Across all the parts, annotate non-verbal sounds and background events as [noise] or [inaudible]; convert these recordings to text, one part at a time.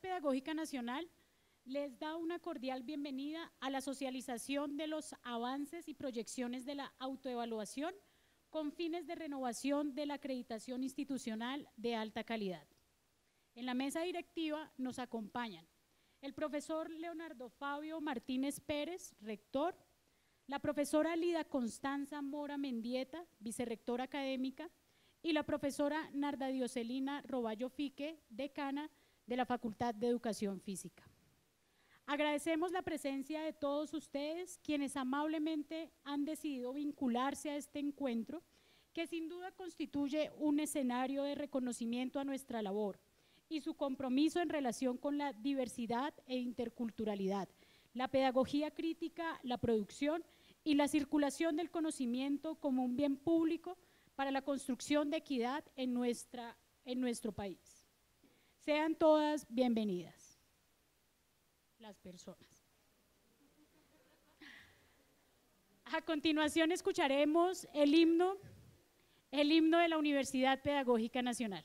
Pedagógica Nacional les da una cordial bienvenida a la socialización de los avances y proyecciones de la autoevaluación con fines de renovación de la acreditación institucional de alta calidad. En la mesa directiva nos acompañan el profesor Leonardo Fabio Martínez Pérez, rector, la profesora Lida Constanza Mora Mendieta, vicerrectora académica, y la profesora Narda Dioselina Roballo Fique, decana de la Facultad de Educación Física. Agradecemos la presencia de todos ustedes, quienes amablemente han decidido vincularse a este encuentro, que sin duda constituye un escenario de reconocimiento a nuestra labor y su compromiso en relación con la diversidad e interculturalidad, la pedagogía crítica, la producción y la circulación del conocimiento como un bien público para la construcción de equidad en, en nuestro país. Sean todas bienvenidas, las personas. A continuación escucharemos el himno, el himno de la Universidad Pedagógica Nacional.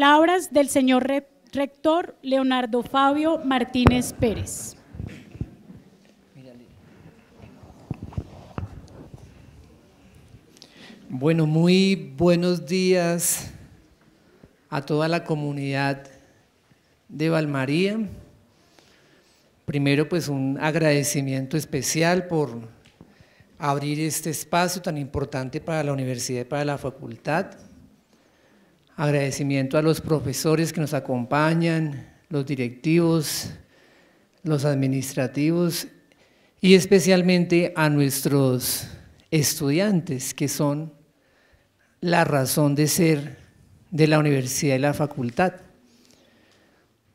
palabras del señor rector Leonardo Fabio Martínez Pérez. Bueno, muy buenos días a toda la comunidad de Valmaría. Primero, pues un agradecimiento especial por abrir este espacio tan importante para la universidad y para la facultad. Agradecimiento a los profesores que nos acompañan, los directivos, los administrativos y especialmente a nuestros estudiantes que son la razón de ser de la universidad y la facultad.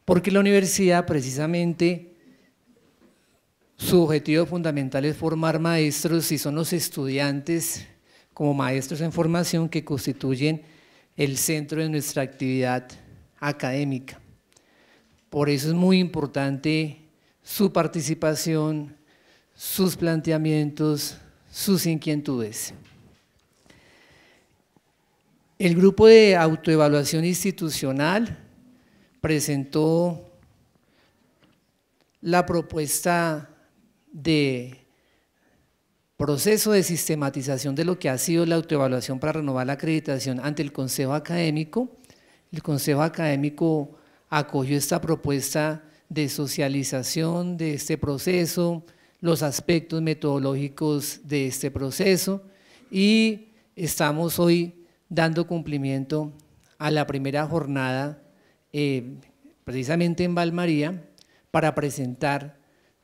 Porque la universidad precisamente su objetivo fundamental es formar maestros y son los estudiantes como maestros en formación que constituyen el centro de nuestra actividad académica. Por eso es muy importante su participación, sus planteamientos, sus inquietudes. El grupo de autoevaluación institucional presentó la propuesta de proceso de sistematización de lo que ha sido la autoevaluación para renovar la acreditación ante el Consejo Académico. El Consejo Académico acogió esta propuesta de socialización de este proceso, los aspectos metodológicos de este proceso y estamos hoy dando cumplimiento a la primera jornada eh, precisamente en Valmaría para presentar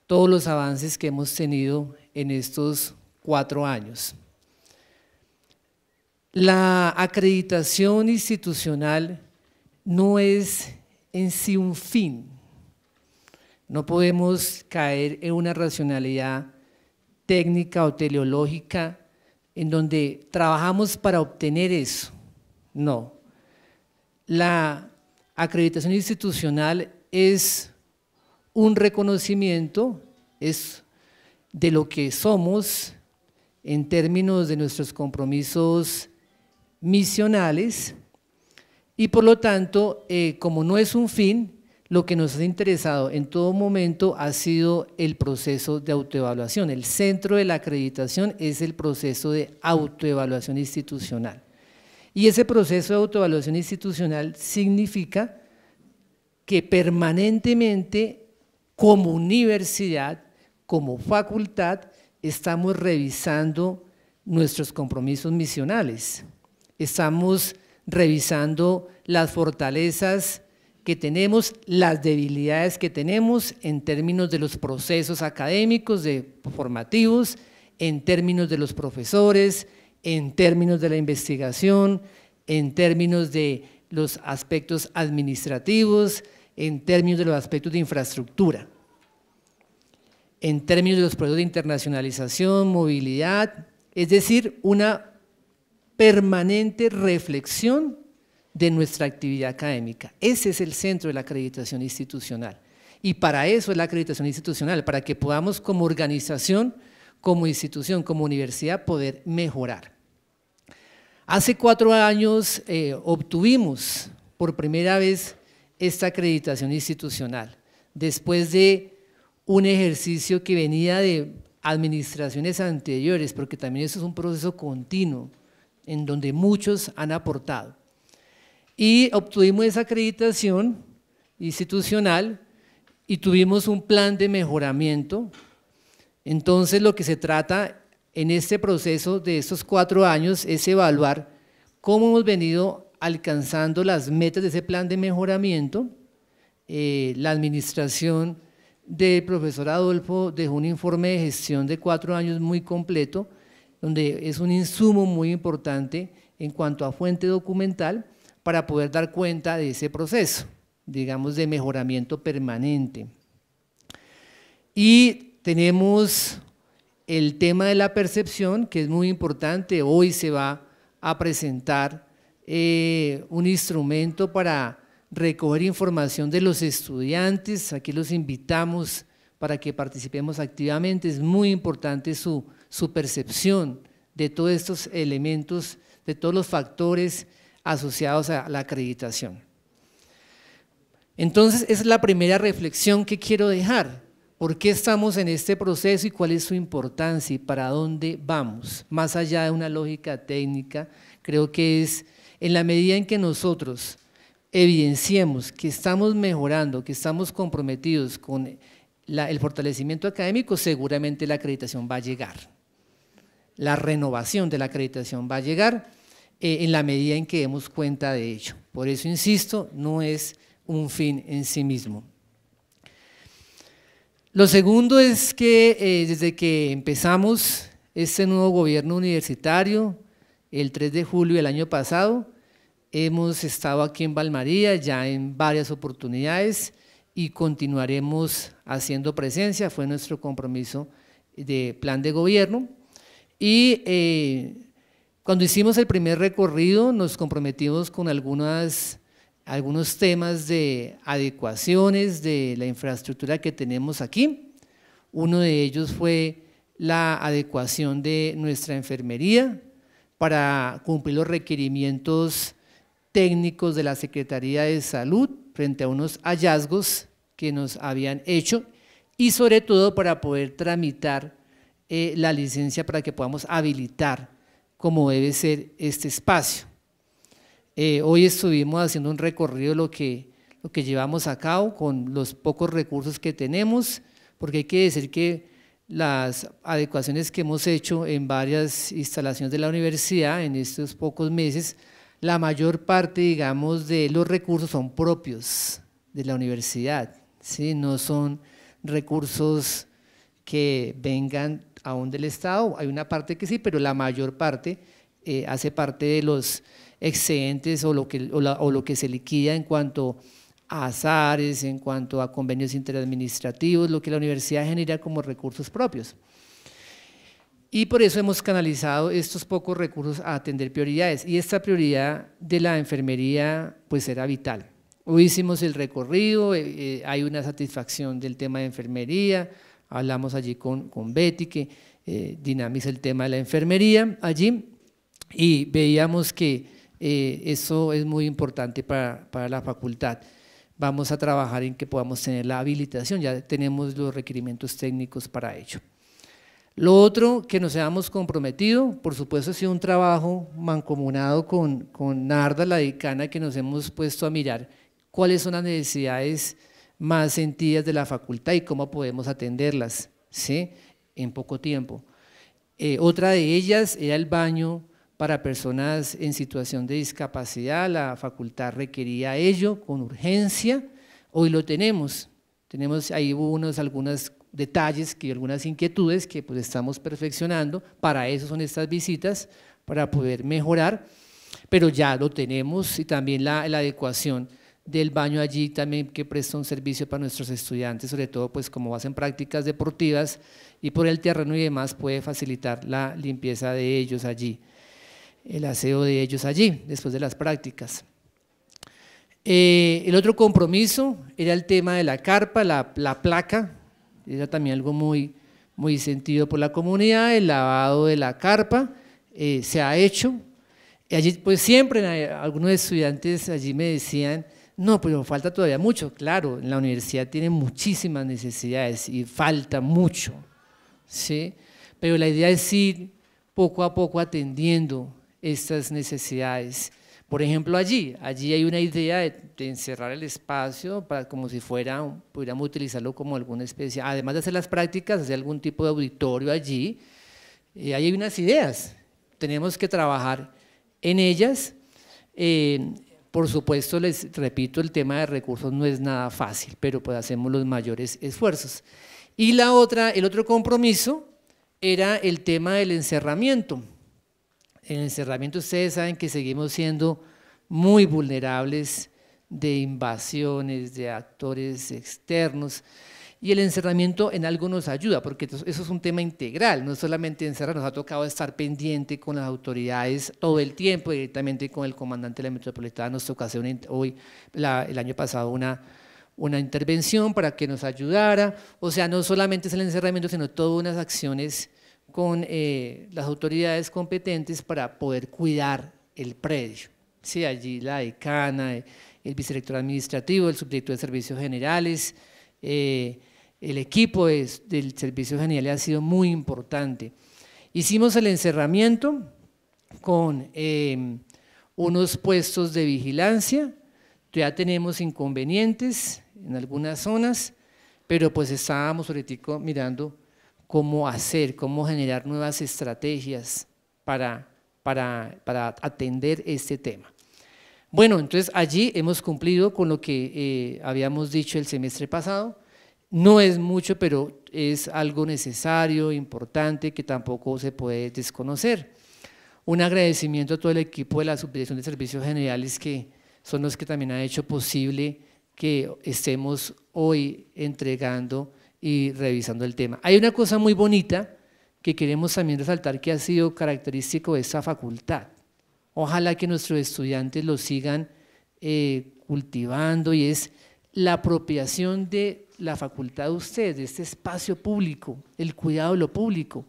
todos los avances que hemos tenido en estos cuatro años. La acreditación institucional no es en sí un fin. No podemos caer en una racionalidad técnica o teleológica en donde trabajamos para obtener eso. No. La acreditación institucional es un reconocimiento, es de lo que somos, en términos de nuestros compromisos misionales y por lo tanto, eh, como no es un fin, lo que nos ha interesado en todo momento ha sido el proceso de autoevaluación. El centro de la acreditación es el proceso de autoevaluación institucional. Y ese proceso de autoevaluación institucional significa que permanentemente como universidad, como facultad, estamos revisando nuestros compromisos misionales, estamos revisando las fortalezas que tenemos, las debilidades que tenemos en términos de los procesos académicos, de formativos, en términos de los profesores, en términos de la investigación, en términos de los aspectos administrativos, en términos de los aspectos de infraestructura en términos de los proyectos de internacionalización, movilidad, es decir, una permanente reflexión de nuestra actividad académica. Ese es el centro de la acreditación institucional. Y para eso es la acreditación institucional, para que podamos como organización, como institución, como universidad, poder mejorar. Hace cuatro años eh, obtuvimos por primera vez esta acreditación institucional, después de un ejercicio que venía de administraciones anteriores, porque también eso es un proceso continuo, en donde muchos han aportado. Y obtuvimos esa acreditación institucional y tuvimos un plan de mejoramiento. Entonces lo que se trata en este proceso de estos cuatro años es evaluar cómo hemos venido alcanzando las metas de ese plan de mejoramiento, eh, la administración del profesor Adolfo dejó un informe de gestión de cuatro años muy completo, donde es un insumo muy importante en cuanto a fuente documental para poder dar cuenta de ese proceso, digamos, de mejoramiento permanente. Y tenemos el tema de la percepción, que es muy importante. Hoy se va a presentar eh, un instrumento para recoger información de los estudiantes. Aquí los invitamos para que participemos activamente. Es muy importante su, percepción de todos estos elementos, de todos los factores asociados a la acreditación. Entonces, es la primera reflexión que quiero dejar. ¿Por qué estamos en este proceso y cuál es su importancia y para dónde vamos? Más allá de una lógica técnica, creo que es en la medida en que nosotros evidenciemos que estamos mejorando, que estamos comprometidos con el fortalecimiento académico, seguramente la acreditación va a llegar. La renovación de la acreditación va a llegar eh, en la medida en que demos cuenta de ello. Por eso, insisto, no es un fin en sí mismo. Lo segundo es que eh, desde que empezamos este nuevo gobierno universitario, el 3 de julio del año pasado, Hemos estado aquí en Valmaría ya en varias oportunidades y continuaremos haciendo presencia, fue nuestro compromiso de plan de gobierno. Y eh, cuando hicimos el primer recorrido nos comprometimos con algunas, algunos temas de adecuaciones de la infraestructura que tenemos aquí. Uno de ellos fue la adecuación de nuestra enfermería para cumplir los requerimientos técnicos de la Secretaría de Salud frente a unos hallazgos que nos habían hecho y sobre todo para poder tramitar eh, la licencia para que podamos habilitar como debe ser este espacio. Eh, hoy estuvimos haciendo un recorrido de lo que, lo que llevamos a cabo con los pocos recursos que tenemos, porque hay que decir que las adecuaciones que hemos hecho en varias instalaciones de la universidad en estos pocos meses la mayor parte, digamos, de los recursos son propios de la universidad, no son recursos que vengan aún del Estado, hay una parte que sí, pero la mayor parte eh, hace parte de los excedentes o lo, que, o lo que se liquida en cuanto a azares, en cuanto a convenios interadministrativos, lo que la universidad genera como recursos propios. Y por eso hemos canalizado estos pocos recursos a atender prioridades. Y esta prioridad de la enfermería pues era vital. Hoy hicimos el recorrido, eh, eh, hay una satisfacción del tema de enfermería, hablamos allí con, con Betty que eh, dinamiza el tema de la enfermería allí y veíamos que eso es muy importante para, para la facultad vamos a trabajar en que podamos tener la habilitación, ya tenemos los requerimientos técnicos para ello. Lo otro que nos hemos comprometido, por supuesto, ha sido un trabajo mancomunado con, Narda, la decana, que nos hemos puesto a mirar cuáles son las necesidades más sentidas de la facultad y cómo podemos atenderlas ¿sí? en poco tiempo. Eh, otra de ellas era el baño para personas en situación de discapacidad. La facultad requería ello con urgencia. Hoy lo tenemos. Tenemos ahí unos, algunas detalles que algunas inquietudes que pues estamos perfeccionando, para eso son estas visitas, para poder mejorar, pero ya lo tenemos y también la, adecuación del baño allí también que presta un servicio para nuestros estudiantes, sobre todo pues como hacen prácticas deportivas y por el terreno y demás puede facilitar la limpieza de ellos allí, el aseo de ellos allí después de las prácticas. Eh, el otro compromiso era el tema de la carpa, la placa era también algo muy, sentido por la comunidad, el lavado de la carpa eh, se ha hecho. Y allí, pues siempre eh, algunos estudiantes allí me decían, no, pero falta todavía mucho. Claro, la universidad tiene muchísimas necesidades y falta mucho. ¿sí? Pero la idea es ir poco a poco atendiendo estas necesidades. Por ejemplo, allí, allí hay una idea de, encerrar el espacio para como si fuera, pudiéramos utilizarlo como alguna especie, además de hacer las prácticas, hacer algún tipo de auditorio allí. Eh, ahí hay unas ideas, tenemos que trabajar en ellas. Eh, por supuesto, les repito, el tema de recursos no es nada fácil, pero pues hacemos los mayores esfuerzos. Y la otra, el otro compromiso era el tema del encerramiento el encerramiento ustedes saben que seguimos siendo muy vulnerables de invasiones, de actores externos. Y el encerramiento en algo nos ayuda, porque eso es un tema integral, no solamente encerrar, nos ha tocado estar pendiente con las autoridades todo el tiempo, directamente con el comandante de la metropolitana, nos tocó hacer hoy, el año pasado, una, una intervención para que nos ayudara. O sea, no solamente es el encerramiento, sino todas unas acciones con eh, las autoridades competentes para poder cuidar el predio. Sí, allí la decana, el vicerector administrativo, el subdirector de servicios generales, eh, el equipo del servicio general ha sido muy importante. Hicimos el encerramiento con eh, unos puestos de vigilancia, ya tenemos inconvenientes en algunas zonas, pero pues estábamos ahorita mirando cómo hacer, cómo generar nuevas estrategias para, para, atender este tema. Bueno, entonces allí hemos cumplido con lo que eh, habíamos dicho el semestre pasado. No es mucho, pero es algo necesario, importante, que tampoco se puede desconocer. Un agradecimiento a todo el equipo de la Subdirección de Servicios Generales que son los que también han hecho posible que estemos hoy entregando y revisando el tema. Hay una cosa muy bonita que queremos también resaltar que ha sido característico de esta facultad. Ojalá que nuestros estudiantes lo sigan eh, cultivando y es la apropiación de la facultad de ustedes, de este espacio público, el cuidado de lo público.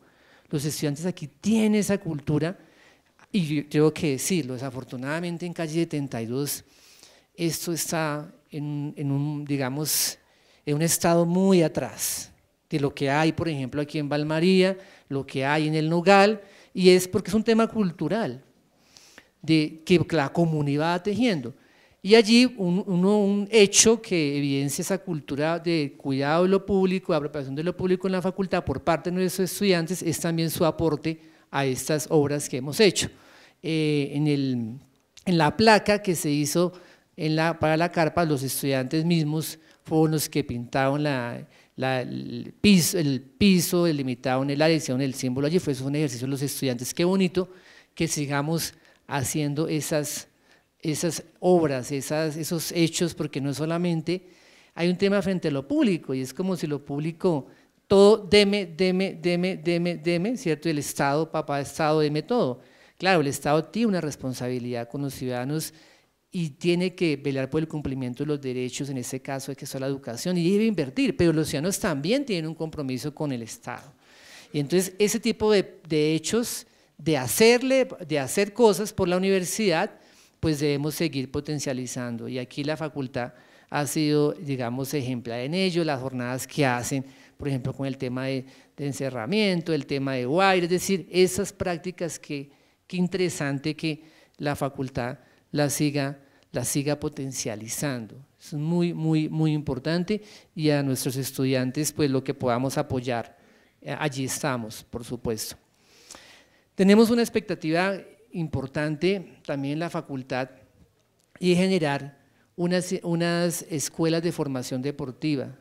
Los estudiantes aquí tienen esa cultura y yo tengo que decirlo, desafortunadamente en calle 72 esto está en un, digamos, es un estado muy atrás de lo que hay, por ejemplo, aquí en Valmaría, lo que hay en el Nogal, y es porque es un tema cultural de que la comunidad va tejiendo. Y allí un, hecho que evidencia esa cultura de cuidado de lo público, de apropiación de lo público en la facultad por parte de nuestros estudiantes es también su aporte a estas obras que hemos hecho. Eh, en, en, la placa que se hizo en la, para la carpa, los estudiantes mismos fueron los que pintaron el, piso, el piso, delimitaron la dirección, el símbolo allí. Fue un ejercicio de los estudiantes. Qué bonito que sigamos haciendo esas, esas obras, esas, esos hechos, porque no solamente hay un tema frente a lo público, y es como si lo público, todo, deme, deme, deme, deme, deme, ¿cierto? El Estado, papá Estado, deme todo. Claro, el Estado tiene una responsabilidad con los ciudadanos y tiene que velar por el cumplimiento de los derechos, en este caso, es que es la educación, y debe invertir, pero los ciudadanos también tienen un compromiso con el Estado. Y entonces ese tipo de, hechos, de, hacerle, de hacer cosas por la universidad, pues debemos seguir potencializando. Y aquí la facultad ha sido, digamos, ejemplar en ello, las jornadas que hacen, por ejemplo, con el tema de, encerramiento, el tema de wire, es decir, esas prácticas que, qué interesante que la facultad la siga, la siga potencializando. Es muy, muy, muy importante y a nuestros estudiantes, pues lo que podamos apoyar, eh, allí estamos, por supuesto. Tenemos una expectativa importante también en la facultad y generar unas, escuelas de formación deportiva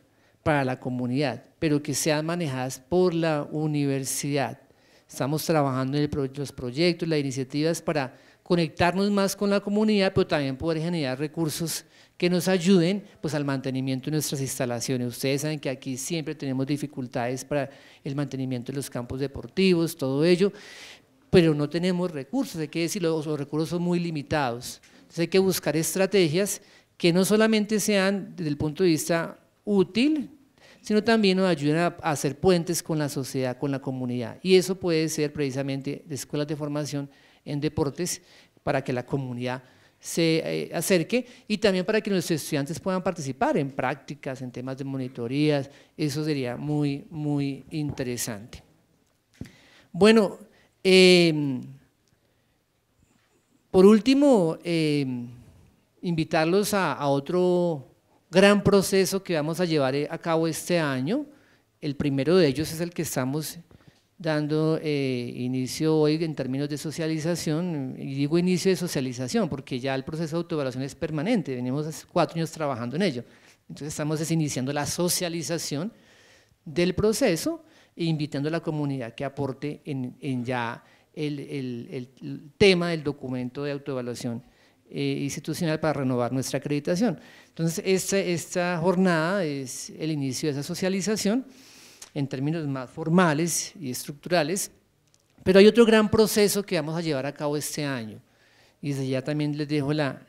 para la comunidad, pero que sean manejadas por la universidad. Estamos trabajando en los proyectos, las iniciativas para conectarnos más con la comunidad, pero también poder generar recursos que nos ayuden pues, al mantenimiento de nuestras instalaciones. Ustedes saben que aquí siempre tenemos dificultades para el mantenimiento de los campos deportivos, todo ello, pero no tenemos recursos, hay que decir, los recursos son muy limitados. Entonces hay que buscar estrategias que no solamente sean desde el punto de vista útil, sino también nos ayuden a hacer puentes con la sociedad, con la comunidad. Y eso puede ser precisamente de escuelas de formación en deportes para que la comunidad se eh, acerque y también para que nuestros estudiantes puedan participar en prácticas, en temas de monitorías, eso sería muy, muy interesante. Bueno, em, por último, em, invitarlos a, a, otro gran proceso que vamos a llevar eh, a cabo este año. El primero de ellos es el que estamos dando eh, inicio hoy en términos de socialización, y digo inicio de socialización porque ya el proceso de autoevaluación es permanente, venimos hace cuatro años trabajando en ello. Entonces estamos desiniciando iniciando la socialización del proceso e invitando a la comunidad que aporte en, ya el, el, el, tema del documento de autoevaluación eh, institucional para renovar nuestra acreditación. Entonces esta, esta jornada es el inicio de esa socialización en términos más formales y estructurales, pero hay otro gran proceso que vamos a llevar a cabo este año, y desde ya también les dejo la,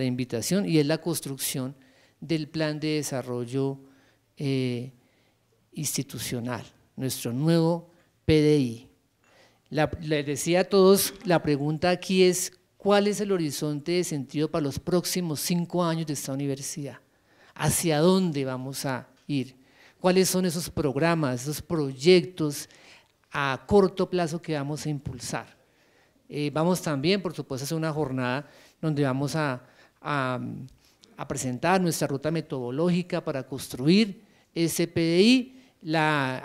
invitación, y es la construcción del plan de desarrollo eh, institucional, nuestro nuevo PDI. les decía a todos, la pregunta aquí es, ¿cuál es el horizonte de sentido para los próximos cinco años de esta universidad? ¿Hacia dónde vamos a ir? cuáles son esos programas, esos proyectos a corto plazo que vamos a impulsar. Eh, vamos también, por supuesto, a hacer una jornada donde vamos a, presentar nuestra ruta metodológica para construir ese PDI.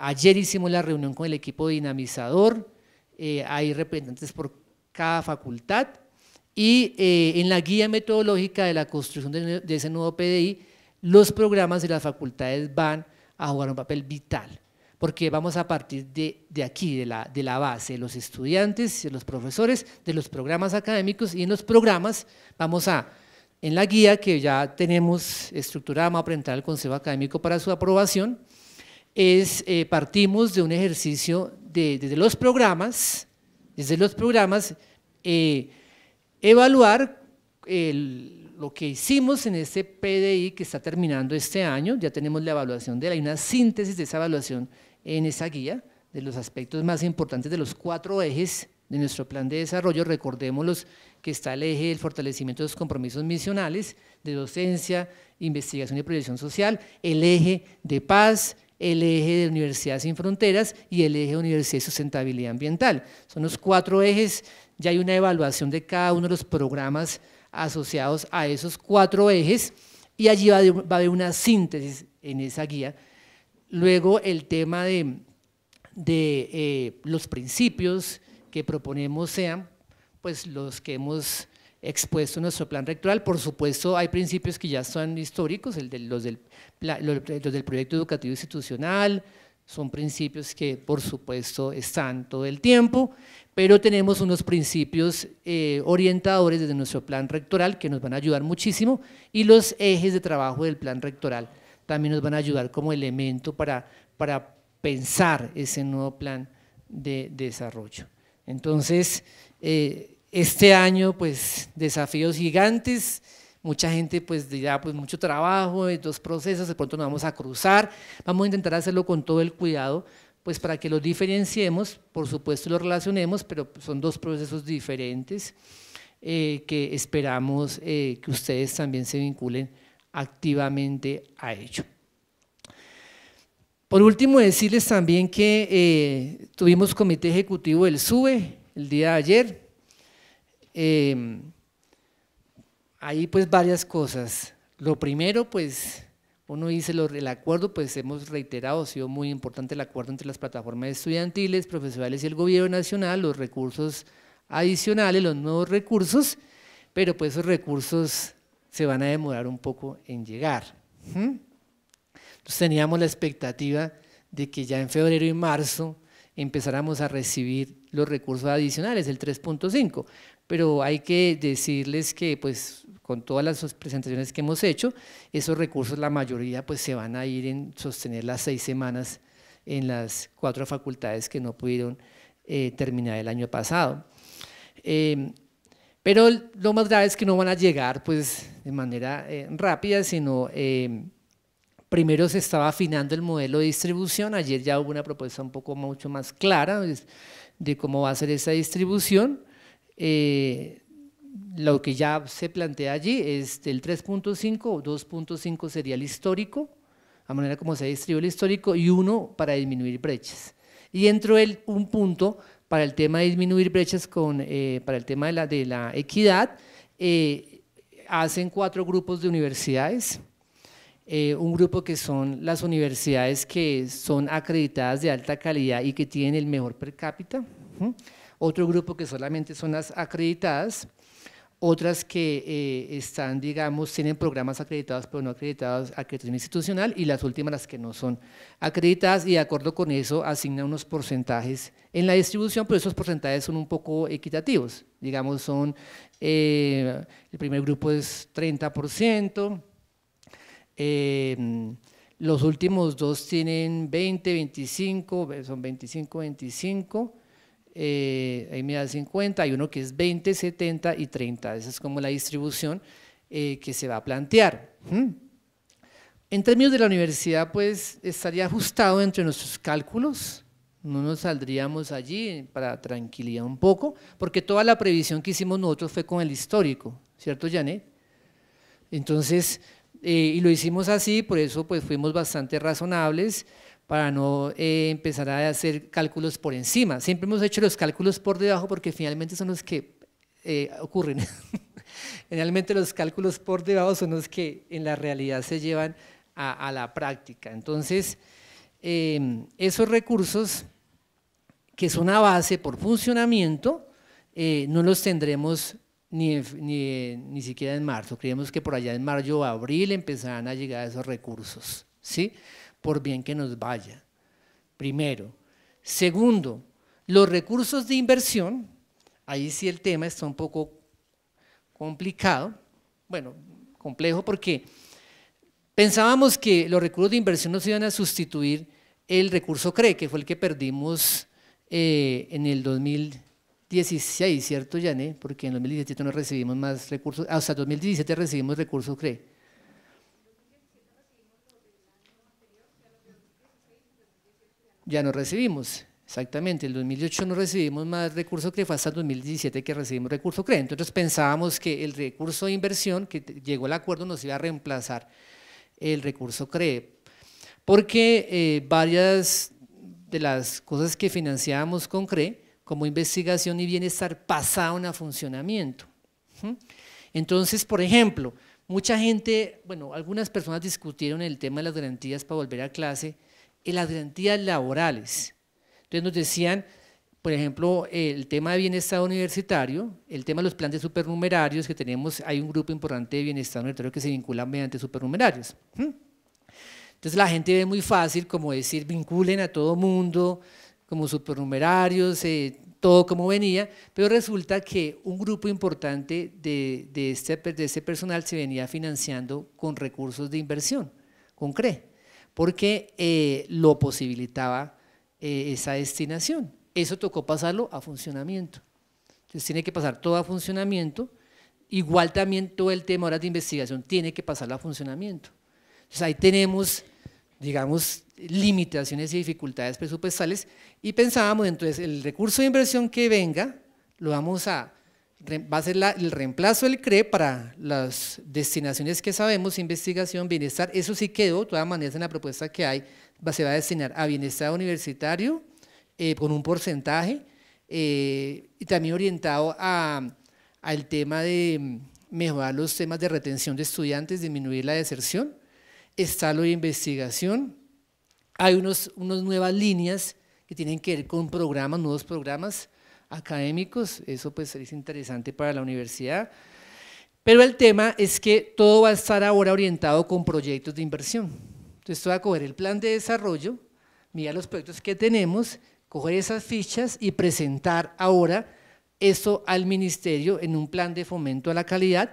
ayer hicimos la reunión con el equipo dinamizador, eh, hay representantes por cada facultad y eh, en la guía metodológica de la construcción de, de ese nuevo PDI, los programas de las facultades van a jugar un papel vital, porque vamos a partir de, aquí, de la, de la base, de los estudiantes, de los profesores, de los programas académicos y en los programas vamos a, en la guía que ya tenemos estructurada, vamos a presentar al Consejo Académico para su aprobación, es eh, partimos de un ejercicio de, desde los programas, desde los programas, eh, evaluar el lo que hicimos en este PDI que está terminando este año, ya tenemos la evaluación de la hay una síntesis de esa evaluación en esa guía de los aspectos más importantes de los cuatro ejes de nuestro plan de desarrollo, recordémoslos que está el eje del fortalecimiento de los compromisos misionales, de docencia, investigación y proyección social, el eje de paz, el eje de Universidad Sin Fronteras y el eje de Universidad y Sustentabilidad Ambiental. Son los cuatro ejes, ya hay una evaluación de cada uno de los programas asociados a esos cuatro ejes y allí va, a haber una síntesis en esa guía. Luego el tema de, eh, los principios que proponemos sean pues los que hemos expuesto en nuestro plan rectoral. Por supuesto, hay principios que ya son históricos, el de, los, del, los del proyecto educativo institucional, son principios que por supuesto están todo el tiempo pero tenemos unos principios eh, orientadores desde nuestro plan rectoral que nos van a ayudar muchísimo y los ejes de trabajo del plan rectoral también nos van a ayudar como elemento para, pensar ese nuevo plan de desarrollo. Entonces, eh, este año, pues, desafíos gigantes, mucha gente pues dirá, pues mucho trabajo, dos procesos, de pronto nos vamos a cruzar, vamos a intentar hacerlo con todo el cuidado, pues para que los diferenciemos, por supuesto lo relacionemos, pero son dos procesos diferentes eh, que esperamos eh, que ustedes también se vinculen activamente a ello. Por último, decirles también que eh, tuvimos comité ejecutivo del SUBE el día de ayer. ahí pues varias cosas. Lo primero, pues uno dice el acuerdo, pues hemos reiterado, ha sido muy importante el acuerdo entre las plataformas estudiantiles, profesionales y el gobierno nacional, los recursos adicionales, los nuevos recursos, pero pues esos recursos se van a demorar un poco en llegar. ¿Mm? Entonces teníamos la expectativa de que ya en febrero y marzo empezáramos a recibir los recursos adicionales, el 3.5, pero hay que decirles que pues con todas las presentaciones que hemos hecho, esos recursos, la mayoría, pues se van a ir en sostener las seis semanas en las cuatro facultades que no pudieron eh, terminar el año pasado. Em, pero lo más grave es que no van a llegar pues, de manera eh, rápida, sino em, primero se estaba afinando el modelo de distribución. Ayer ya hubo una propuesta un poco mucho más clara pues, de cómo va a ser esa distribución. Eh, lo que ya se plantea allí es este, el 3.5, 2.5 sería el histórico, a manera como se distribuye el histórico, y uno para disminuir brechas. Y dentro del un punto para el tema de disminuir brechas con, eh, para el tema de la, de la equidad. Eh, hacen cuatro grupos de universidades. Eh, un grupo que son las universidades que son acreditadas de alta calidad y que tienen el mejor per cápita. Otro grupo que solamente son las acreditadas otras que eh, están, digamos, tienen programas acreditados pero no acreditados, acreditación institucional, y las últimas las que no son acreditadas, y de acuerdo con eso asignan unos porcentajes en la distribución, pero esos porcentajes son un poco equitativos, digamos, son, eh, el primer grupo es 30%, eh, los últimos dos tienen 20, 25, son 25, 25, eh, ahí me da 50, hay uno que es 20, 70 y 30. Esa es como la distribución eh, que se va a plantear. ¿Mm? En términos de la universidad, pues estaría ajustado entre nuestros cálculos, no nos saldríamos allí para tranquilidad un poco, porque toda la previsión que hicimos nosotros fue con el histórico, ¿cierto, Janet? Entonces, eh, y lo hicimos así, por eso pues fuimos bastante razonables para no eh, empezar a hacer cálculos por encima. Siempre hemos hecho los cálculos por debajo porque finalmente son los que eh, ocurren. Generalmente [laughs] los cálculos por debajo son los que en la realidad se llevan a, la práctica. Entonces, em, esos recursos que son a base por funcionamiento, eh, no los tendremos ni, ni, ni, siquiera en marzo. Creemos que por allá en mayo o abril empezarán a llegar esos recursos. ¿sí? por bien que nos vaya. Primero. Segundo, los recursos de inversión, ahí sí el tema está un poco complicado, bueno, complejo porque pensábamos que los recursos de inversión nos iban a sustituir el recurso CRE, que fue el que perdimos eh, en el 2016, ¿cierto, Yané, Porque en 2017 no recibimos más recursos, hasta ah, 2017 recibimos recursos CRE. ya no recibimos. Exactamente, en 2008 no recibimos más recurso CRE, fue hasta el 2017 que recibimos recurso CRE. Entonces pensábamos que el recurso de inversión que llegó al acuerdo nos iba a reemplazar el recurso CRE, porque eh, varias de las cosas que financiábamos con CRE, como investigación y bienestar, pasaron a funcionamiento. ¿Mm? Entonces, por ejemplo, mucha gente, bueno, algunas personas discutieron el tema de las garantías para volver a clase, en las garantías laborales. Entonces nos decían, por ejemplo, el tema de bienestar universitario, el tema de los planes supernumerarios que tenemos, hay un grupo importante de bienestar universitario que se vincula mediante supernumerarios. ¿Mm? Entonces la gente ve muy fácil como decir, vinculen a todo mundo como supernumerarios, eh, todo como venía, pero resulta que un grupo importante de, de, este, de este personal se venía financiando con recursos de inversión, con CRE porque eh, lo posibilitaba eh, esa destinación. Eso tocó pasarlo a funcionamiento. Entonces tiene que pasar todo a funcionamiento. Igual también todo el tema ahora de investigación tiene que pasarlo a funcionamiento. Entonces ahí tenemos, digamos, limitaciones y dificultades presupuestales y pensábamos entonces el recurso de inversión que venga lo vamos a va a ser el reemplazo del CRE para las destinaciones que sabemos, investigación, bienestar, eso sí quedó, de todas maneras en la propuesta que hay, se va a destinar a bienestar universitario eh, con un porcentaje eh, y también orientado al tema de mm, mejorar los temas de retención de estudiantes, disminuir la deserción, está lo de investigación, hay unos, unas nuevas líneas que tienen que ver con programas, nuevos programas, académicos, eso pues es interesante para la universidad. Pero el tema es que todo va a estar ahora orientado con proyectos de inversión. Entonces, vas a coger el plan de desarrollo, mirar los proyectos que tenemos, coger esas fichas y presentar ahora eso al ministerio en un plan de fomento a la calidad.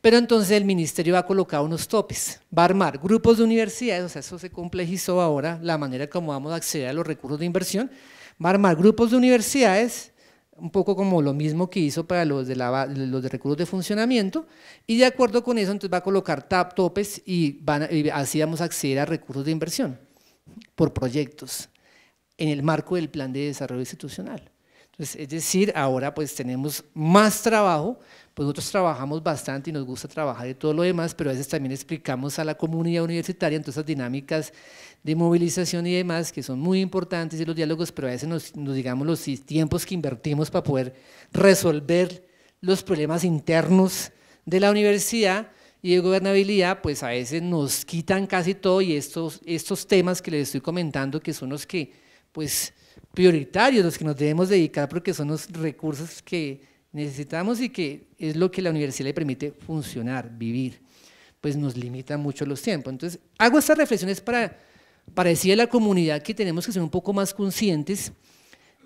Pero entonces el ministerio va a colocar unos topes, va a armar grupos de universidades, o sea, eso se complejizó ahora la manera como vamos a acceder a los recursos de inversión, va a armar grupos de universidades un poco como lo mismo que hizo para los de, los de recursos de funcionamiento, y de acuerdo con eso entonces va a colocar tap, topes y, van así vamos a acceder a recursos de inversión por proyectos en el marco del plan de desarrollo institucional. Entonces, es decir, ahora pues tenemos más trabajo, pues nosotros trabajamos bastante y nos gusta trabajar y todo lo demás, pero a veces también explicamos a la comunidad universitaria entonces todas esas dinámicas de movilización y demás, que son muy importantes y los diálogos, pero a veces nos, digamos los tiempos que invertimos para poder resolver los problemas internos de la universidad y de gobernabilidad, pues a veces nos quitan casi todo y estos, estos temas que les estoy comentando, que son los que, pues, prioritarios, los que nos debemos dedicar porque son los recursos que necesitamos y que es lo que la universidad le permite funcionar, vivir, pues nos limita mucho los tiempos. Entonces, hago estas reflexiones para parecía la comunidad que tenemos que ser un poco más conscientes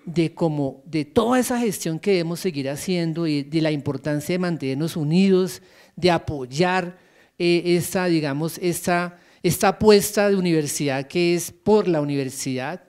de cómo, de toda esa gestión que debemos seguir haciendo y de la importancia de mantenernos unidos, de apoyar eh, esta, digamos, esta, apuesta de universidad que es por la universidad,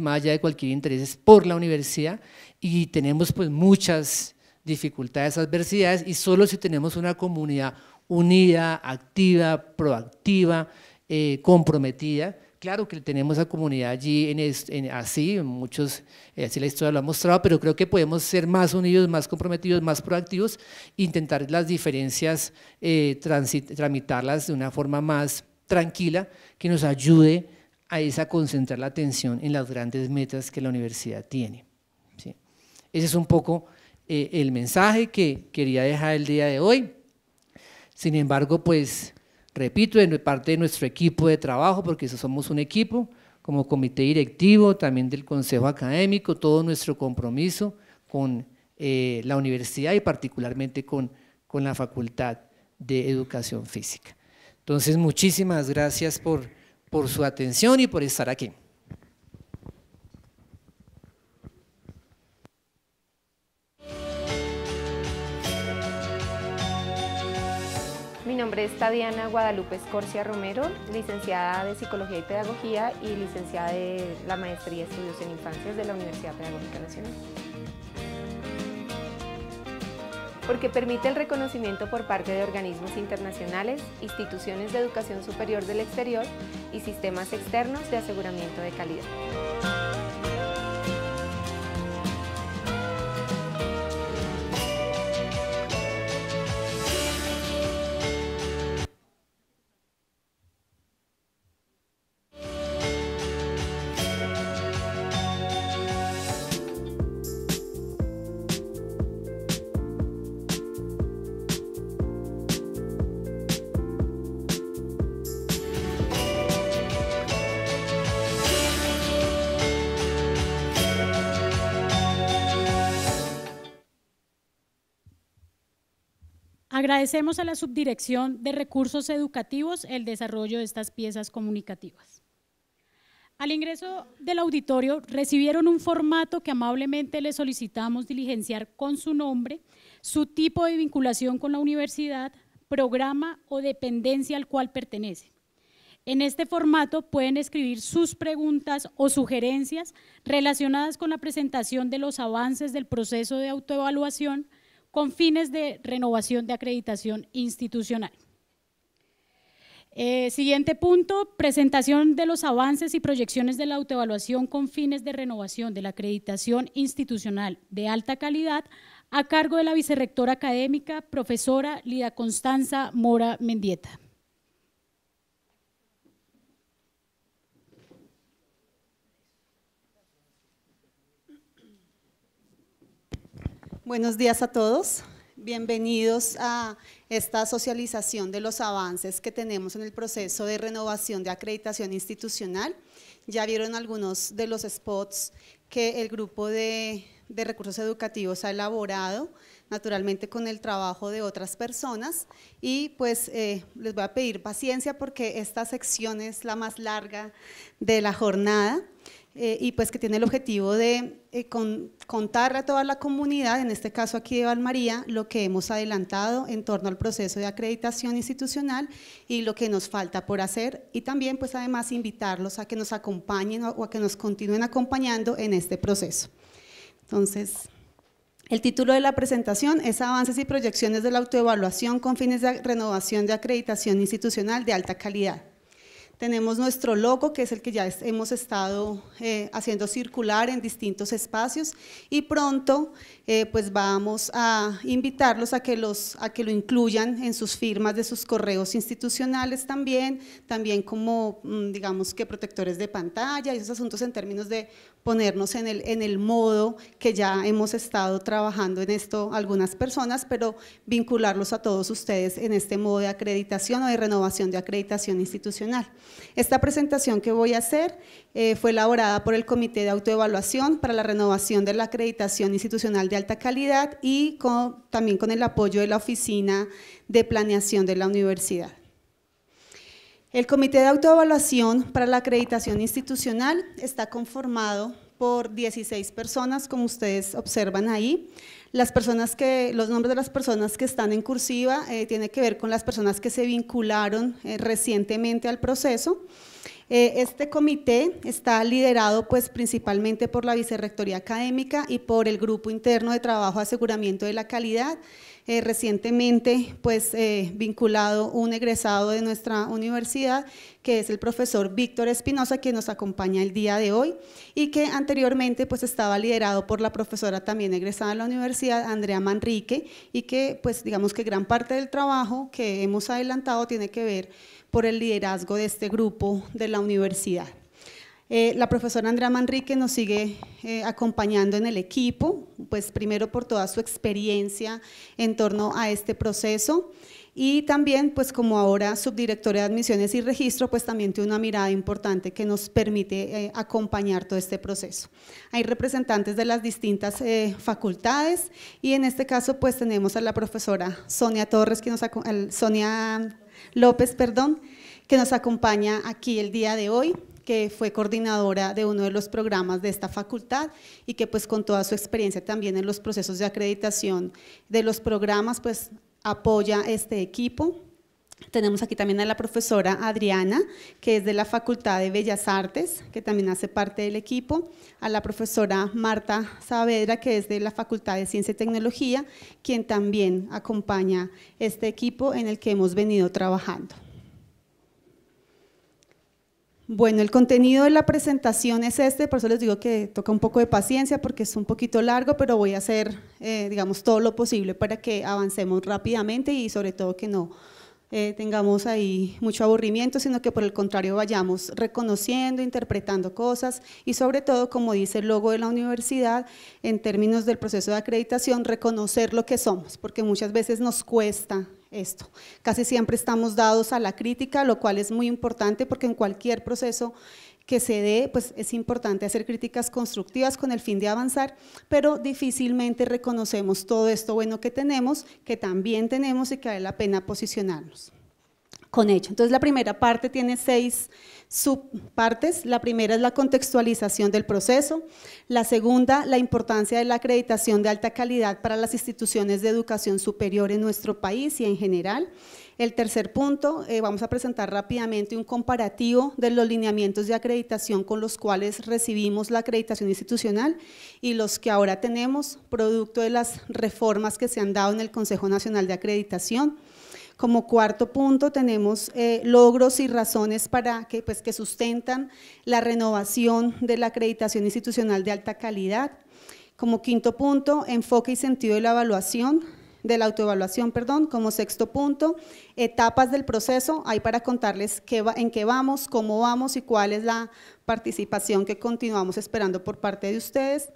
más allá de cualquier interés, es por la universidad y tenemos pues, muchas dificultades, adversidades y solo si tenemos una comunidad unida, activa, proactiva, eh, comprometida, Claro que tenemos a comunidad allí en, así, muchos, eh, así la historia lo ha mostrado, pero creo que podemos ser más unidos, más comprometidos, más proactivos, intentar las diferencias, eh, tramitarlas de una forma más tranquila, que nos ayude a esa concentrar la atención en las grandes metas que la universidad tiene. Ese es un poco eh, el mensaje que quería dejar el día de hoy. Sin embargo, pues repito, de parte de nuestro equipo de trabajo, porque somos un equipo, como comité directivo, también del consejo académico, todo nuestro compromiso con eh, la universidad y particularmente con, la Facultad de Educación Física. Entonces, muchísimas gracias por su atención y por estar aquí. Mi nombre es Tadiana Guadalupe Escorcia Romero, licenciada de Psicología y Pedagogía y licenciada de la Maestría de Estudios en Infancias de la Universidad Pedagógica Nacional. Porque permite el reconocimiento por parte de organismos internacionales, instituciones de educación superior del exterior y sistemas externos de aseguramiento de calidad. Agradecemos a la Subdirección de Recursos Educativos el desarrollo de estas piezas comunicativas. Al ingreso del auditorio recibieron un formato que amablemente le solicitamos diligenciar con su nombre, su tipo de vinculación con la universidad, programa o dependencia al cual pertenece. En este formato pueden escribir sus preguntas o sugerencias relacionadas con la presentación de los avances del proceso de autoevaluación, con fines de renovación de acreditación institucional. Eh, siguiente punto, presentación de los avances y proyecciones de la autoevaluación con fines de renovación de la acreditación institucional de alta calidad a cargo de la vicerrectora académica, profesora Lida Constanza Mora Mendieta. Buenos días a todos. Bienvenidos a esta socialización de los avances que tenemos en el proceso de renovación de acreditación institucional. Ya vieron algunos de los spots que el grupo de, recursos educativos ha elaborado, naturalmente con el trabajo de otras personas. Y pues eh, les voy a pedir paciencia porque esta sección es la más larga de la jornada. Eh, y pues que tiene el objetivo de eh, contar a toda la comunidad, en este caso aquí de Valmaría, lo que hemos adelantado en torno al proceso de acreditación institucional y lo que nos falta por hacer y también pues además invitarlos a que nos acompañen o a que nos continúen acompañando en este proceso. Entonces, el título de la presentación es Avances y proyecciones de la autoevaluación con fines de renovación de acreditación institucional de alta calidad. Tenemos nuestro logo, que es el que ya hemos estado eh, haciendo circular en distintos espacios y pronto eh, pues vamos a invitarlos a que, los, a que lo incluyan en sus firmas de sus correos institucionales también, también como, mm, digamos que protectores de pantalla y esos asuntos en términos de ponernos en el, en el modo que ya hemos estado trabajando en esto algunas personas, pero vincularlos a todos ustedes en este modo de acreditación o de renovación de acreditación institucional. Esta presentación que voy a hacer eh, fue elaborada por el Comité de Autoevaluación para la Renovación de la Acreditación Institucional alta calidad y con, también con el apoyo de la Oficina de Planeación de la Universidad. El Comité de Autoevaluación para la Acreditación Institucional está conformado por 16 personas, como ustedes observan ahí. Las personas que, los nombres de las personas que están en cursiva eh, tiene que ver con las personas que se vincularon eh, recientemente al proceso. Eh, este comité está liderado pues principalmente por la Vicerrectoría Académica y por el Grupo Interno de Trabajo Aseguramiento de la Calidad. Eh, recientemente pues eh, vinculado un egresado de nuestra universidad que es el profesor Víctor Espinosa que nos acompaña el día de hoy y que anteriormente pues estaba liderado por la profesora también egresada de la universidad Andrea Manrique y que pues digamos que gran parte del trabajo que hemos adelantado tiene que ver por el liderazgo de este grupo de la universidad. Eh, la profesora Andrea Manrique nos sigue eh, acompañando en el equipo, pues primero por toda su experiencia en torno a este proceso y también pues como ahora subdirectora de admisiones y registro, pues también tiene una mirada importante que nos permite eh, acompañar todo este proceso. Hay representantes de las distintas facultades y en este caso pues tenemos a la profesora Sonia Torres, que nos, Sonia López, perdón, que nos acompaña aquí el día de hoy, que fue coordinadora de uno de los programas de esta facultad y que pues con toda su experiencia también en los procesos de acreditación de los programas, pues apoya este equipo tenemos aquí también a la profesora Adriana, que es de la Facultad de Bellas Artes, que también hace parte del equipo, a la profesora Marta Saavedra, que es de la Facultad de Ciencia y Tecnología, quien también acompaña este equipo en el que hemos venido trabajando. Bueno, el contenido de la presentación es este, por eso les digo que toca un poco de paciencia porque es un poquito largo, pero voy a hacer, eh, digamos, todo lo posible para que avancemos rápidamente y sobre todo que no eh, tengamos ahí mucho aburrimiento, sino que por el contrario vayamos reconociendo, interpretando cosas y sobre todo, como dice el logo de la universidad, en términos del proceso de acreditación, reconocer lo que somos, porque muchas veces nos cuesta esto. Casi siempre estamos dados a la crítica, lo cual es muy importante porque en cualquier proceso que se dé, pues es importante hacer críticas constructivas con el fin de avanzar, pero difícilmente reconocemos todo esto bueno que tenemos, que también tenemos y que vale la pena posicionarnos con ello. Entonces la primera parte tiene seis subpartes. La primera es la contextualización del proceso. La segunda, la importancia de la acreditación de alta calidad para las instituciones de educación superior en nuestro país y en general. El tercer punto, eh, vamos a presentar rápidamente un comparativo de los lineamientos de acreditación con los cuales recibimos la acreditación institucional y los que ahora tenemos, producto de las reformas que se han dado en el Consejo Nacional de Acreditación. Como cuarto punto tenemos eh, logros y razones para que, pues, que sustentan la renovación de la acreditación institucional de alta calidad. Como quinto punto, enfoque y sentido de la evaluación, de la autoevaluación, perdón, como sexto punto, etapas del proceso, hay para contarles en qué vamos, cómo vamos y cuál es la participación que continuamos esperando por parte de ustedes.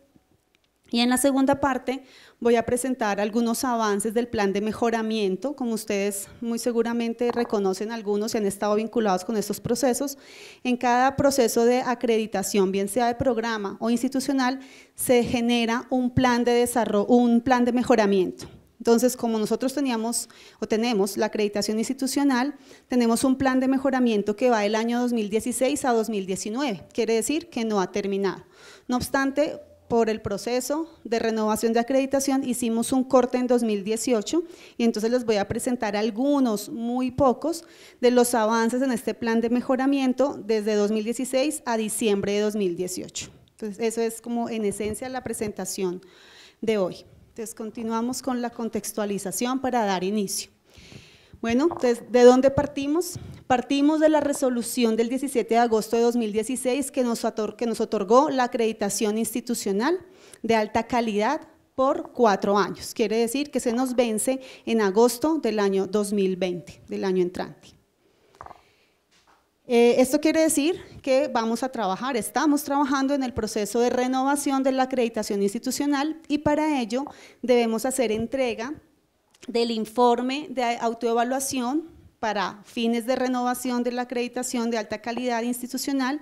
Y en la segunda parte voy a presentar algunos avances del plan de mejoramiento, como ustedes muy seguramente reconocen algunos y han estado vinculados con estos procesos. En cada proceso de acreditación, bien sea de programa o institucional, se genera un plan de desarrollo, un plan de mejoramiento. Entonces, como nosotros teníamos o tenemos la acreditación institucional, tenemos un plan de mejoramiento que va del año 2016 a 2019, quiere decir que no ha terminado. No obstante, por el proceso de renovación de acreditación hicimos un corte en 2018 y entonces les voy a presentar algunos, muy pocos, de los avances en este plan de mejoramiento desde 2016 a diciembre de 2018. Entonces, eso es como en esencia la presentación de hoy. Entonces continuamos con la contextualización para dar inicio. Bueno, ¿de dónde partimos? Partimos de la resolución del 17 de agosto de 2016 que nos, que nos otorgó la acreditación institucional de alta calidad por cuatro años. Quiere decir que se nos vence en agosto del año 2020, del año entrante. Eh, esto quiere decir que vamos a trabajar, estamos trabajando en el proceso de renovación de la acreditación institucional y para ello debemos hacer entrega del informe de autoevaluación para fines de renovación de la acreditación de alta calidad institucional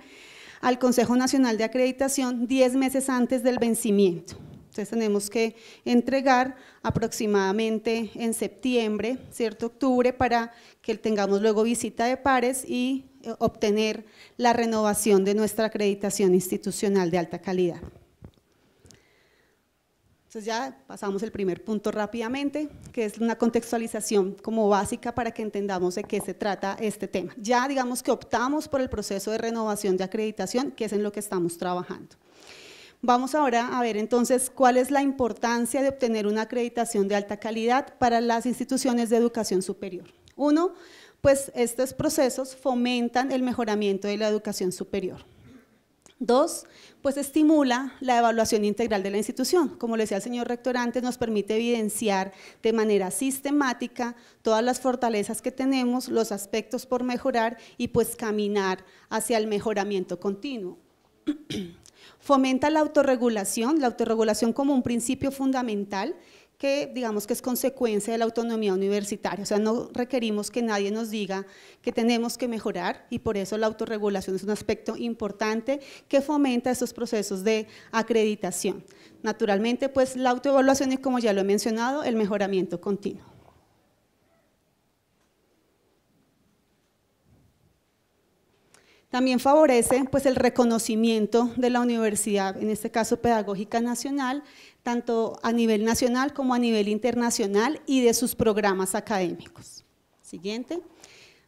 al Consejo Nacional de Acreditación 10 meses antes del vencimiento. Entonces tenemos que entregar aproximadamente en septiembre, cierto octubre, para que tengamos luego visita de pares y eh, obtener la renovación de nuestra acreditación institucional de alta calidad. Entonces ya pasamos el primer punto rápidamente, que es una contextualización como básica para que entendamos de qué se trata este tema. Ya digamos que optamos por el proceso de renovación de acreditación, que es en lo que estamos trabajando. Vamos ahora a ver entonces cuál es la importancia de obtener una acreditación de alta calidad para las instituciones de educación superior. Uno, pues estos procesos fomentan el mejoramiento de la educación superior. Dos, pues estimula la evaluación integral de la institución. Como le decía el señor rector antes, nos permite evidenciar de manera sistemática todas las fortalezas que tenemos, los aspectos por mejorar y pues caminar hacia el mejoramiento continuo. [clears throat] Fomenta la autorregulación, la autorregulación como un principio fundamental que digamos que es consecuencia de la autonomía universitaria. O sea, no requerimos que nadie nos diga que tenemos que mejorar y por eso la autorregulación es un aspecto importante que fomenta esos procesos de acreditación. Naturalmente, pues la autoevaluación es como ya lo he mencionado, el mejoramiento continuo. También favorece pues, el reconocimiento de la universidad, en este caso pedagógica nacional, tanto a nivel nacional como a nivel internacional y de sus programas académicos. Siguiente.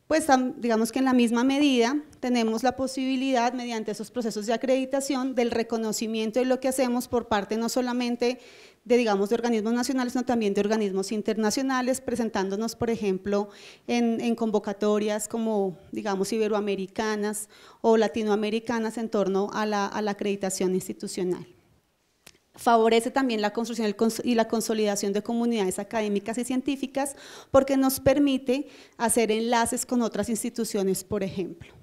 Pues digamos que en la misma medida tenemos la posibilidad mediante esos procesos de acreditación del reconocimiento de lo que hacemos por parte no solamente de digamos organismos nacionales sino también de organismos internacionales presentándonos por ejemplo en, convocatorias como digamos iberoamericanas o latinoamericanas en torno a la acreditación institucional favorece también la construcción y la consolidación de comunidades académicas y científicas porque nos permite hacer enlaces con otras instituciones, por ejemplo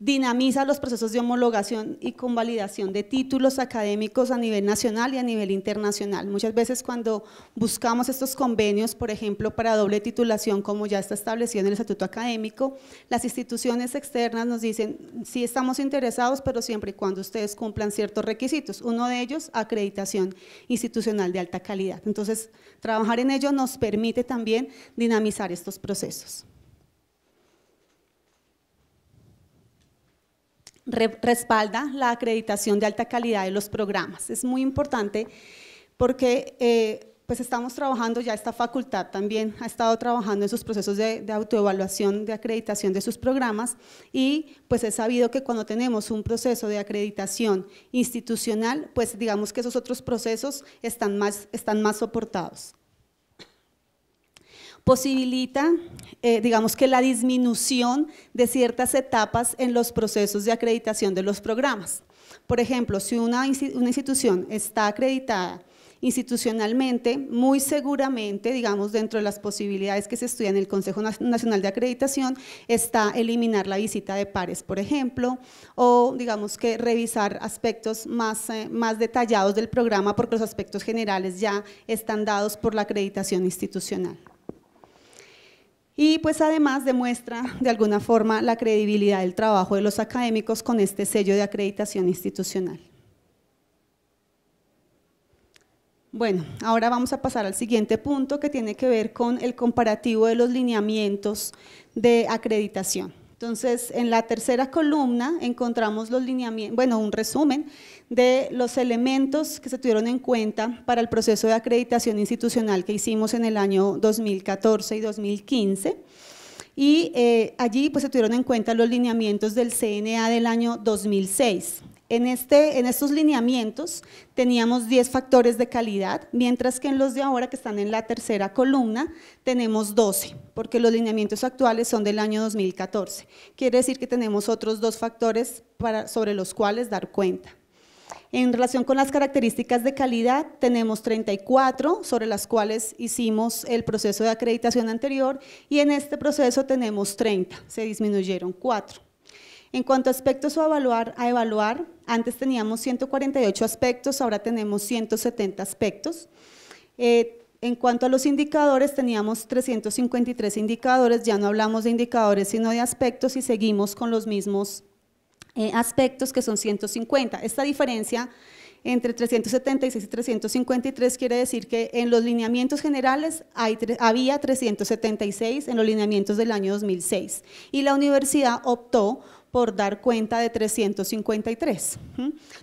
dinamiza los procesos de homologación y convalidación de títulos académicos a nivel nacional y a nivel internacional. Muchas veces cuando buscamos estos convenios, por ejemplo, para doble titulación, como ya está establecido en el estatuto académico, las instituciones externas nos dicen, sí estamos interesados, pero siempre y cuando ustedes cumplan ciertos requisitos. Uno de ellos, acreditación institucional de alta calidad. Entonces, trabajar en ello nos permite también dinamizar estos procesos. respalda la acreditación de alta calidad de los programas. Es muy importante porque eh, pues estamos trabajando, ya esta facultad también ha estado trabajando en sus procesos de, autoevaluación, de acreditación de sus programas y pues es sabido que cuando tenemos un proceso de acreditación institucional, pues digamos que esos otros procesos están más soportados posibilita, eh, digamos que la disminución de ciertas etapas en los procesos de acreditación de los programas. Por ejemplo, si una, institución está acreditada institucionalmente, muy seguramente, digamos, dentro de las posibilidades que se estudian en el Consejo Nacional de Acreditación, está eliminar la visita de pares, por ejemplo, o digamos que revisar aspectos más eh, detallados del programa porque los aspectos generales ya están dados por la acreditación institucional y pues además demuestra de alguna forma la credibilidad del trabajo de los académicos con este sello de acreditación institucional. Bueno, ahora vamos a pasar al siguiente punto que tiene que ver con el comparativo de los lineamientos de acreditación. Entonces, en la tercera columna encontramos los lineamientos, bueno, un resumen de los elementos que se tuvieron en cuenta para el proceso de acreditación institucional que hicimos en el año 2014 y 2015. Y eh, allí pues, se tuvieron en cuenta los lineamientos del CNA del año 2006, este, en, estos lineamientos teníamos 10 factores de calidad, mientras que en los de ahora, que están en la tercera columna, tenemos 12, porque los lineamientos actuales son del año 2014. Quiere decir que tenemos otros dos factores sobre los cuales dar cuenta. En relación con las características de calidad, tenemos 34 sobre las cuales hicimos el proceso de acreditación anterior y en este proceso tenemos 30, se disminuyeron 4. En cuanto a aspectos a evaluar, a evaluar, antes teníamos 148 aspectos, ahora tenemos 170 aspectos. Eh, en cuanto a los indicadores, teníamos 353 indicadores, ya no hablamos de indicadores sino de aspectos y seguimos con los mismos eh, aspectos que son 150. Esta diferencia entre 376 y 353 quiere decir que en los lineamientos generales hay, había 376 en los lineamientos del año 2006 y la universidad optó por dar cuenta de 353.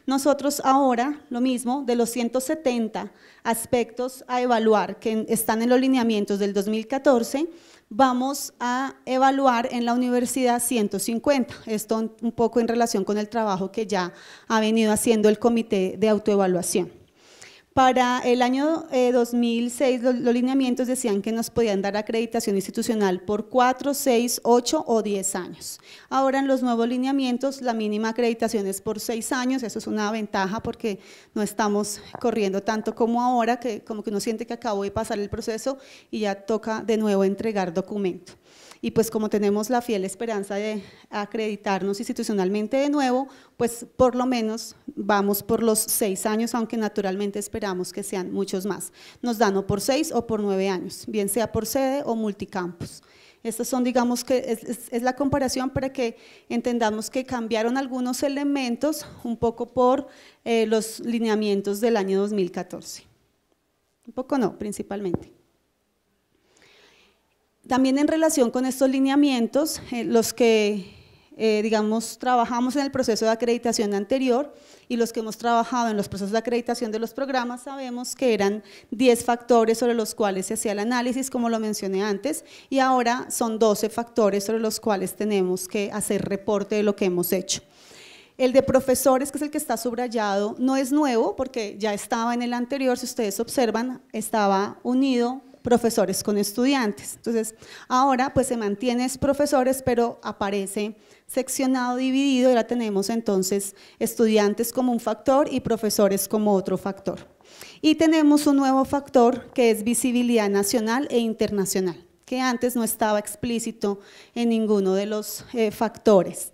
Nosotros ahora, lo mismo, de los 170 aspectos a evaluar que están en los lineamientos del 2014, vamos a evaluar en la universidad 150. Esto un poco en relación con el trabajo que ya ha venido haciendo el comité de autoevaluación. Para el año 2006, eh, los, lineamientos decían que nos podían dar acreditación institucional por 4, 6, 8 o 10 años. Ahora en los nuevos lineamientos, la mínima acreditación es por 6 años, eso es una ventaja porque no estamos corriendo tanto como ahora, que como que uno siente que acabó de pasar el proceso y ya toca de nuevo entregar documento y pues como tenemos la fiel esperanza de acreditarnos institucionalmente de nuevo, pues por lo menos vamos por los seis años, aunque naturalmente esperamos que sean muchos más. Nos dan o por seis o por nueve años, bien sea por sede o multicampus. Estas son, digamos, que es, la comparación para que entendamos que cambiaron algunos elementos un poco por eh, los lineamientos del año 2014. Un poco no, principalmente. También en relación con estos lineamientos, eh, los que, eh, digamos, trabajamos en el proceso de acreditación anterior y los que hemos trabajado en los procesos de acreditación de los programas, sabemos que eran 10 factores sobre los cuales se hacía el análisis, como lo mencioné antes, y ahora son 12 factores sobre los cuales tenemos que hacer reporte de lo que hemos hecho. El de profesores, que es el que está subrayado, no es nuevo porque ya estaba en el anterior, si ustedes observan, estaba unido profesores con estudiantes. Entonces, ahora pues se mantiene profesores, pero aparece seccionado, dividido, y ahora tenemos entonces estudiantes como un factor y profesores como otro factor. Y tenemos un nuevo factor que es visibilidad nacional e internacional, que antes no estaba explícito en ninguno de los eh, factores.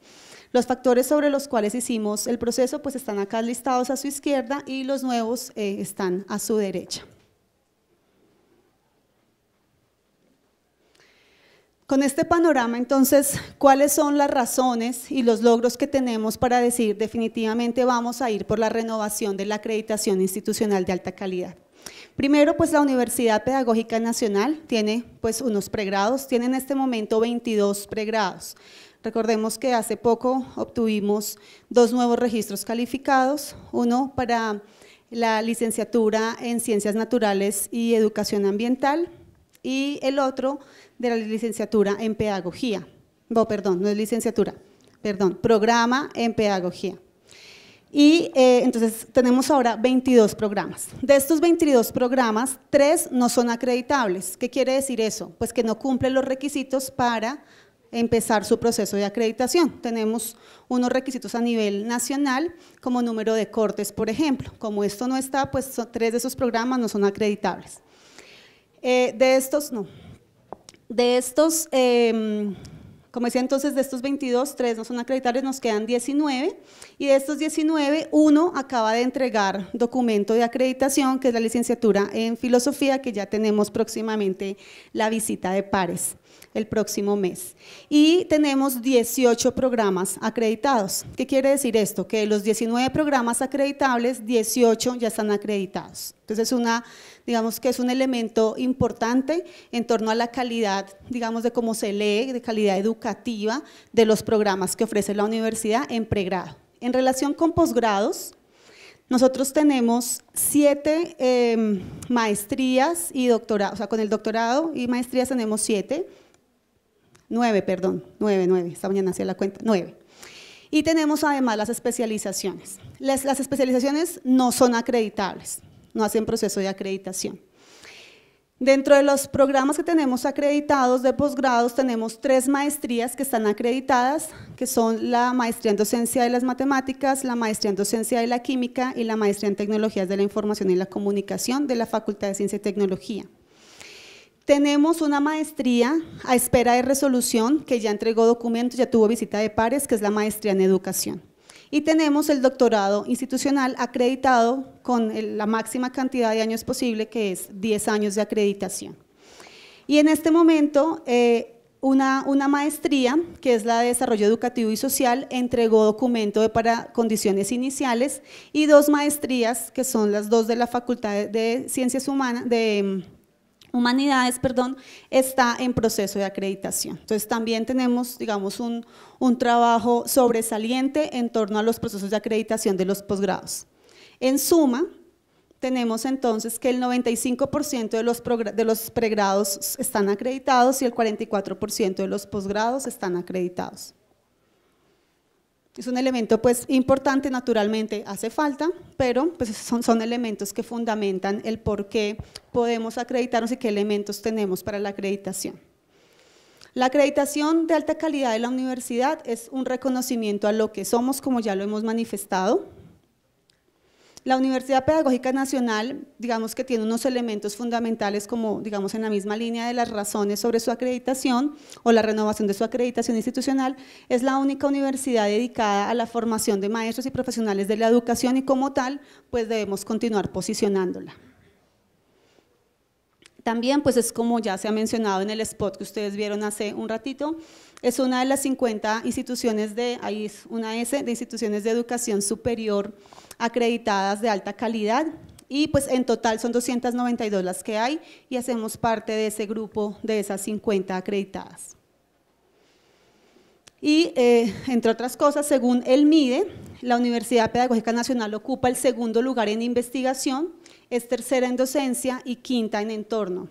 Los factores sobre los cuales hicimos el proceso pues están acá listados a su izquierda y los nuevos eh, están a su derecha. Con este panorama, entonces, ¿cuáles son las razones y los logros que tenemos para decir definitivamente vamos a ir por la renovación de la acreditación institucional de alta calidad? Primero, pues la Universidad Pedagógica Nacional tiene pues unos pregrados, tiene en este momento 22 pregrados. Recordemos que hace poco obtuvimos dos nuevos registros calificados, uno para la licenciatura en Ciencias Naturales y Educación Ambiental y el otro de la licenciatura en pedagogía. No, perdón, no es licenciatura, perdón, programa en pedagogía. Y eh, entonces tenemos ahora 22 programas. De estos 22 programas, tres no son acreditables. ¿Qué quiere decir eso? Pues que no cumplen los requisitos para empezar su proceso de acreditación. Tenemos unos requisitos a nivel nacional, como número de cortes, por ejemplo. Como esto no está, pues tres de esos programas no son acreditables. Eh, de estos, no, de estos, em, como decía entonces, de estos 22, tres no son acreditables, nos quedan 19. Y de estos 19, uno acaba de entregar documento de acreditación, que es la licenciatura en filosofía, que ya tenemos próximamente la visita de pares el próximo mes. Y tenemos 18 programas acreditados. ¿Qué quiere decir esto? Que de los 19 programas acreditables, 18 ya están acreditados. Entonces es una, digamos que es un elemento importante en torno a la calidad, digamos de cómo se lee, de calidad educativa de los programas que ofrece la universidad en pregrado. En relación con posgrados, nosotros tenemos siete em, maestrías y doctorados, o sea, con el doctorado y maestrías tenemos siete. Nueve, perdón, nueve, nueve. Esta mañana hacía la cuenta, nueve. Y tenemos además las especializaciones. Las, especializaciones no son acreditables, no hacen proceso de acreditación. Dentro de los programas que tenemos acreditados de posgrados, tenemos tres maestrías que están acreditadas, que son la maestría en docencia de las matemáticas, la maestría en docencia de la química y la maestría en tecnologías de la información y la comunicación de la Facultad de Ciencia y Tecnología. Tenemos una maestría a espera de resolución que ya entregó documentos, ya tuvo visita de pares, que es la maestría en educación. Y tenemos el doctorado institucional acreditado con la máxima cantidad de años posible, que es 10 años de acreditación. Y en este momento, eh, una, una, maestría, que es la de Desarrollo Educativo y Social, entregó documento para condiciones iniciales y dos maestrías, que son las dos de la Facultad de Ciencias Humanas, de humanidades, perdón, está en proceso de acreditación. Entonces también tenemos, digamos, un, trabajo sobresaliente en torno a los procesos de acreditación de los posgrados. En suma, tenemos entonces que el 95% de los, de los pregrados están acreditados y el 44% de los posgrados están acreditados. Es un elemento pues importante, naturalmente hace falta, pero pues son, son elementos que fundamentan el por qué podemos acreditarnos y qué elementos tenemos para la acreditación. La acreditación de alta calidad de la universidad es un reconocimiento a lo que somos, como ya lo hemos manifestado, la Universidad Pedagógica Nacional, digamos que tiene unos elementos fundamentales como, digamos, en la misma línea de las razones sobre su acreditación o la renovación de su acreditación institucional, es la única universidad dedicada a la formación de maestros y profesionales de la educación y como tal, pues debemos continuar posicionándola. También, pues es como ya se ha mencionado en el spot que ustedes vieron hace un ratito, es una de las 50 instituciones de, ahí es una S, de instituciones de educación superior acreditadas de alta calidad y pues en total son 292 las que hay y hacemos parte de ese grupo de esas 50 acreditadas. Y eh, entre otras cosas, según el MIDE, la Universidad Pedagógica Nacional ocupa el segundo lugar en investigación, es tercera en docencia y quinta en entorno.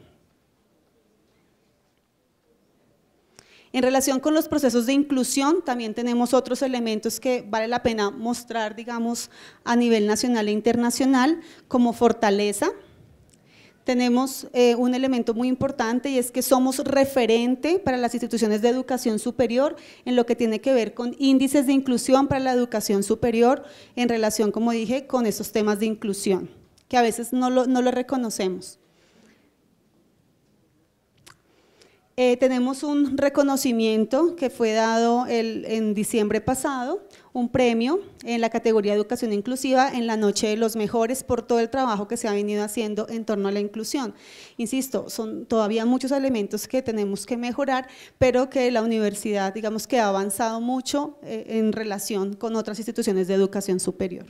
En relación con los procesos de inclusión, también tenemos otros elementos que vale la pena mostrar, digamos, a nivel nacional e internacional, como fortaleza. Tenemos eh, un elemento muy importante y es que somos referente para las instituciones de educación superior en lo que tiene que ver con índices de inclusión para la educación superior en relación, como dije, con esos temas de inclusión, que a veces no lo reconocemos. Eh, tenemos un reconocimiento que fue dado en diciembre pasado, un premio en la categoría Educación Inclusiva en la Noche de los Mejores por todo el trabajo que se ha venido haciendo en torno a la inclusión. Insisto, son todavía muchos elementos que tenemos que mejorar, pero que la universidad, digamos que ha avanzado mucho eh, en relación con otras instituciones de educación superior.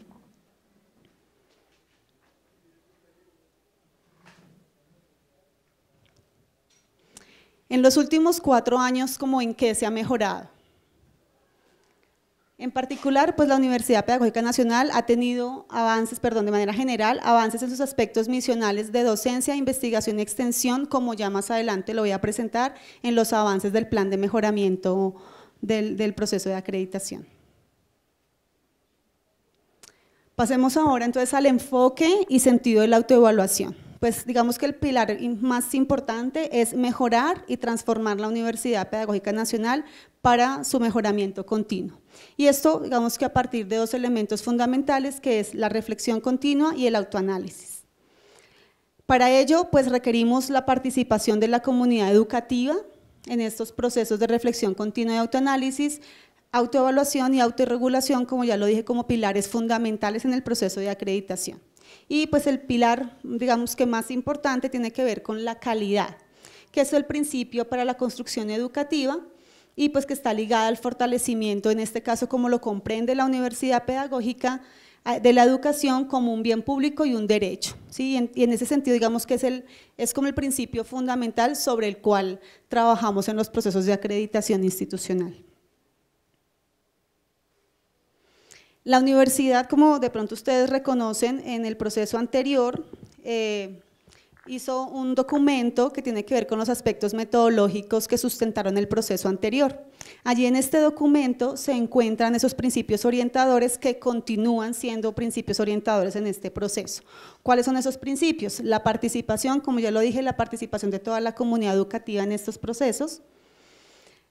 En los últimos cuatro años, ¿cómo en qué se ha mejorado? En particular, pues la Universidad Pedagógica Nacional ha tenido avances, perdón, de manera general, avances en sus aspectos misionales de docencia, investigación y extensión, como ya más adelante lo voy a presentar en los avances del plan de mejoramiento del, del proceso de acreditación. Pasemos ahora entonces al enfoque y sentido de la autoevaluación pues digamos que el pilar más importante es mejorar y transformar la Universidad Pedagógica Nacional para su mejoramiento continuo. Y esto, digamos que a partir de dos elementos fundamentales, que es la reflexión continua y el autoanálisis. Para ello, pues requerimos la participación de la comunidad educativa en estos procesos de reflexión continua y autoanálisis, autoevaluación y autorregulación, como ya lo dije, como pilares fundamentales en el proceso de acreditación. Y pues el pilar, digamos que más importante, tiene que ver con la calidad, que es el principio para la construcción educativa y pues que está ligada al fortalecimiento, en este caso como lo comprende la Universidad Pedagógica, eh, de la educación como un bien público y un derecho. ¿sí? Y, en, ese sentido, digamos que el, es como el principio fundamental sobre el cual trabajamos en los procesos de acreditación institucional. La universidad, como de pronto ustedes reconocen, en el proceso anterior eh, hizo un documento que tiene que ver con los aspectos metodológicos que sustentaron el proceso anterior. Allí en este documento se encuentran esos principios orientadores que continúan siendo principios orientadores en este proceso. ¿Cuáles son esos principios? La participación, como ya lo dije, la participación de toda la comunidad educativa en estos procesos.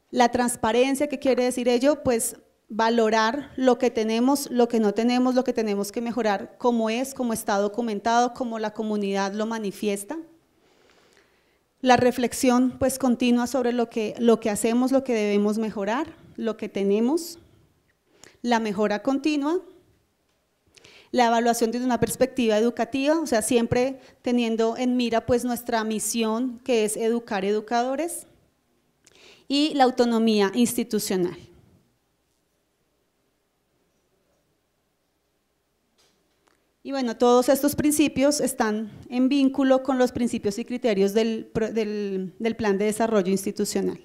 La transparencia, ¿qué quiere decir ello? Pues valorar lo que tenemos, lo que no tenemos, lo que tenemos que mejorar, cómo es, cómo está documentado, cómo la comunidad lo manifiesta. La reflexión pues continua sobre lo que, lo que hacemos, lo que debemos mejorar, lo que tenemos. La mejora continua. La evaluación desde una perspectiva educativa, o sea, siempre teniendo en mira pues nuestra misión que es educar educadores. Y la autonomía institucional. Y bueno, todos estos principios están en vínculo con los principios y criterios del, plan de desarrollo institucional.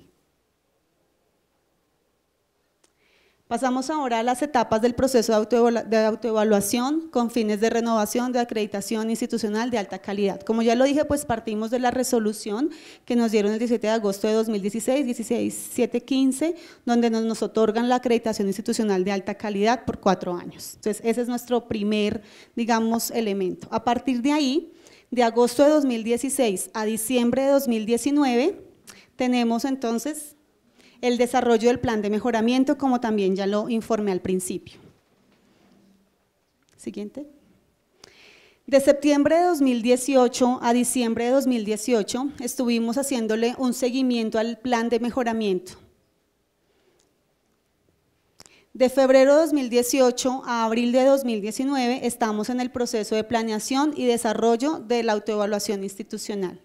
Pasamos ahora a las etapas del proceso de, autoevaluación con fines de renovación de acreditación institucional de alta calidad. Como ya lo dije, pues partimos de la resolución que nos dieron el 17 de agosto de 2016, 16715, donde nos, nos otorgan la acreditación institucional de alta calidad por cuatro años. Entonces, ese es nuestro primer, digamos, elemento. A partir de ahí, de agosto de 2016 a diciembre de 2019, tenemos entonces el desarrollo del plan de mejoramiento, como también ya lo informé al principio. Siguiente. De septiembre de 2018 a diciembre de 2018 estuvimos haciéndole un seguimiento al plan de mejoramiento. De febrero de 2018 a abril de 2019 estamos en el proceso de planeación y desarrollo de la autoevaluación institucional.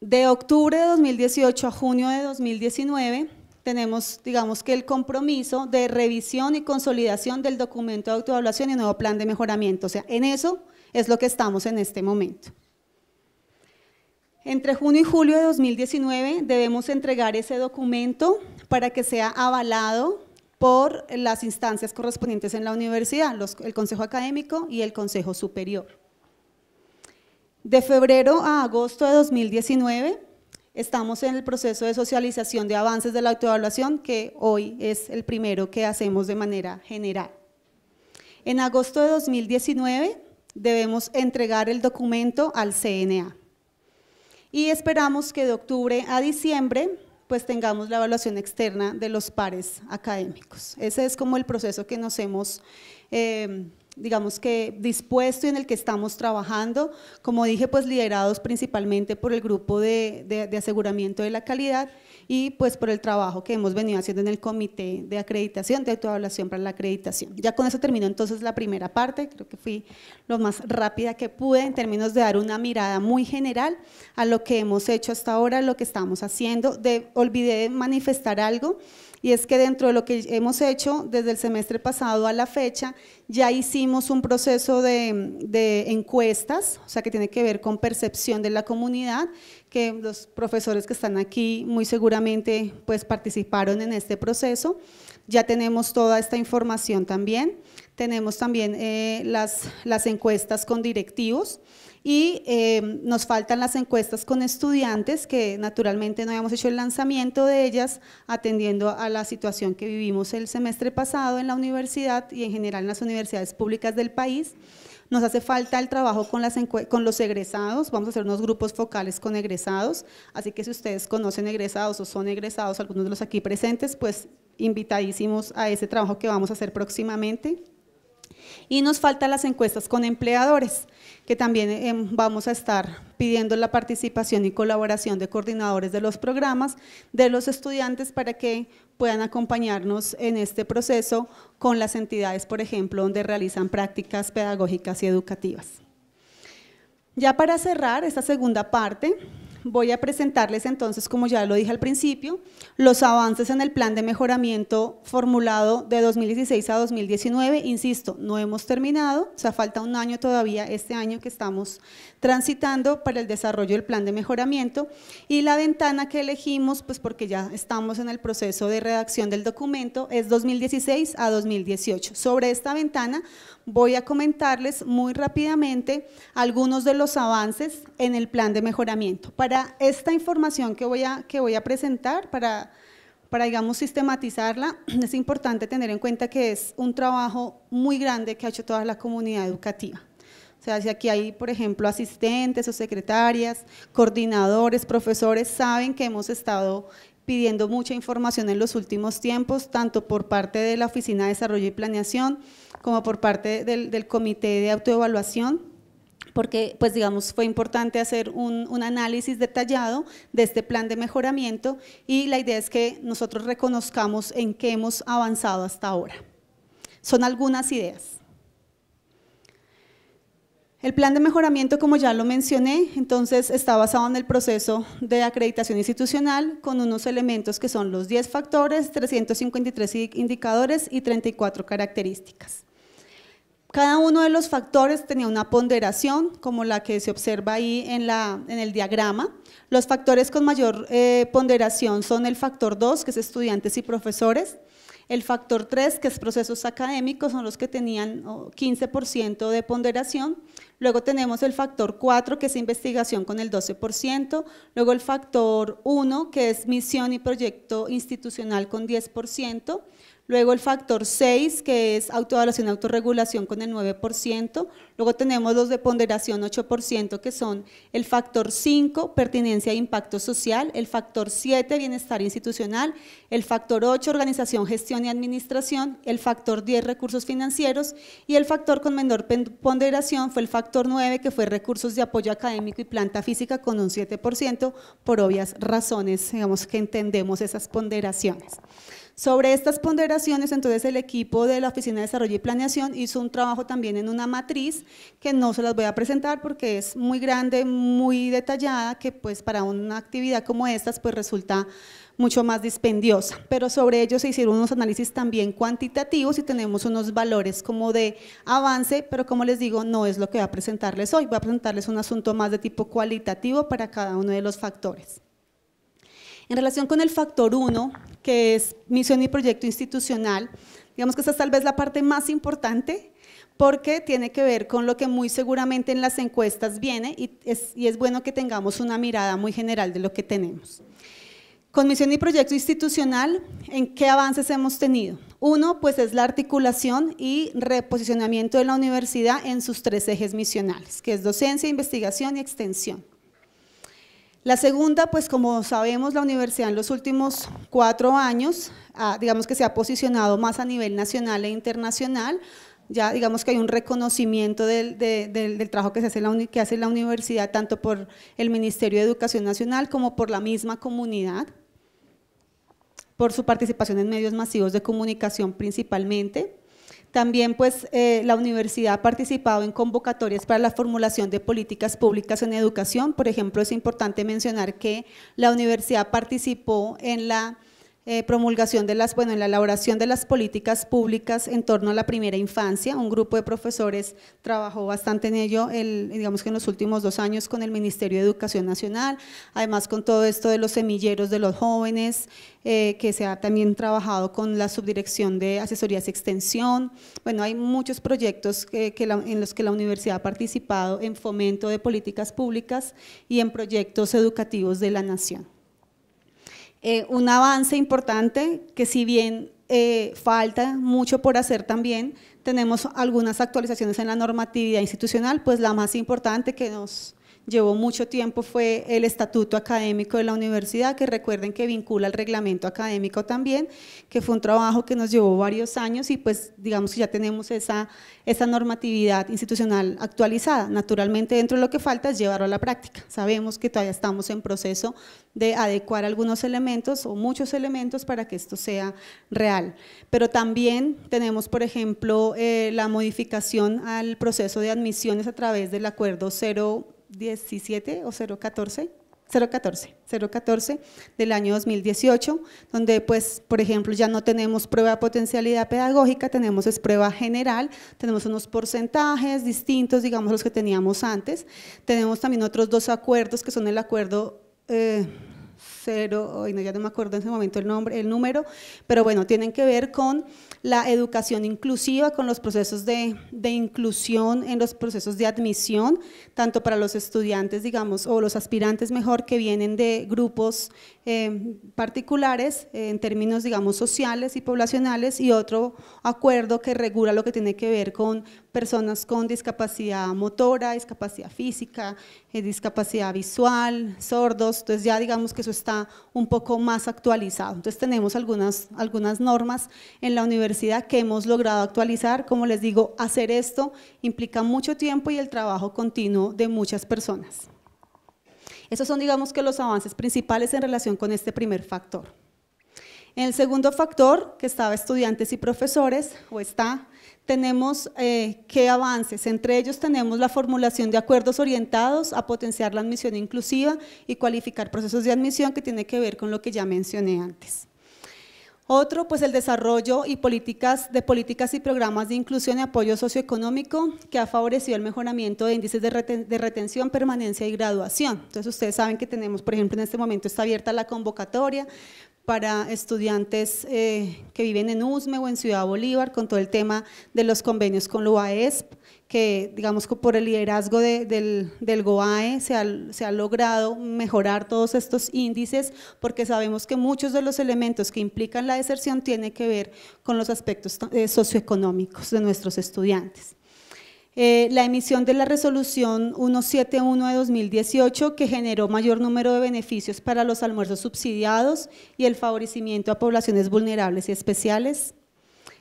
De octubre de 2018 a junio de 2019 tenemos, digamos que el compromiso de revisión y consolidación del documento de autoevaluación y nuevo plan de mejoramiento. O sea, en eso es lo que estamos en este momento. Entre junio y julio de 2019 debemos entregar ese documento para que sea avalado por las instancias correspondientes en la universidad, el Consejo Académico y el Consejo Superior. De febrero a agosto de 2019 estamos en el proceso de socialización de avances de la autoevaluación, que hoy es el primero que hacemos de manera general. En agosto de 2019 debemos entregar el documento al CNA y esperamos que de octubre a diciembre pues tengamos la evaluación externa de los pares académicos. Ese es como el proceso que nos hemos eh, digamos que dispuesto y en el que estamos trabajando, como dije, pues liderados principalmente por el grupo de, aseguramiento de la calidad y pues por el trabajo que hemos venido haciendo en el comité de acreditación, de autoevaluación para la acreditación. Ya con eso termino entonces la primera parte, creo que fui lo más rápida que pude en términos de dar una mirada muy general a lo que hemos hecho hasta ahora, lo que estamos haciendo, de, olvidé manifestar algo, y es que dentro de lo que hemos hecho desde el semestre pasado a la fecha, ya hicimos un proceso de, encuestas, o sea, que tiene que ver con percepción de la comunidad, que los profesores que están aquí muy seguramente pues participaron en este proceso. Ya tenemos toda esta información también. Tenemos también eh, las encuestas con directivos y em, nos faltan las encuestas con estudiantes, que naturalmente no habíamos hecho el lanzamiento de ellas, atendiendo a la situación que vivimos el semestre pasado en la universidad y en general en las universidades públicas del país. Nos hace falta el trabajo con, las con los egresados, vamos a hacer unos grupos focales con egresados, así que si ustedes conocen egresados o son egresados, algunos de los aquí presentes, pues invitadísimos a ese trabajo que vamos a hacer próximamente. Y nos faltan las encuestas con empleadores que también eh, vamos a estar pidiendo la participación y colaboración de coordinadores de los programas, de los estudiantes para que puedan acompañarnos en este proceso con las entidades, por ejemplo, donde realizan prácticas pedagógicas y educativas. Ya para cerrar esta segunda parte, voy a presentarles entonces, como ya lo dije al principio, los avances en el plan de mejoramiento formulado de 2016 a 2019. Insisto, no hemos terminado, o sea, falta un año todavía, este año que estamos transitando para el desarrollo del plan de mejoramiento. Y la ventana que elegimos, pues porque ya estamos en el proceso de redacción del documento, es 2016 a 2018. Sobre esta ventana voy a comentarles muy rápidamente algunos de los avances en el plan de mejoramiento. Para esta información que voy a, presentar, para, para digamos sistematizarla, [clears throat] es importante tener en cuenta que es un trabajo muy grande que ha hecho toda la comunidad educativa. O sea, si aquí hay, por ejemplo, asistentes o secretarias, coordinadores, profesores, saben que hemos estado pidiendo mucha información en los últimos tiempos, tanto por parte de la Oficina de Desarrollo y Planeación, como por parte del, comité de autoevaluación, porque pues digamos fue importante hacer un, un, análisis detallado de este plan de mejoramiento y la idea es que nosotros reconozcamos en qué hemos avanzado hasta ahora. Son algunas ideas. El plan de mejoramiento, como ya lo mencioné, entonces está basado en el proceso de acreditación institucional con unos elementos que son los 10 factores, 353 indicadores y 34 características. Cada uno de los factores tenía una ponderación, como la que se observa ahí en, el diagrama. Los factores con mayor eh, ponderación son el factor 2, que es estudiantes y profesores, el factor 3, que es procesos académicos, son los que tenían 15% de ponderación. Luego tenemos el factor 4, que es investigación con el 12%. Luego el factor 1, que es misión y proyecto institucional con 10%. Luego el factor 6, que es autoevaluación, autorregulación con el 9%. Luego tenemos los de ponderación 8%, que son el factor 5, pertinencia e impacto social. El factor 7, bienestar institucional. El factor 8, organización, gestión y administración. El factor 10, recursos financieros. Y el factor con menor ponderación fue el factor 9, que fue recursos de apoyo académico y planta física con un 7%, por obvias razones, digamos que entendemos esas ponderaciones. Sobre estas ponderaciones, entonces el equipo de la Oficina de Desarrollo y Planeación hizo un trabajo también en una matriz que no se las voy a presentar porque es muy grande, muy detallada, que pues para una actividad como esta pues resulta mucho más dispendiosa, pero sobre ello se hicieron unos análisis también cuantitativos y tenemos unos valores como de avance, pero como les digo, no es lo que voy a presentarles hoy, voy a presentarles un asunto más de tipo cualitativo para cada uno de los factores. En relación con el factor 1, que es misión y proyecto institucional, digamos que esa es tal vez la parte más importante porque tiene que ver con lo que muy seguramente en las encuestas viene y es, y es bueno que tengamos una mirada muy general de lo que tenemos. Con misión y proyecto institucional, ¿en qué avances hemos tenido? Uno, pues es la articulación y reposicionamiento de la universidad en sus tres ejes misionales, que es docencia, investigación y extensión. La segunda, pues como sabemos, la universidad en los últimos cuatro años, ah, digamos que se ha posicionado más a nivel nacional e internacional, ya digamos que hay un reconocimiento del, trabajo que, se hace la, que hace la universidad, tanto por el Ministerio de Educación Nacional como por la misma comunidad, por su participación en medios masivos de comunicación principalmente. También pues eh, la universidad ha participado en convocatorias para la formulación de políticas públicas en educación. Por ejemplo, es importante mencionar que la universidad participó en la eh, promulgación de las, bueno, en la elaboración de las políticas públicas en torno a la primera infancia. Un grupo de profesores trabajó bastante en ello, digamos que en los últimos dos años con el Ministerio de Educación Nacional, además con todo esto de los semilleros de los jóvenes, eh, que se ha también trabajado con la subdirección de asesorías y extensión. Bueno, hay muchos proyectos en los que la universidad ha participado en fomento de políticas públicas y en proyectos educativos de la nación. Eh, un avance importante que si bien eh, falta mucho por hacer también, tenemos algunas actualizaciones en la normatividad institucional, pues la más importante que nos llevó mucho tiempo fue el estatuto académico de la universidad, que recuerden que vincula el reglamento académico también, que fue un trabajo que nos llevó varios años y pues digamos que ya tenemos esa, esa normatividad institucional actualizada. Naturalmente dentro de lo que falta es llevarlo a la práctica. Sabemos que todavía estamos en proceso de adecuar algunos elementos o muchos elementos para que esto sea real. Pero también tenemos, por ejemplo, eh, la modificación al proceso de admisiones a través del acuerdo 0 17 o 014. 014, 014 del año 2018, donde pues, por ejemplo, ya no tenemos prueba de potencialidad pedagógica, tenemos es prueba general, tenemos unos porcentajes distintos, digamos, los que teníamos antes. Tenemos también otros dos acuerdos, que son el acuerdo... Eh, cero, hoy no, ya no me acuerdo en ese momento el nombre, el número, pero bueno, tienen que ver con la educación inclusiva con los procesos de, inclusión en los procesos de admisión, tanto para los estudiantes, digamos, o los aspirantes mejor, que vienen de grupos eh, particulares eh, en términos, digamos, sociales y poblacionales, y otro acuerdo que regula lo que tiene que ver con personas con discapacidad motora, discapacidad física, eh, discapacidad visual, sordos, entonces ya digamos que eso está un poco más actualizado. Entonces tenemos algunas, algunas normas en la universidad que hemos logrado actualizar. Como les digo, hacer esto implica mucho tiempo y el trabajo continuo de muchas personas. Esos son digamos que los avances principales en relación con este primer factor. En el segundo factor, que estaba estudiantes y profesores, o está, tenemos eh, qué avances. Entre ellos tenemos la formulación de acuerdos orientados a potenciar la admisión inclusiva y cualificar procesos de admisión que tiene que ver con lo que ya mencioné antes. Otro, pues el desarrollo y políticas de políticas y programas de inclusión y apoyo socioeconómico que ha favorecido el mejoramiento de índices de, retención, permanencia y graduación. Entonces ustedes saben que tenemos, por ejemplo, en este momento está abierta la convocatoria para estudiantes eh, que viven en USME o en Ciudad Bolívar con todo el tema de los convenios con la UAESP, que digamos que por el liderazgo del, GOAE se se ha, logrado mejorar todos estos índices porque sabemos que muchos de los elementos que implican la deserción tienen que ver con los aspectos eh, socioeconómicos de nuestros estudiantes. Eh, la emisión de la resolución 171 de 2018 que generó mayor número de beneficios para los almuerzos subsidiados y el favorecimiento a poblaciones vulnerables y especiales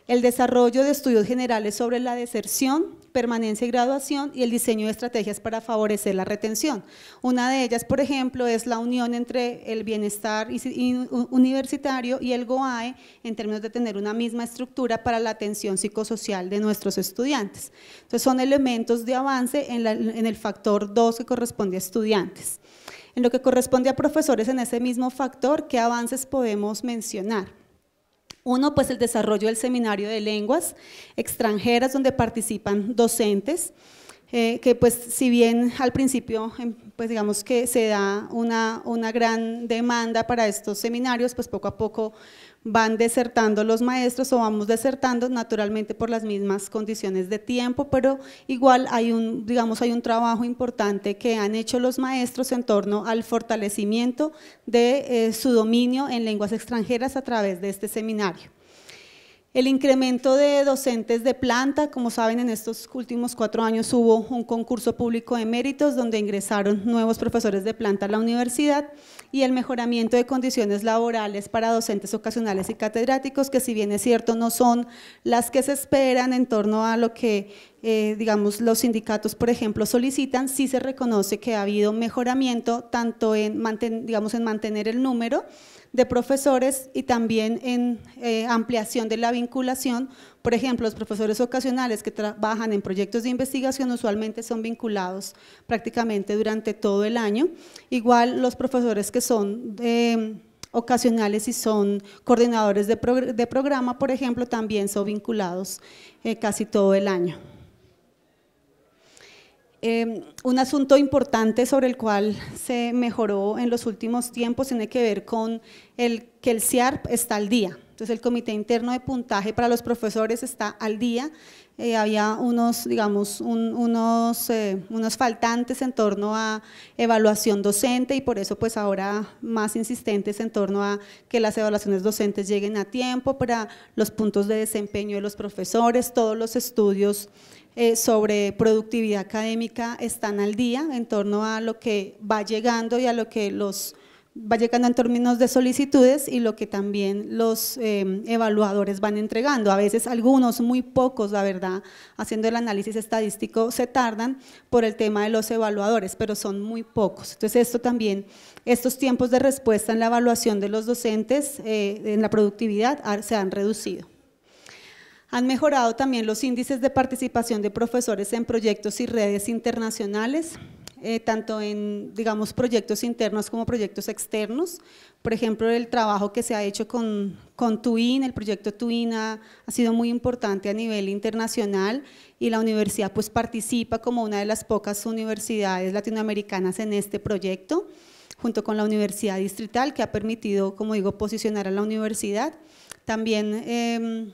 el desarrollo de estudios generales sobre la deserción, permanencia y graduación y el diseño de estrategias para favorecer la retención. Una de ellas, por ejemplo, es la unión entre el bienestar universitario y el GOAE en términos de tener una misma estructura para la atención psicosocial de nuestros estudiantes. Entonces, son elementos de avance en, el factor 2 que corresponde a estudiantes. En lo que corresponde a profesores en ese mismo factor, ¿qué avances podemos mencionar? Uno, pues el desarrollo del seminario de lenguas extranjeras donde participan docentes, eh, que pues si bien al principio, em, pues digamos que se da una, una gran demanda para estos seminarios, pues poco a poco van desertando los maestros o vamos desertando naturalmente por las mismas condiciones de tiempo, pero igual hay un, digamos, hay un trabajo importante que han hecho los maestros en torno al fortalecimiento de eh, su dominio en lenguas extranjeras a través de este seminario. El incremento de docentes de planta, como saben, en estos últimos cuatro años hubo un concurso público de méritos donde ingresaron nuevos profesores de planta a la universidad y el mejoramiento de condiciones laborales para docentes ocasionales y catedráticos, que si bien es cierto no son las que se esperan en torno a lo que, eh, digamos, los sindicatos, por ejemplo, solicitan, sí se reconoce que ha habido mejoramiento tanto en, digamos, en mantener el número, de profesores y también en eh, ampliación de la vinculación. Por ejemplo, los profesores ocasionales que trabajan en proyectos de investigación usualmente son vinculados prácticamente durante todo el año. Igual los profesores que son... Em, ocasionales y son coordinadores de, programa, por ejemplo, también son vinculados eh, casi todo el año. Em, un asunto importante sobre el cual se mejoró en los últimos tiempos tiene que ver con el que el CIARP está al día. Entonces el Comité Interno de Puntaje para los Profesores está al día. Eh, había unos, digamos, unos, eh, unos faltantes en torno a evaluación docente y por eso pues ahora más insistentes en torno a que las evaluaciones docentes lleguen a tiempo para los puntos de desempeño de los profesores, todos los estudios eh, sobre productividad académica están al día en torno a lo que va llegando y a lo que los va llegando en términos de solicitudes y lo que también los eh, evaluadores van entregando. A veces algunos, muy pocos, la verdad, haciendo el análisis estadístico, se tardan por el tema de los evaluadores, pero son muy pocos. Entonces esto también, estos tiempos de respuesta en la evaluación de los docentes, eh, en la productividad, se han reducido. Han mejorado también los índices de participación de profesores en proyectos y redes internacionales, eh, tanto en, digamos, proyectos internos como proyectos externos. Por ejemplo, el trabajo que se ha hecho con, con TUIN, el proyecto TUIN ha, sido muy importante a nivel internacional y la universidad pues participa como una de las pocas universidades latinoamericanas en este proyecto, junto con la Universidad Distrital, que ha permitido, como digo, posicionar a la universidad. También... Em,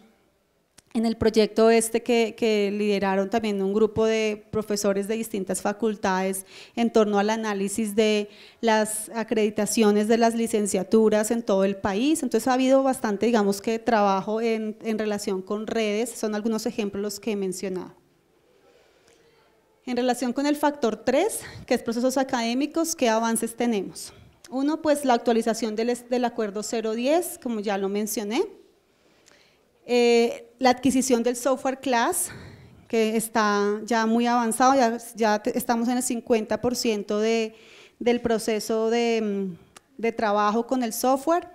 en el proyecto este que, lideraron también un grupo de profesores de distintas facultades en torno al análisis de las acreditaciones de las licenciaturas en todo el país. Entonces ha habido bastante, digamos que trabajo en, relación con redes, son algunos ejemplos que he mencionado. En relación con el factor 3, que es procesos académicos, ¿qué avances tenemos? Uno, pues la actualización del acuerdo 010, como ya lo mencioné. Eh, la adquisición del software class, que está ya muy avanzado, ya, estamos en el 50% de, del proceso mm, de, trabajo con el software.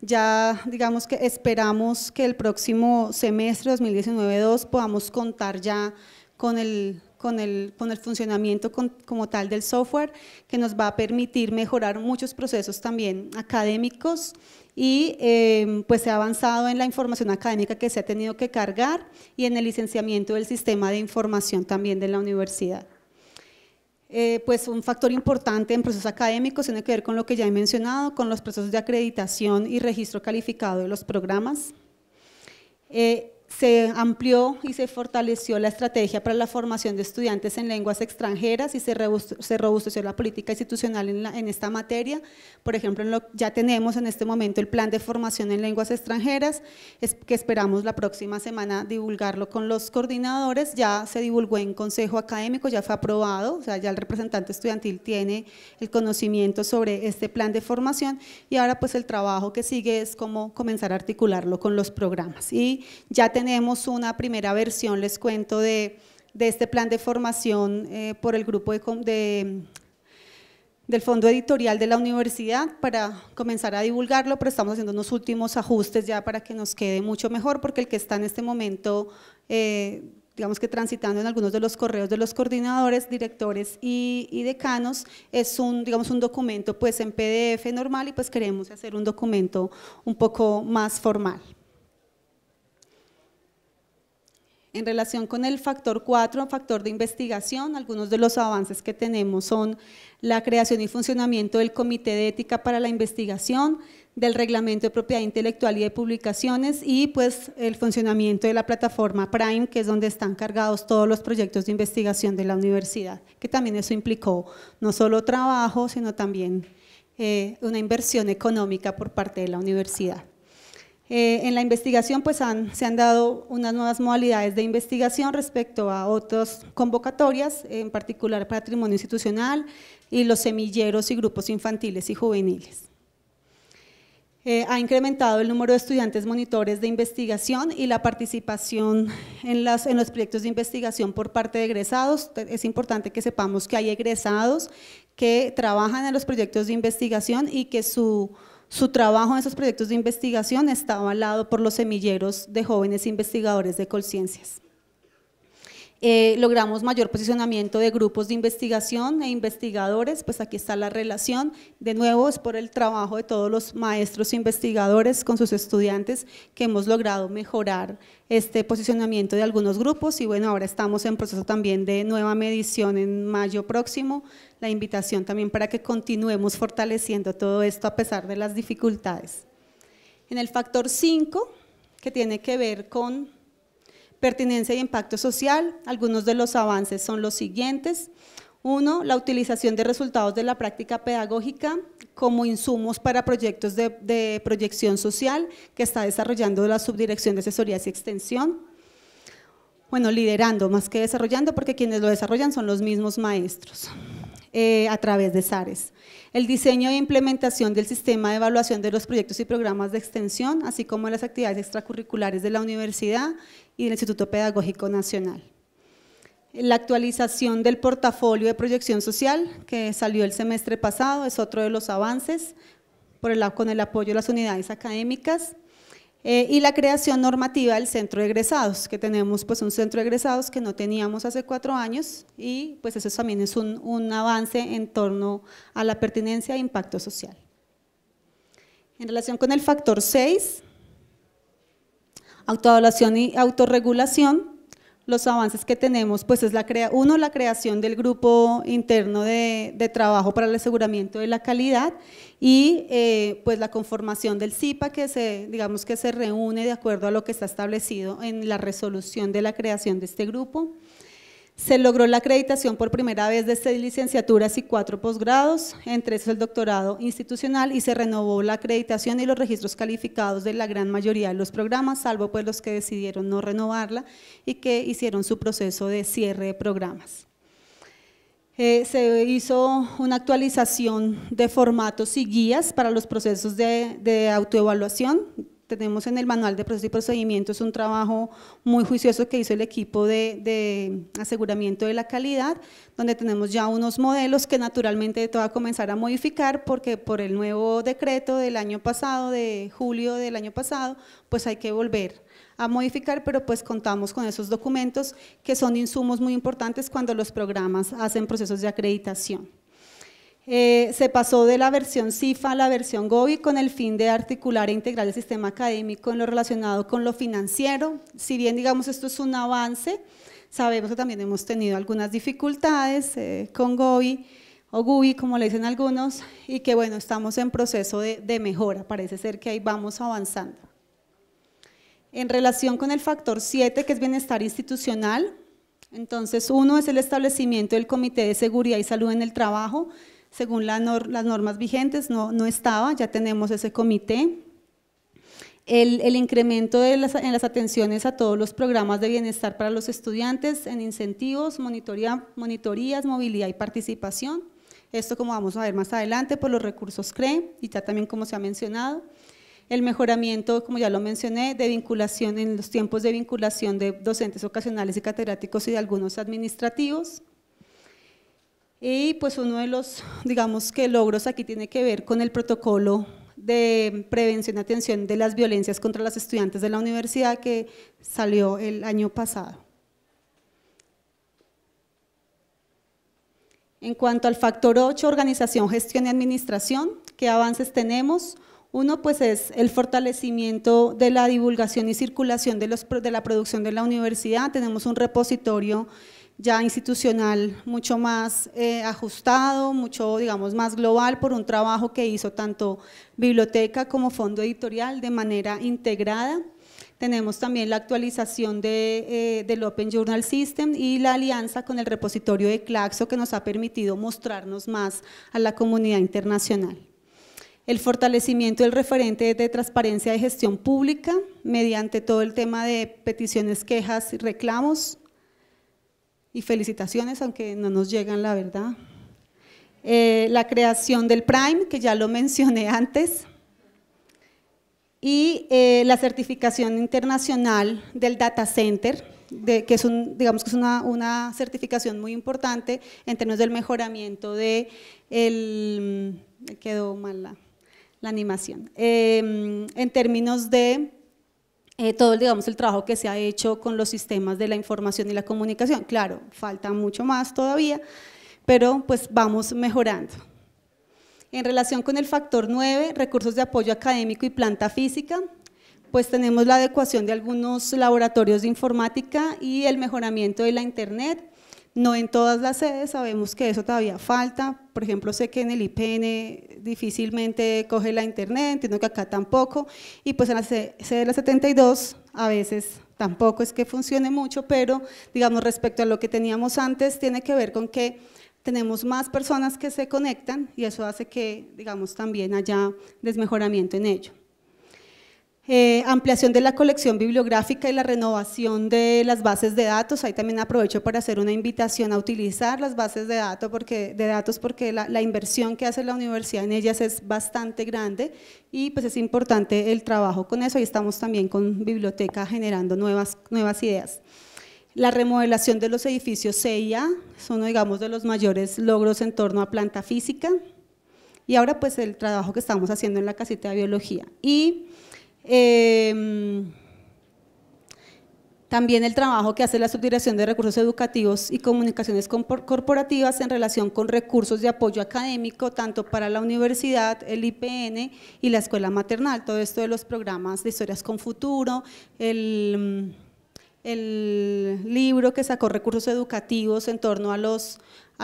Ya digamos que esperamos que el próximo semestre 2019-2 podamos contar ya con el, con el, con el, funcionamiento como tal del software, que nos va a permitir mejorar muchos procesos también académicos y em, pues se ha avanzado en la información académica que se ha tenido que cargar y en el licenciamiento del sistema de información también de la universidad. Eh, pues un factor importante en procesos académicos tiene que ver con lo que ya he mencionado, con los procesos de acreditación y registro calificado de los programas. Eh, se amplió y se fortaleció la estrategia para la formación de estudiantes en lenguas extranjeras y se, robusteció la política institucional en, esta materia. Por ejemplo, ya tenemos en este momento el plan de formación en lenguas extranjeras, que esperamos la próxima semana divulgarlo con los coordinadores. Ya se divulgó en consejo académico, ya fue aprobado, o sea, ya el representante estudiantil tiene el conocimiento sobre este plan de formación y ahora pues el trabajo que sigue es cómo comenzar a articularlo con los programas. Y ya tenemos una primera versión, les cuento, de, este plan de formación eh, por el grupo de, del fondo editorial de la universidad para comenzar a divulgarlo, pero estamos haciendo unos últimos ajustes ya para que nos quede mucho mejor, porque el que está en este momento, eh, digamos que transitando en algunos de los correos de los coordinadores, directores y, y, decanos, es un, digamos, un documento pues en PDF normal y pues queremos hacer un documento un poco más formal. En relación con el factor 4, factor de investigación, algunos de los avances que tenemos son la creación y funcionamiento del Comité de Ética para la Investigación, del Reglamento de Propiedad Intelectual y de Publicaciones y pues el funcionamiento de la plataforma Prime, que es donde están cargados todos los proyectos de investigación de la universidad, que también eso implicó no solo trabajo, sino también eh, una inversión económica por parte de la universidad. Eh, en la investigación pues se han dado unas nuevas modalidades de investigación respecto a otras convocatorias, en particular patrimonio institucional y los semilleros y grupos infantiles y juveniles. Eh, ha incrementado el número de estudiantes monitores de investigación y la participación en, las, en los proyectos de investigación por parte de egresados. Es importante que sepamos que hay egresados que trabajan en los proyectos de investigación y que su su trabajo en esos proyectos de investigación está avalado por los semilleros de jóvenes investigadores de Colciencias. Eh, logramos mayor posicionamiento de grupos de investigación e investigadores, pues aquí está la relación, de nuevo es por el trabajo de todos los maestros e investigadores con sus estudiantes que hemos logrado mejorar este posicionamiento de algunos grupos y bueno, ahora estamos en proceso también de nueva medición en mayo próximo, la invitación también para que continuemos fortaleciendo todo esto a pesar de las dificultades. En el factor 5, que tiene que ver con pertinencia y impacto social. Algunos de los avances son los siguientes. Uno, la utilización de resultados de la práctica pedagógica como insumos para proyectos de, proyección social que está desarrollando la Subdirección de Asesorías y Extensión bueno, liderando más que desarrollando, porque quienes lo desarrollan son los mismos maestros eh, a través de SARES. El diseño e implementación del sistema de evaluación de los proyectos y programas de extensión, así como las actividades extracurriculares de la universidad y del Instituto Pedagógico Nacional. La actualización del portafolio de proyección social que salió el semestre pasado es otro de los avances por el, con el apoyo de las unidades académicas eh, y la creación normativa del centro de egresados, que tenemos pues un centro de egresados que no teníamos hace cuatro años y pues eso también es un, un avance en torno a la pertinencia e impacto social. En relación con el factor 6, Autoevaluación y autorregulación, los avances que tenemos, pues es la uno, la creación del grupo interno de, trabajo para el aseguramiento de la calidad y eh, pues la conformación del CIPA que se, digamos que se reúne de acuerdo a lo que está establecido en la resolución de la creación de este grupo. Se logró la acreditación por primera vez de seis licenciaturas y cuatro posgrados, entre esos el doctorado institucional, y se renovó la acreditación y los registros calificados de la gran mayoría de los programas, salvo pues los que decidieron no renovarla y que hicieron su proceso de cierre de programas. Eh, se hizo una actualización de formatos y guías para los procesos de autoevaluación, tenemos en el manual de procesos y procedimientos un trabajo muy juicioso que hizo el equipo de, aseguramiento de la calidad, donde tenemos ya unos modelos que naturalmente todo va a comenzar a modificar porque por el nuevo decreto del año pasado, de julio del año pasado, pues hay que volver a modificar, pero pues contamos con esos documentos que son insumos muy importantes cuando los programas hacen procesos de acreditación. Eh, se pasó de la versión CIFA a la versión GOBI con el fin de articular e integrar el sistema académico en lo relacionado con lo financiero. Si bien, digamos, esto es un avance, sabemos que también hemos tenido algunas dificultades eh, con GOBI o GUI, como le dicen algunos, y que, bueno, estamos en proceso de, de mejora. Parece ser que ahí vamos avanzando. En relación con el factor 7, que es bienestar institucional, entonces uno es el establecimiento del Comité de Seguridad y Salud en el Trabajo, según las normas vigentes, no, no estaba, ya tenemos ese comité. El, el, incremento en las atenciones a todos los programas de bienestar para los estudiantes, en incentivos, monitoría, monitorías, movilidad y participación. Esto como vamos a ver más adelante por los recursos CRE y ya también como se ha mencionado. El mejoramiento, como ya lo mencioné, de vinculación en los tiempos de vinculación de docentes ocasionales y catedráticos y de algunos administrativos y pues uno de los, digamos que logros aquí tiene que ver con el protocolo de prevención y atención de las violencias contra las estudiantes de la universidad que salió el año pasado. En cuanto al factor 8, organización, gestión y administración, ¿qué avances tenemos? Uno pues es el fortalecimiento de la divulgación y circulación de, los, de la producción de la universidad. Tenemos un repositorio ya institucional mucho más eh, ajustado, mucho, digamos, más global por un trabajo que hizo tanto biblioteca como fondo editorial de manera integrada. Tenemos también la actualización eh, del Open Journal System y la alianza con el repositorio de Claxo que nos ha permitido mostrarnos más a la comunidad internacional. El fortalecimiento del referente de transparencia de gestión pública mediante todo el tema de peticiones, quejas y reclamos, y felicitaciones, aunque no nos llegan, la verdad. Eh, la creación del Prime, que ya lo [laughs] mencioné antes, y eh, la certificación internacional del Data Center, que es, un, digamos que es una, certificación muy importante en términos del mejoramiento de el, quedó mal la, animación, em, en términos de eh, todo digamos, el trabajo que se ha hecho con los sistemas de la información y la comunicación. Claro, falta mucho más todavía, pero pues vamos mejorando. En relación con el factor 9, recursos de apoyo académico y planta física, pues tenemos la adecuación de algunos laboratorios de informática y el mejoramiento de la internet, no en todas las sedes, sabemos que eso todavía falta. Por ejemplo, sé que en el IPN difícilmente coge la internet, entiendo que acá tampoco. Y pues en la sede de la 72 a veces tampoco es que funcione mucho, pero digamos respecto a lo que teníamos antes, tiene que ver con que tenemos más personas que se conectan y eso hace que, digamos, también haya desmejoramiento en ello. Eh, ampliación de la colección bibliográfica y la renovación de las bases de datos. Ahí también aprovecho para hacer una invitación a utilizar las bases de, datos porque, de datos porque la, inversión que hace la universidad en ellas es bastante grande y pues es importante el trabajo con eso y estamos también con biblioteca generando nuevas, nuevas ideas. La remodelación de los edificios CIA son, digamos, de los mayores logros en torno a planta física y ahora pues el trabajo que estamos haciendo en la casita de biología. Y Em, también el trabajo que hace la Subdirección de Recursos Educativos y Comunicaciones Corporativas en relación con recursos de apoyo académico, tanto para la universidad, el IPN y la escuela maternal. Todo esto de los programas de Historias con Futuro, el libro que sacó recursos educativos en torno a los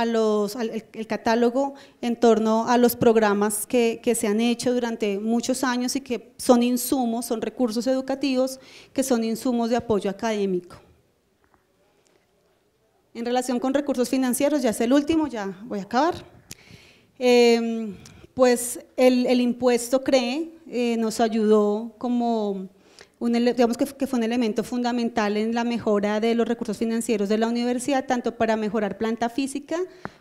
los, el, catálogo en torno a los programas que, se han hecho durante muchos años y que son insumos, son recursos educativos que son insumos de apoyo académico. En relación con recursos financieros, ya es el último, ya voy a acabar. Em, pues el, impuesto CREE eh, nos ayudó como digamos que, fue un elemento fundamental en la mejora de los recursos financieros de la universidad, tanto para mejorar planta física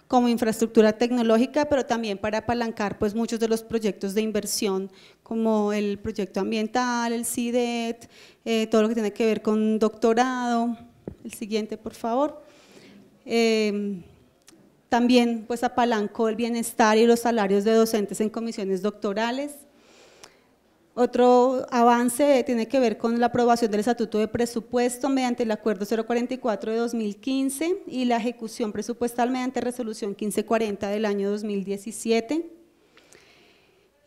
como infraestructura tecnológica, pero también para apalancar pues, muchos de los proyectos de inversión, como el proyecto ambiental, el CIDET, eh, todo lo que tiene que ver con doctorado. El siguiente, por favor. Em, también pues apalancó el bienestar y los salarios de docentes en comisiones doctorales otro avance tiene que ver con la aprobación del Estatuto de Presupuesto mediante el Acuerdo 044 de 2015 y la ejecución presupuestal mediante Resolución 1540 del año 2017.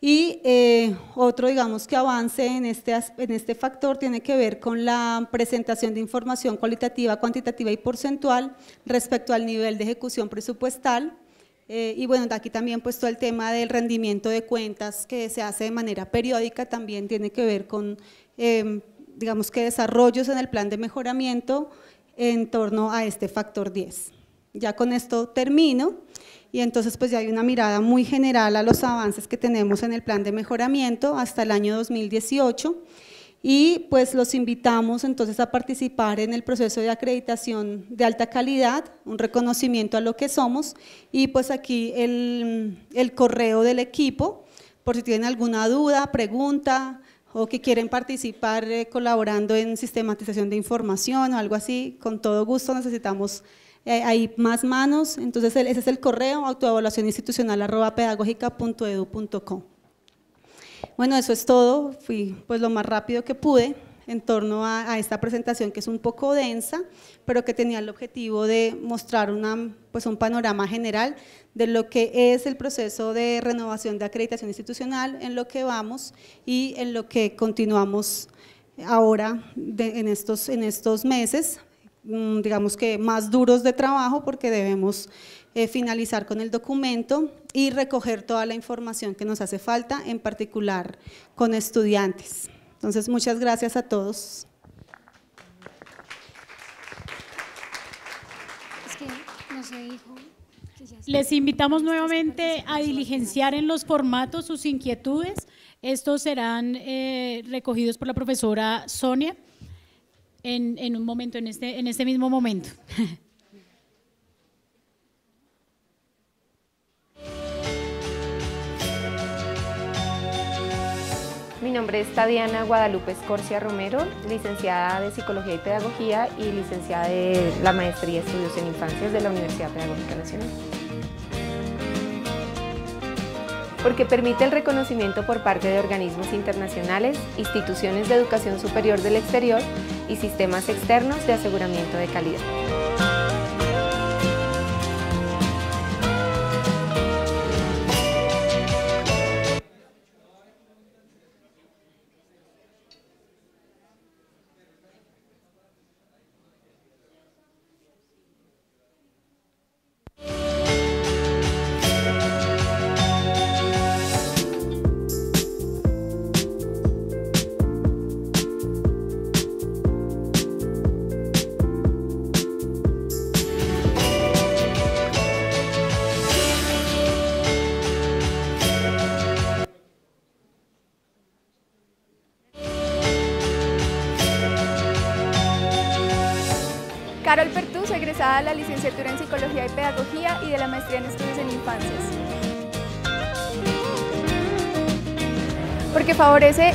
Y eh, otro, digamos, que avance en este, en este factor tiene que ver con la presentación de información cualitativa, cuantitativa y porcentual respecto al nivel de ejecución presupuestal eh, y bueno, aquí también pues todo el tema del rendimiento de cuentas que se hace de manera periódica también tiene que ver con, em, digamos que desarrollos en el plan de mejoramiento en torno a este factor 10. Ya con esto termino y entonces pues ya hay una mirada muy general a los avances que tenemos en el plan de mejoramiento hasta el año 2018 y pues los invitamos entonces a participar en el proceso de acreditación de alta calidad, un reconocimiento a lo que somos y pues aquí el, el correo del equipo por si tienen alguna duda, pregunta o que quieren participar eh, colaborando en sistematización de información o algo así, con todo gusto necesitamos eh, ahí más manos, entonces ese es el correo autoevaluacióninstitucional.pedagógica.edu.com. Bueno, eso es todo, fui pues lo más rápido que pude en torno a, esta presentación que es un poco densa, pero que tenía el objetivo de mostrar una, pues un panorama general de lo que es el proceso de renovación de acreditación institucional, en lo que vamos y en lo que continuamos ahora en, estos, en estos meses, mm, digamos que más duros de trabajo porque debemos eh, finalizar con el documento y recoger toda la información que nos hace falta, en particular con estudiantes. Entonces, muchas gracias a todos. Les invitamos nuevamente a diligenciar en los formatos sus inquietudes. Estos serán eh, recogidos por la profesora Sonia en, un momento, en este, en este mismo momento. [laughs] Mi nombre es Tadiana Guadalupe Escorcia Romero, licenciada de Psicología y Pedagogía y licenciada de la Maestría de Estudios en Infancias de la Universidad Pedagógica Nacional. Porque permite el reconocimiento por parte de organismos internacionales, instituciones de educación superior del exterior y sistemas externos de aseguramiento de calidad.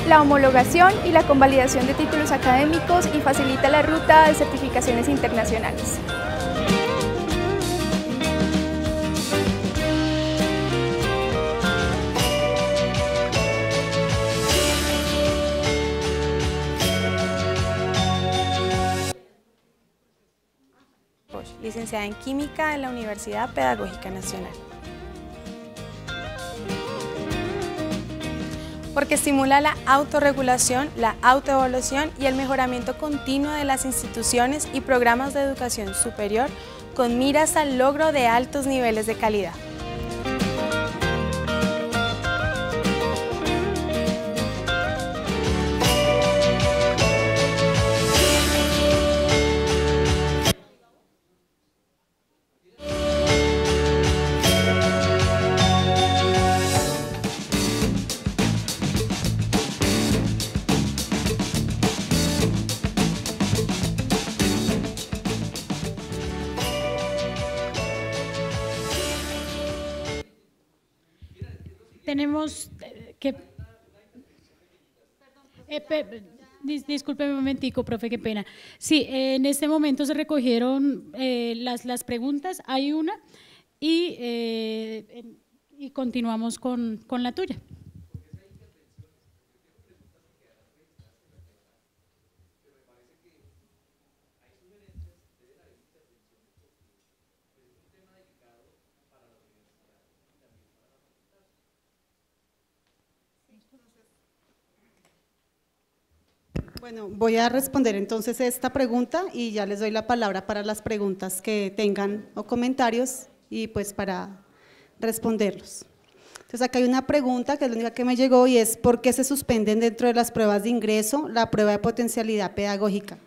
la homologación y la convalidación de títulos académicos y facilita la ruta de certificaciones internacionales. licenciada en Química en la Universidad Pedagógica Nacional. porque estimula la autorregulación, la autoevaluación y el mejoramiento continuo de las instituciones y programas de educación superior con miras al logro de altos niveles de calidad. Eh, disculpe un momentico, profe, qué pena. Sí, eh, en este momento se recogieron eh, las, las preguntas, hay una, y, y continuamos con la tuya. Bueno, voy a responder entonces esta pregunta y ya les doy la palabra para las preguntas que tengan o comentarios y pues para responderlos. Entonces acá hay una pregunta que es la única que me llegó y es ¿por qué se suspenden dentro de las pruebas de ingreso la prueba de potencialidad pedagógica?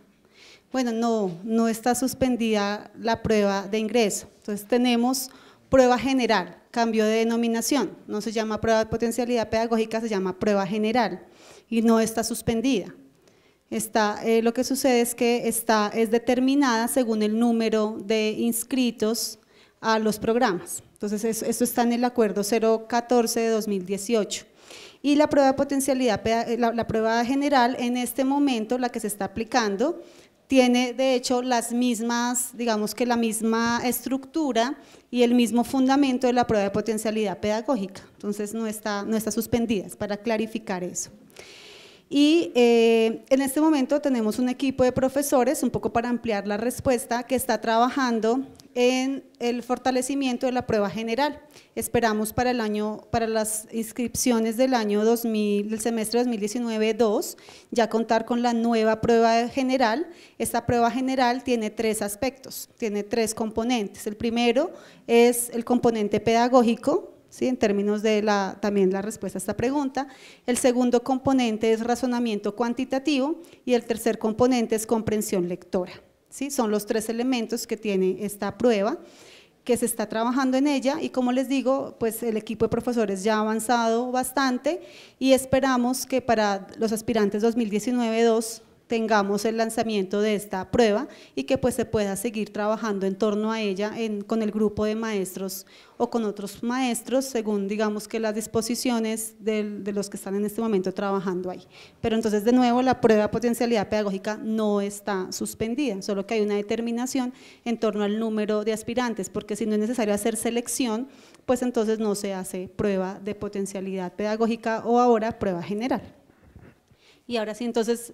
Bueno, no, no está suspendida la prueba de ingreso. Entonces tenemos prueba general, cambio de denominación. No se llama prueba de potencialidad pedagógica, se llama prueba general y no está suspendida. Está, eh, lo que sucede es que está, es determinada según el número de inscritos a los programas. Entonces, esto está en el acuerdo 014 de 2018. Y la prueba de potencialidad, eh, la, prueba general en este momento, la que se está aplicando, tiene de hecho las mismas, digamos que la misma estructura y el mismo fundamento de la prueba de potencialidad pedagógica. Entonces no está, no está suspendida, para clarificar eso. Y eh, en este momento tenemos un equipo de profesores, un poco para ampliar la respuesta, que está trabajando en el fortalecimiento de la prueba general. Esperamos para el año, para las inscripciones del año 2000, del semestre 2019-2, ya contar con la nueva prueba general. Esta prueba general tiene tres aspectos, tiene tres componentes. El primero es el componente pedagógico, ¿sí? en términos de la, también la respuesta a esta pregunta. El segundo componente es razonamiento cuantitativo y el tercer componente es comprensión lectora. ¿sí? Son los tres elementos que tiene esta prueba que se está trabajando en ella y como les digo, pues el equipo de profesores ya ha avanzado bastante y esperamos que para los aspirantes 2019-2 tengamos el lanzamiento de esta prueba y que pues se pueda seguir trabajando en torno a ella con el grupo de maestros o con otros maestros, según digamos que las disposiciones de, de los que están en este momento trabajando ahí. Pero entonces de nuevo la prueba de potencialidad pedagógica no está suspendida, solo que hay una determinación en torno al número de aspirantes, porque si no es necesario hacer selección, pues entonces no se hace prueba de potencialidad pedagógica o ahora prueba general. Y ahora sí, entonces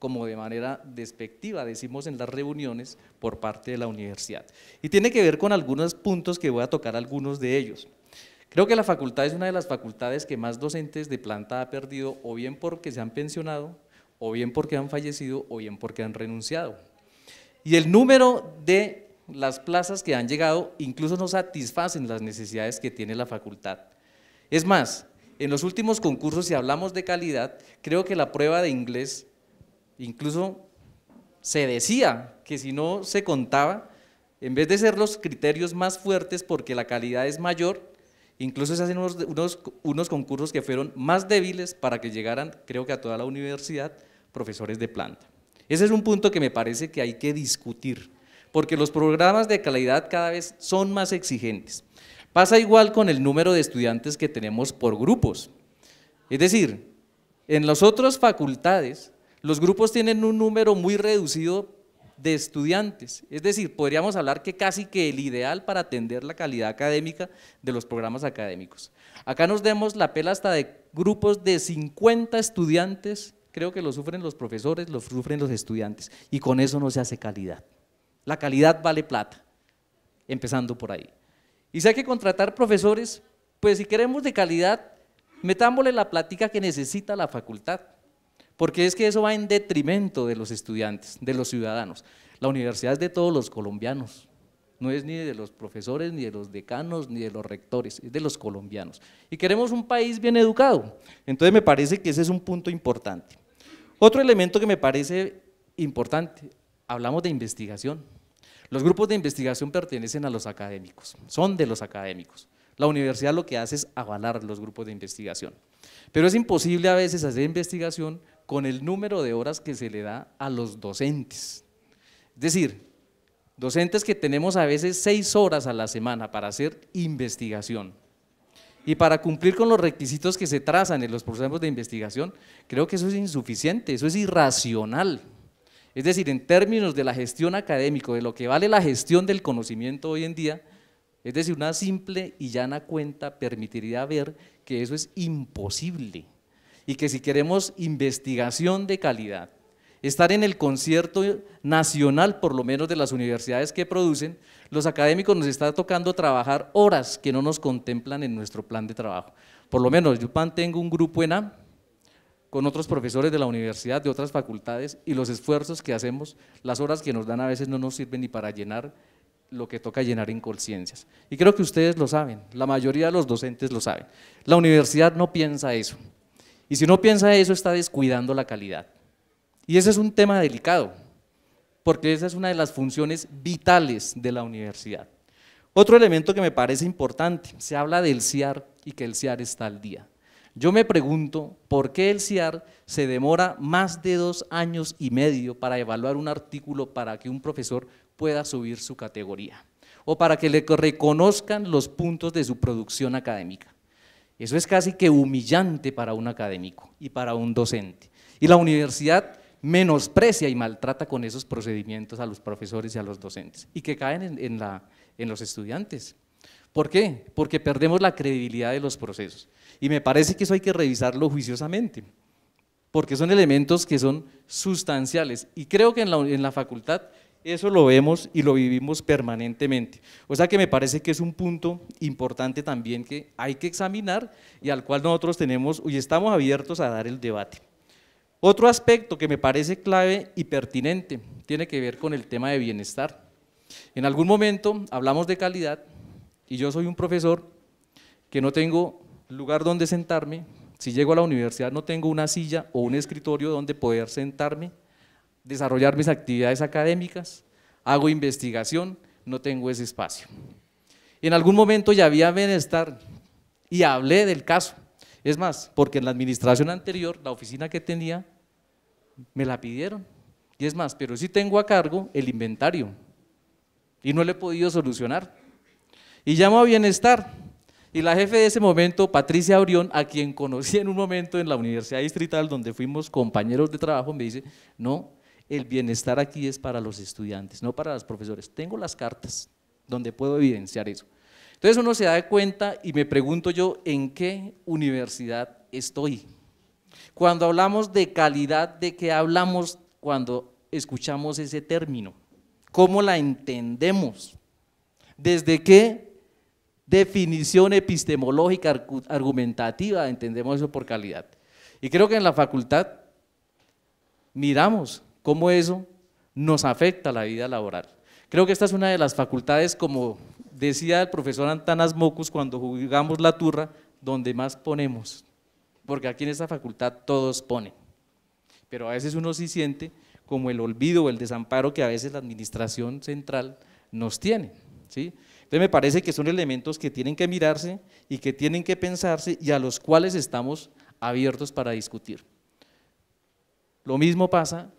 como de manera despectiva, decimos en las reuniones por parte de la universidad. Y tiene que ver con algunos puntos que voy a tocar algunos de ellos. Creo que la facultad es una de las facultades que más docentes de planta ha perdido, o bien porque se han pensionado, o bien porque han fallecido, o bien porque han renunciado. Y el número de las plazas que han llegado incluso no satisfacen las necesidades que tiene la facultad. Es más, en los últimos concursos, si hablamos de calidad, creo que la prueba de inglés Incluso se decía que si no se contaba, en vez de ser los criterios más fuertes porque la calidad es mayor, incluso se hacen unos, unos concursos que fueron más débiles para que llegaran, creo que a toda la universidad, profesores de planta. Ese es un punto que me parece que hay que discutir, porque los programas de calidad cada vez son más exigentes. Pasa igual con el número de estudiantes que tenemos por grupos. Es decir, en las otras facultades los grupos tienen un número muy reducido de estudiantes, es decir, podríamos hablar que casi que el ideal para atender la calidad académica de los programas académicos. Acá nos demos la pela hasta de grupos de 50 estudiantes, creo que lo sufren los profesores, lo sufren los estudiantes, y con eso no se hace calidad. La calidad vale plata, empezando por ahí. Y si hay que contratar profesores, pues si queremos de calidad, metámosle la plática que necesita la facultad porque es que eso va en detrimento de los estudiantes, de los ciudadanos. La universidad es de todos los colombianos, no es ni de los profesores, ni de los decanos, ni de los rectores, es de los colombianos. Y queremos un país bien educado, entonces me parece que ese es un punto importante. Otro elemento que me parece importante, hablamos de investigación. Los grupos de investigación pertenecen a los académicos, son de los académicos. La universidad lo que hace es avalar los grupos de investigación. Pero es imposible a veces hacer investigación con el número de horas que se le da a los docentes. Es decir, docentes que tenemos a veces seis horas a la semana para hacer investigación. Y para cumplir con los requisitos que se trazan en los procesos de investigación, creo que eso es insuficiente, eso es irracional. Es decir, en términos de la gestión académica, de lo que vale la gestión del conocimiento hoy en día, es decir, una simple y llana cuenta permitiría ver que eso es imposible y que si queremos investigación de calidad, estar en el concierto nacional, por lo menos de las universidades que producen, los académicos nos está tocando trabajar horas que no nos contemplan en nuestro plan de trabajo. Por lo menos yo tengo un grupo en con otros profesores de la universidad, de otras facultades, y los esfuerzos que hacemos, las horas que nos dan a veces no nos sirven ni para llenar lo que toca llenar en conciencias. Y creo que ustedes lo saben, la mayoría de los docentes lo saben. La universidad no piensa eso. Y si no piensa eso, está descuidando la calidad. Y ese es un tema delicado, porque esa es una de las funciones vitales de la universidad. Otro elemento que me parece importante, se habla del CIAR y que el CIAR está al día. Yo me pregunto por qué el CIAR se demora más de dos años y medio para evaluar un artículo para que un profesor pueda subir su categoría o para que le reconozcan los puntos de su producción académica. Eso es casi que humillante para un académico y para un docente. Y la universidad menosprecia y maltrata con esos procedimientos a los profesores y a los docentes, y que caen en, los estudiantes. ¿Por qué? Porque perdemos la credibilidad de los procesos. Y me parece que eso hay que revisarlo juiciosamente, porque son elementos que son sustanciales. Y creo que en la facultad eso lo vemos y lo vivimos permanentemente. O sea que me parece que es un punto importante también que hay que examinar y al cual nosotros tenemos y estamos abiertos a dar el debate. Otro aspecto que me parece clave y pertinente tiene que ver con el tema de bienestar. En algún momento hablamos de calidad y yo soy un profesor que no tengo lugar donde sentarme. Si llego a la universidad no tengo una silla o un escritorio donde poder sentarme desarrollar mis actividades académicas, hago investigación, no tengo ese espacio. En algún momento ya había bienestar y hablé del caso. Es más, porque en la administración anterior, la oficina que tenía, me la pidieron. Y es más, pero sí tengo a cargo el inventario y no le he podido solucionar. Y llamo a bienestar. Y la jefe de ese momento, Patricia Orión, a quien conocí en un momento en la Universidad Distrital, donde fuimos compañeros de trabajo, me dice, no, el bienestar aquí es para los estudiantes, no para los profesores. Tengo las cartas donde puedo evidenciar eso. Entonces uno se da cuenta y me pregunto yo, ¿en qué universidad estoy? Cuando hablamos de calidad, ¿de qué hablamos cuando escuchamos ese término? ¿Cómo la entendemos? ¿Desde qué definición epistemológica argumentativa entendemos eso por calidad? Y creo que en la facultad miramos cómo eso nos afecta la vida laboral. Creo que esta es una de las facultades, como decía el profesor Antanas Mocus cuando jugamos la turra, donde más ponemos, porque aquí en esta facultad todos ponen. Pero a veces uno sí siente como el olvido o el desamparo que a veces la administración central nos tiene. ¿sí? Entonces me parece que son elementos que tienen que mirarse y que tienen que pensarse y a los cuales estamos abiertos para discutir. Lo mismo pasa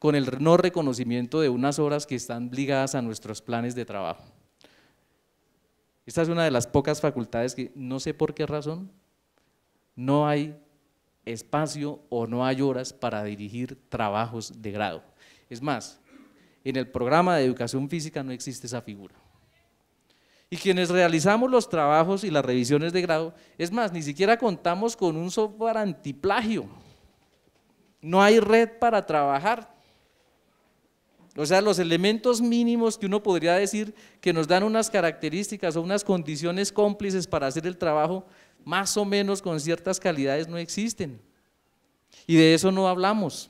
con el no reconocimiento de unas horas que están ligadas a nuestros planes de trabajo. Esta es una de las pocas facultades que no sé por qué razón no hay espacio o no hay horas para dirigir trabajos de grado. Es más, en el programa de educación física no existe esa figura. Y quienes realizamos los trabajos y las revisiones de grado, es más, ni siquiera contamos con un software antiplagio. No hay red para trabajar. O sea, los elementos mínimos que uno podría decir que nos dan unas características o unas condiciones cómplices para hacer el trabajo, más o menos con ciertas calidades, no existen. Y de eso no hablamos,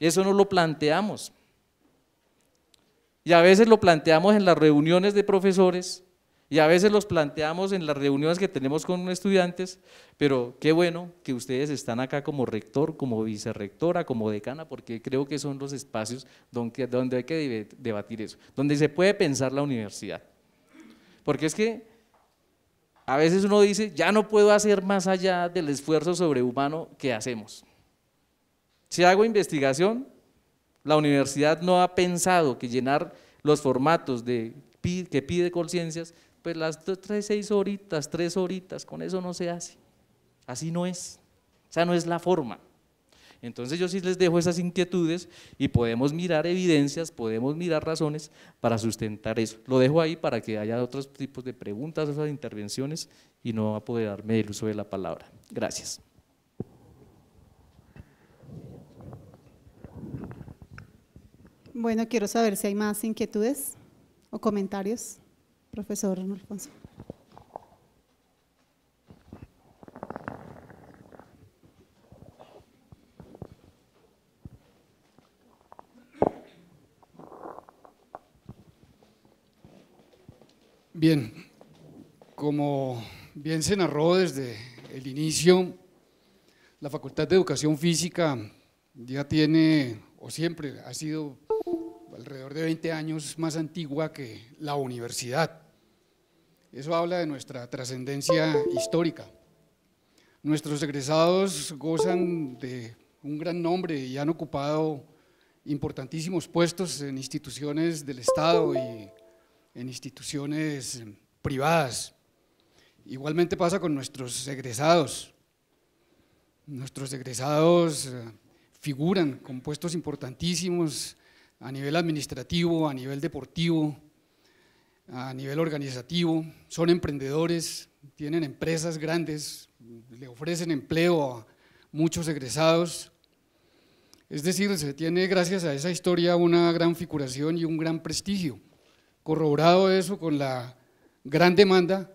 eso no lo planteamos. Y a veces lo planteamos en las reuniones de profesores y a veces los planteamos en las reuniones que tenemos con estudiantes, pero qué bueno que ustedes están acá como rector, como vicerrectora, como decana, porque creo que son los espacios donde, hay que debatir eso, donde se puede pensar la universidad. Porque es que a veces uno dice, ya no puedo hacer más allá del esfuerzo sobrehumano que hacemos. Si hago investigación, la universidad no ha pensado que llenar los formatos que pide conciencias pues las tres, seis horitas, tres horitas, con eso no se hace. Así no es. O sea, no es la forma. Entonces yo sí les dejo esas inquietudes y podemos mirar evidencias, podemos mirar razones para sustentar eso. Lo dejo ahí para que haya otros tipos de preguntas, otras intervenciones y no apoderarme el uso de la palabra. Gracias. Bueno, quiero saber si hay más inquietudes o comentarios profesor Alfonso. Bien, como bien se narró desde el inicio, la Facultad de Educación Física ya tiene, o siempre ha sido alrededor de 20 años más antigua que la universidad. Eso habla de nuestra trascendencia histórica. Nuestros egresados gozan de un gran nombre y han ocupado importantísimos puestos en instituciones del Estado y en instituciones privadas. Igualmente pasa con nuestros egresados. Nuestros egresados eh, figuran con puestos importantísimos a nivel administrativo, a nivel deportivo, a nivel organizativo, son emprendedores, tienen empresas grandes, le ofrecen empleo a muchos egresados. Es decir, se tiene gracias a esa historia una gran figuración y un gran prestigio. Corroborado eso con la gran demanda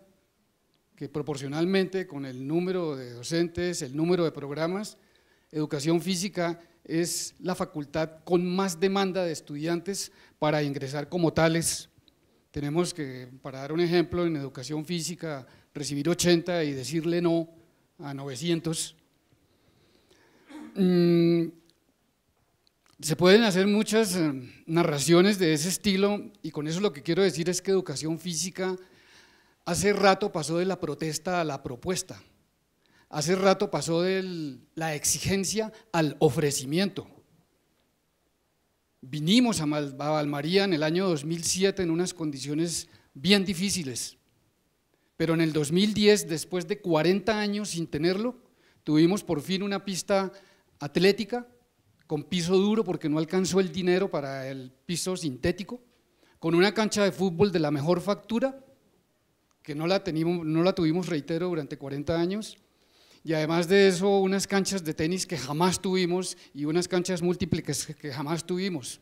que proporcionalmente con el número de docentes, el número de programas, educación física es la facultad con más demanda de estudiantes para ingresar como tales tenemos que, para dar un ejemplo, en educación física, recibir 80 y decirle no a 900. Mm, se pueden hacer muchas eh, narraciones de ese estilo y con eso lo que quiero decir es que educación física hace rato pasó de la protesta a la propuesta, hace rato pasó de la exigencia al ofrecimiento vinimos a, Valmaría en el año 2007 en unas condiciones bien difíciles, pero en el 2010, después de 40 años sin tenerlo, tuvimos por fin una pista atlética con piso duro porque no alcanzó el dinero para el piso sintético, con una cancha de fútbol de la mejor factura, que no la, teníamos, no la tuvimos, reitero, durante 40 años, y además de eso unas canchas de tenis que jamás tuvimos y unas canchas múltiples que jamás tuvimos.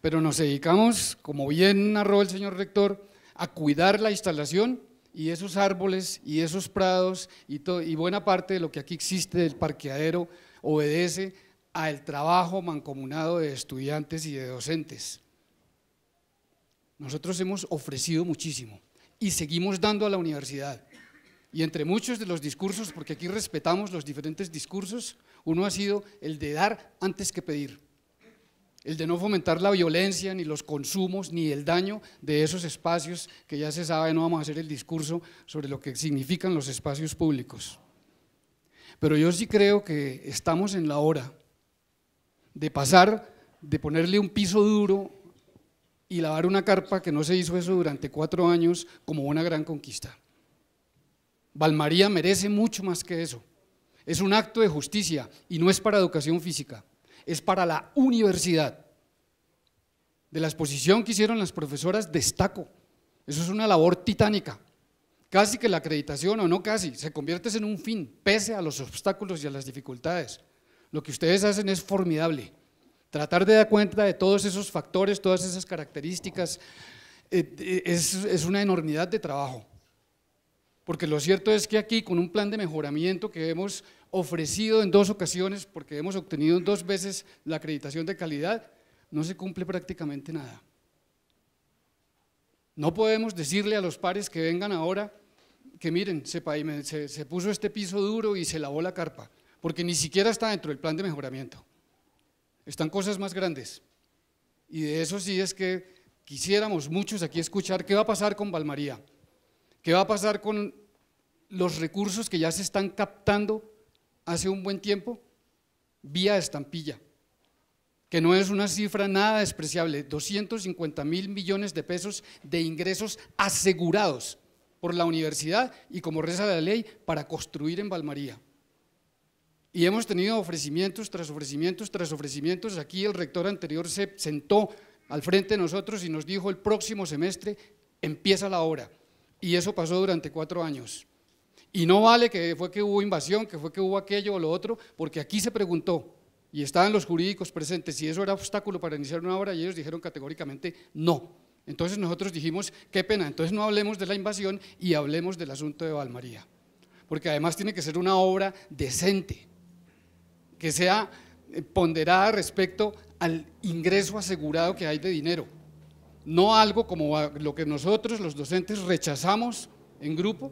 Pero nos dedicamos, como bien narró el señor rector, a cuidar la instalación y esos árboles y esos prados y, y buena parte de lo que aquí existe del parqueadero obedece al trabajo mancomunado de estudiantes y de docentes. Nosotros hemos ofrecido muchísimo y seguimos dando a la universidad. Y entre muchos de los discursos, porque aquí respetamos los diferentes discursos, uno ha sido el de dar antes que pedir, el de no fomentar la violencia, ni los consumos, ni el daño de esos espacios, que ya se sabe, no vamos a hacer el discurso sobre lo que significan los espacios públicos. Pero yo sí creo que estamos en la hora de pasar, de ponerle un piso duro y lavar una carpa que no se hizo eso durante cuatro años como una gran conquista. Valmaría merece mucho más que eso. Es un acto de justicia y no es para educación física, es para la universidad. De la exposición que hicieron las profesoras destaco. Eso es una labor titánica. Casi que la acreditación, o no casi, se convierte en un fin, pese a los obstáculos y a las dificultades. Lo que ustedes hacen es formidable. Tratar de dar cuenta de todos esos factores, todas esas características, eh, eh, es una enormidad de trabajo. Porque lo cierto es que aquí, con un plan de mejoramiento que hemos ofrecido en dos ocasiones, porque hemos obtenido dos veces la acreditación de calidad, no se cumple prácticamente nada. No podemos decirle a los pares que vengan ahora que miren, se, se, puso este piso duro y se lavó la carpa, porque ni siquiera está dentro del plan de mejoramiento. Están cosas más grandes. Y de eso sí es que quisiéramos muchos aquí escuchar qué va a pasar con Valmaría. ¿Qué va a pasar con los recursos que ya se están captando hace un buen tiempo vía estampilla? que no es una cifra nada despreciable, 250 mil millones de pesos de ingresos asegurados por la universidad y como reza la ley para construir en Valmaría. Y hemos tenido ofrecimientos tras ofrecimientos tras ofrecimientos. Aquí el rector anterior se sentó al frente de nosotros y nos dijo el próximo semestre empieza la obra. Y eso pasó durante cuatro años. Y no vale que fue que hubo invasión, que fue que hubo aquello o lo otro, porque aquí se preguntó y estaban los jurídicos presentes si eso era obstáculo para iniciar una obra y ellos dijeron categóricamente no. Entonces nosotros dijimos, qué pena, entonces no hablemos de la invasión y hablemos del asunto de Valmaría, porque además tiene que ser una obra decente, que sea ponderada respecto al ingreso asegurado que hay de dinero no algo como lo que nosotros los docentes rechazamos en grupo,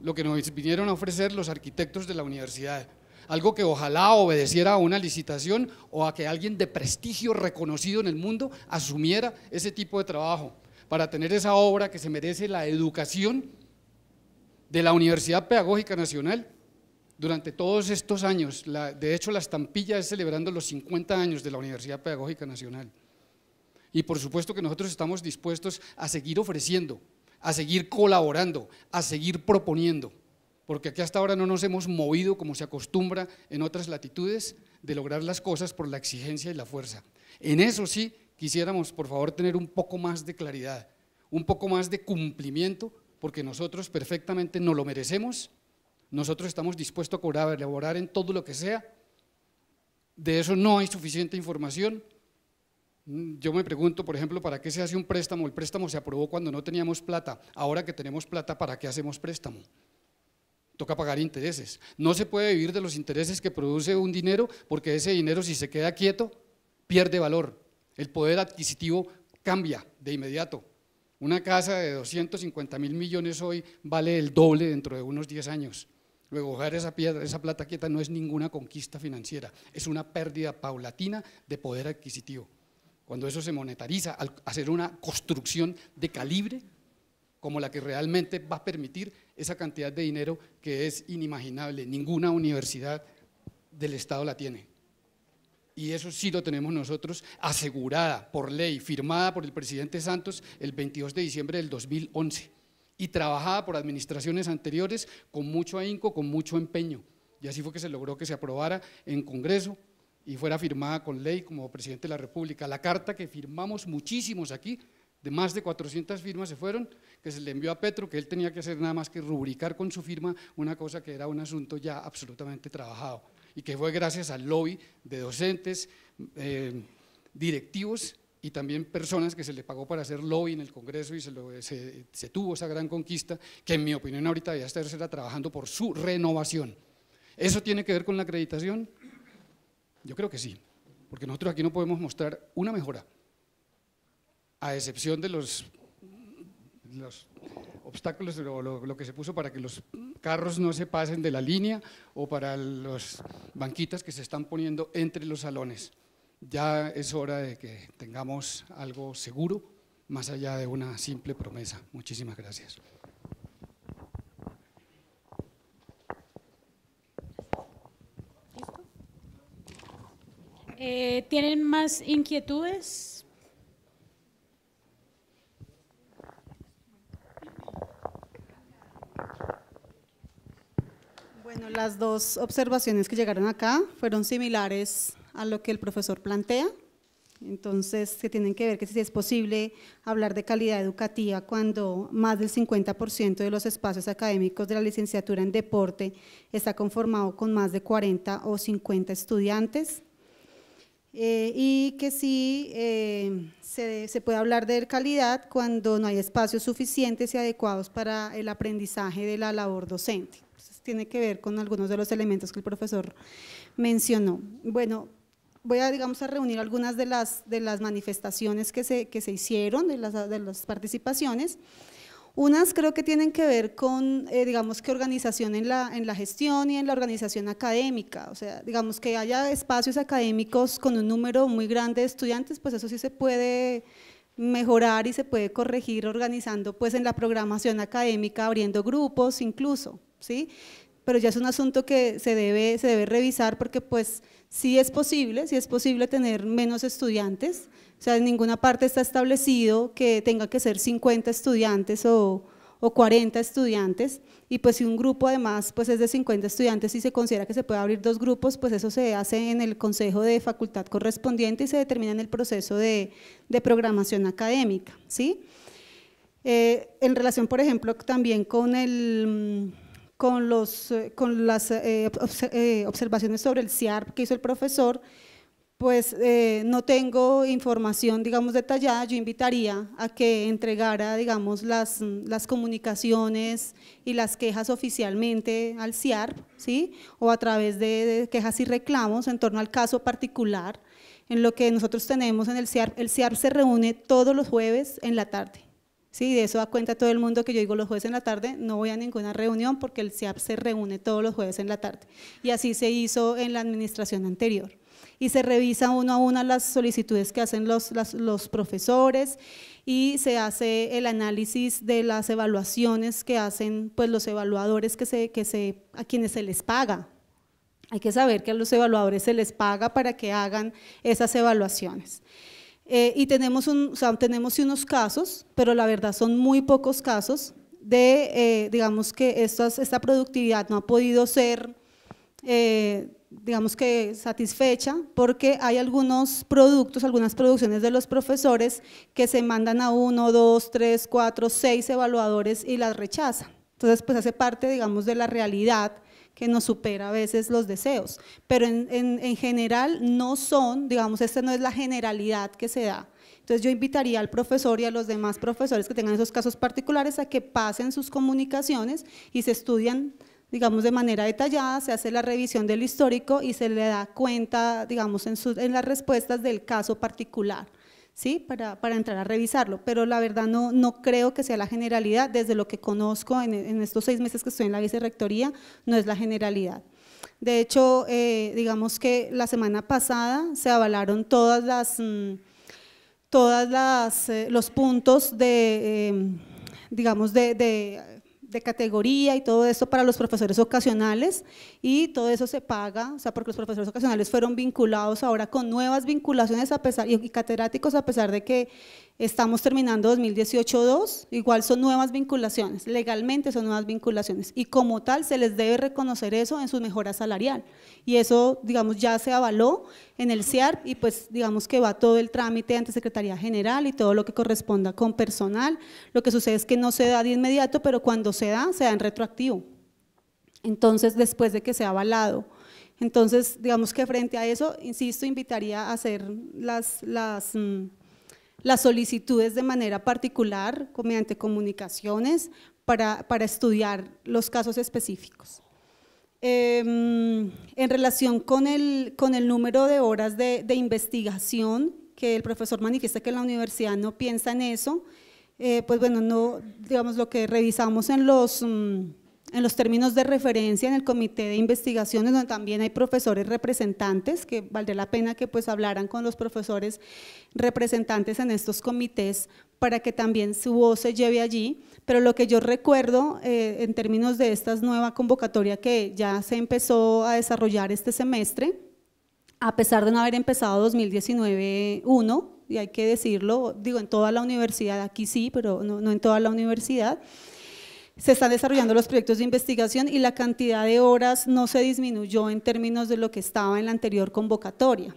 lo que nos vinieron a ofrecer los arquitectos de la universidad. Algo que ojalá obedeciera a una licitación o a que alguien de prestigio reconocido en el mundo asumiera ese tipo de trabajo para tener esa obra que se merece la educación de la Universidad Pedagógica Nacional durante todos estos años. de hecho, la estampilla es celebrando los 50 años de la Universidad Pedagógica Nacional. Y por supuesto que nosotros estamos dispuestos a seguir ofreciendo, a seguir colaborando, a seguir proponiendo, porque aquí hasta ahora no nos hemos movido como se acostumbra en otras latitudes de lograr las cosas por la exigencia y la fuerza. En eso sí quisiéramos, por favor, tener un poco más de claridad, un poco más de cumplimiento, porque nosotros perfectamente no lo merecemos, nosotros estamos dispuestos a colaborar en todo lo que sea, de eso no hay suficiente información, Mm, yo me pregunto, por ejemplo, ¿para qué se hace un préstamo? El préstamo se aprobó cuando no teníamos plata. Ahora que tenemos plata, ¿para qué hacemos préstamo? Toca pagar intereses. No se puede vivir de los intereses que produce un dinero porque ese dinero si se queda quieto, pierde valor. El poder adquisitivo cambia de inmediato. Una casa de 250 mil millones hoy vale el doble dentro de unos 10 años. Luego, dejar esa, esa plata quieta no es ninguna conquista financiera, es una pérdida paulatina de poder adquisitivo cuando eso se monetariza, al hacer una construcción de calibre como la que realmente va a permitir esa cantidad de dinero que es inimaginable. Ninguna universidad del Estado la tiene. Y eso sí lo tenemos nosotros asegurada por ley, firmada por el presidente Santos el 22 de diciembre del 2011 y trabajada por administraciones anteriores con mucho ahínco, con mucho empeño. Y así fue que se logró que se aprobara en Congreso, y fuera firmada con ley como presidente de la República. La carta que firmamos muchísimos aquí, de más de 400 firmas se fueron, que se le envió a Petro, que él tenía que hacer nada más que rubricar con su firma una cosa que era un asunto ya absolutamente trabajado y que fue gracias al lobby de docentes, eh, directivos y también personas que se le pagó para hacer lobby en el Congreso y se, tuvo esa gran conquista que en mi opinión ahorita ya está trabajando por su renovación. ¿Eso tiene que ver con la acreditación? Yo creo que sí, porque nosotros aquí no podemos mostrar una mejora, a excepción de los, obstáculos o lo, lo, que se puso para que los carros no se pasen de la línea o para las banquitas que se están poniendo entre los salones. Ya es hora de que tengamos algo seguro más allá de una simple promesa. Muchísimas gracias. Eh, ¿Tienen más inquietudes? Bueno, las dos observaciones que llegaron acá fueron similares a lo que el profesor plantea. Entonces, se tienen que ver que si es posible hablar de calidad educativa cuando más del 50% de los espacios académicos de la licenciatura en deporte está conformado con más de 40 o 50 estudiantes eh, y que sí eh, se, puede hablar de calidad cuando no hay espacios suficientes y adecuados para el aprendizaje de la labor docente. tiene que ver con algunos de los elementos que el profesor mencionó. Bueno, voy a, digamos, a reunir algunas de las, de las manifestaciones que se, que se hicieron, de las, de las participaciones. Unas creo que tienen que ver con, eh, digamos, que organización en la, en la gestión y en la organización académica, o sea, digamos que haya espacios académicos con un número muy grande de estudiantes, pues eso sí se puede mejorar y se puede corregir organizando pues en la programación académica, abriendo grupos incluso, ¿sí? Pero ya es un asunto que se debe, se debe revisar porque pues sí es posible, sí es posible tener menos estudiantes, o sea, en ninguna parte está establecido que tenga que ser 50 estudiantes o, 40 estudiantes, y pues si un grupo además pues es de 50 estudiantes y se considera que se puede abrir dos grupos, pues eso se hace en el consejo de facultad correspondiente y se determina en el proceso de, programación académica, ¿sí? Eh, en relación, por ejemplo, también con, mm, eh, con, las eh, observaciones sobre el CIARP que hizo el profesor, pues eh, no tengo información, digamos, detallada, yo invitaría a que entregara, digamos, las, comunicaciones y las quejas oficialmente al CIAR, ¿sí? O a través de, quejas y reclamos en torno al caso particular, en lo que nosotros tenemos en el CIARP, El CIARP se reúne todos los jueves en la tarde, ¿sí? De eso da cuenta todo el mundo que yo digo los jueves en la tarde, no voy a ninguna reunión porque el CIARP se reúne todos los jueves en la tarde. Y así se hizo en la administración anterior y se revisa uno a uno las solicitudes que hacen los, los profesores y se hace el análisis de las evaluaciones que hacen pues, los evaluadores que se, que se, a quienes se les paga. Hay que saber que a los evaluadores se les paga para que hagan esas evaluaciones. Eh, y tenemos, un, unos casos, pero la verdad son muy pocos casos, de, eh, digamos que esta productividad no ha podido ser eh, digamos que satisfecha porque hay algunos productos, algunas producciones de los profesores que se mandan a uno, dos, tres, cuatro, seis evaluadores y las rechazan. Entonces, pues hace parte, digamos, de la realidad que nos supera a veces los deseos. Pero en, en, general no son, digamos, esta no es la generalidad que se da. Entonces yo invitaría al profesor y a los demás profesores que tengan esos casos particulares a que pasen sus comunicaciones y se estudian digamos, de manera detallada, se hace la revisión del histórico y se le da cuenta, digamos, en, las respuestas del caso particular. ¿sí? Para, entrar a revisarlo, pero la verdad no, no creo que sea la generalidad, desde lo que conozco en, estos seis meses que estoy en la vicerrectoría, no es la generalidad. De hecho, eh, digamos que la semana pasada se avalaron todas las, mm, todas las, eh, los puntos de, eh, digamos, de de categoría y todo eso para los profesores ocasionales y todo eso se paga, o sea, porque los profesores ocasionales fueron vinculados ahora con nuevas vinculaciones a pesar, y catedráticos a pesar de que Estamos terminando 2018-2, igual son nuevas vinculaciones, legalmente son nuevas vinculaciones y como tal se les debe reconocer eso en su mejora salarial y eso digamos ya se avaló en el CIARP y pues digamos que va todo el trámite ante Secretaría General y todo lo que corresponda con personal, lo que sucede es que no se da de inmediato pero cuando se da, se da en retroactivo, entonces después de que sea avalado. Entonces digamos que frente a eso, insisto, invitaría a hacer las… las mm, las solicitudes de manera particular, mediante comunicaciones, para, estudiar los casos específicos. Em, en relación con el, con el número de horas de, investigación, que el profesor manifiesta que la universidad no piensa en eso, eh, pues bueno, no, digamos, lo que revisamos en los... Mm, en los términos de referencia en el comité de investigaciones, donde también hay profesores representantes, que valdría la pena que pues hablaran con los profesores representantes en estos comités para que también su voz se lleve allí, pero lo que yo recuerdo eh, en términos de esta nueva convocatoria que ya se empezó a desarrollar este semestre, a pesar de no haber empezado 2019-1, y hay que decirlo, digo, en toda la universidad, aquí sí, pero no, no en toda la universidad, se están desarrollando los proyectos de investigación y la cantidad de horas no se disminuyó en términos de lo que estaba en la anterior convocatoria.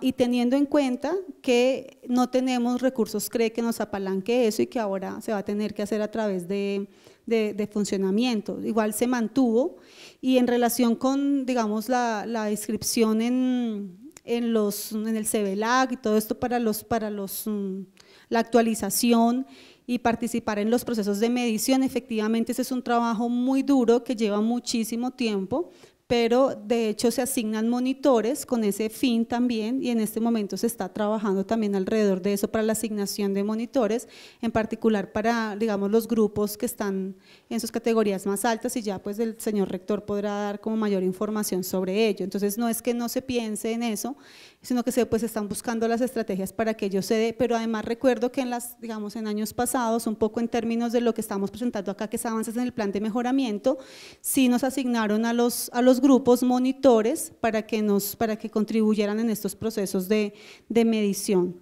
Y, teniendo en cuenta que no tenemos recursos cree que nos apalanque eso y que ahora se va a tener que hacer a través de, de, funcionamiento. Igual se mantuvo y en relación con, digamos, la, la inscripción en, en, los, en el CBLAC y todo esto para, los, para los, mm, la actualización, y participar en los procesos de medición. Efectivamente, ese es un trabajo muy duro que lleva muchísimo tiempo, pero de hecho se asignan monitores con ese fin también y en este momento se está trabajando también alrededor de eso para la asignación de monitores, en particular para, digamos, los grupos que están en sus categorías más altas y ya pues el señor rector podrá dar como mayor información sobre ello. Entonces no es que no se piense en eso, sino que se pues están buscando las estrategias para que ello se dé, pero además recuerdo que en las, digamos, en años pasados, un poco en términos de lo que estamos presentando acá, que es avances en el plan de mejoramiento, sí nos asignaron a los, a los grupos monitores para que, nos, para que contribuyeran en estos procesos de medición.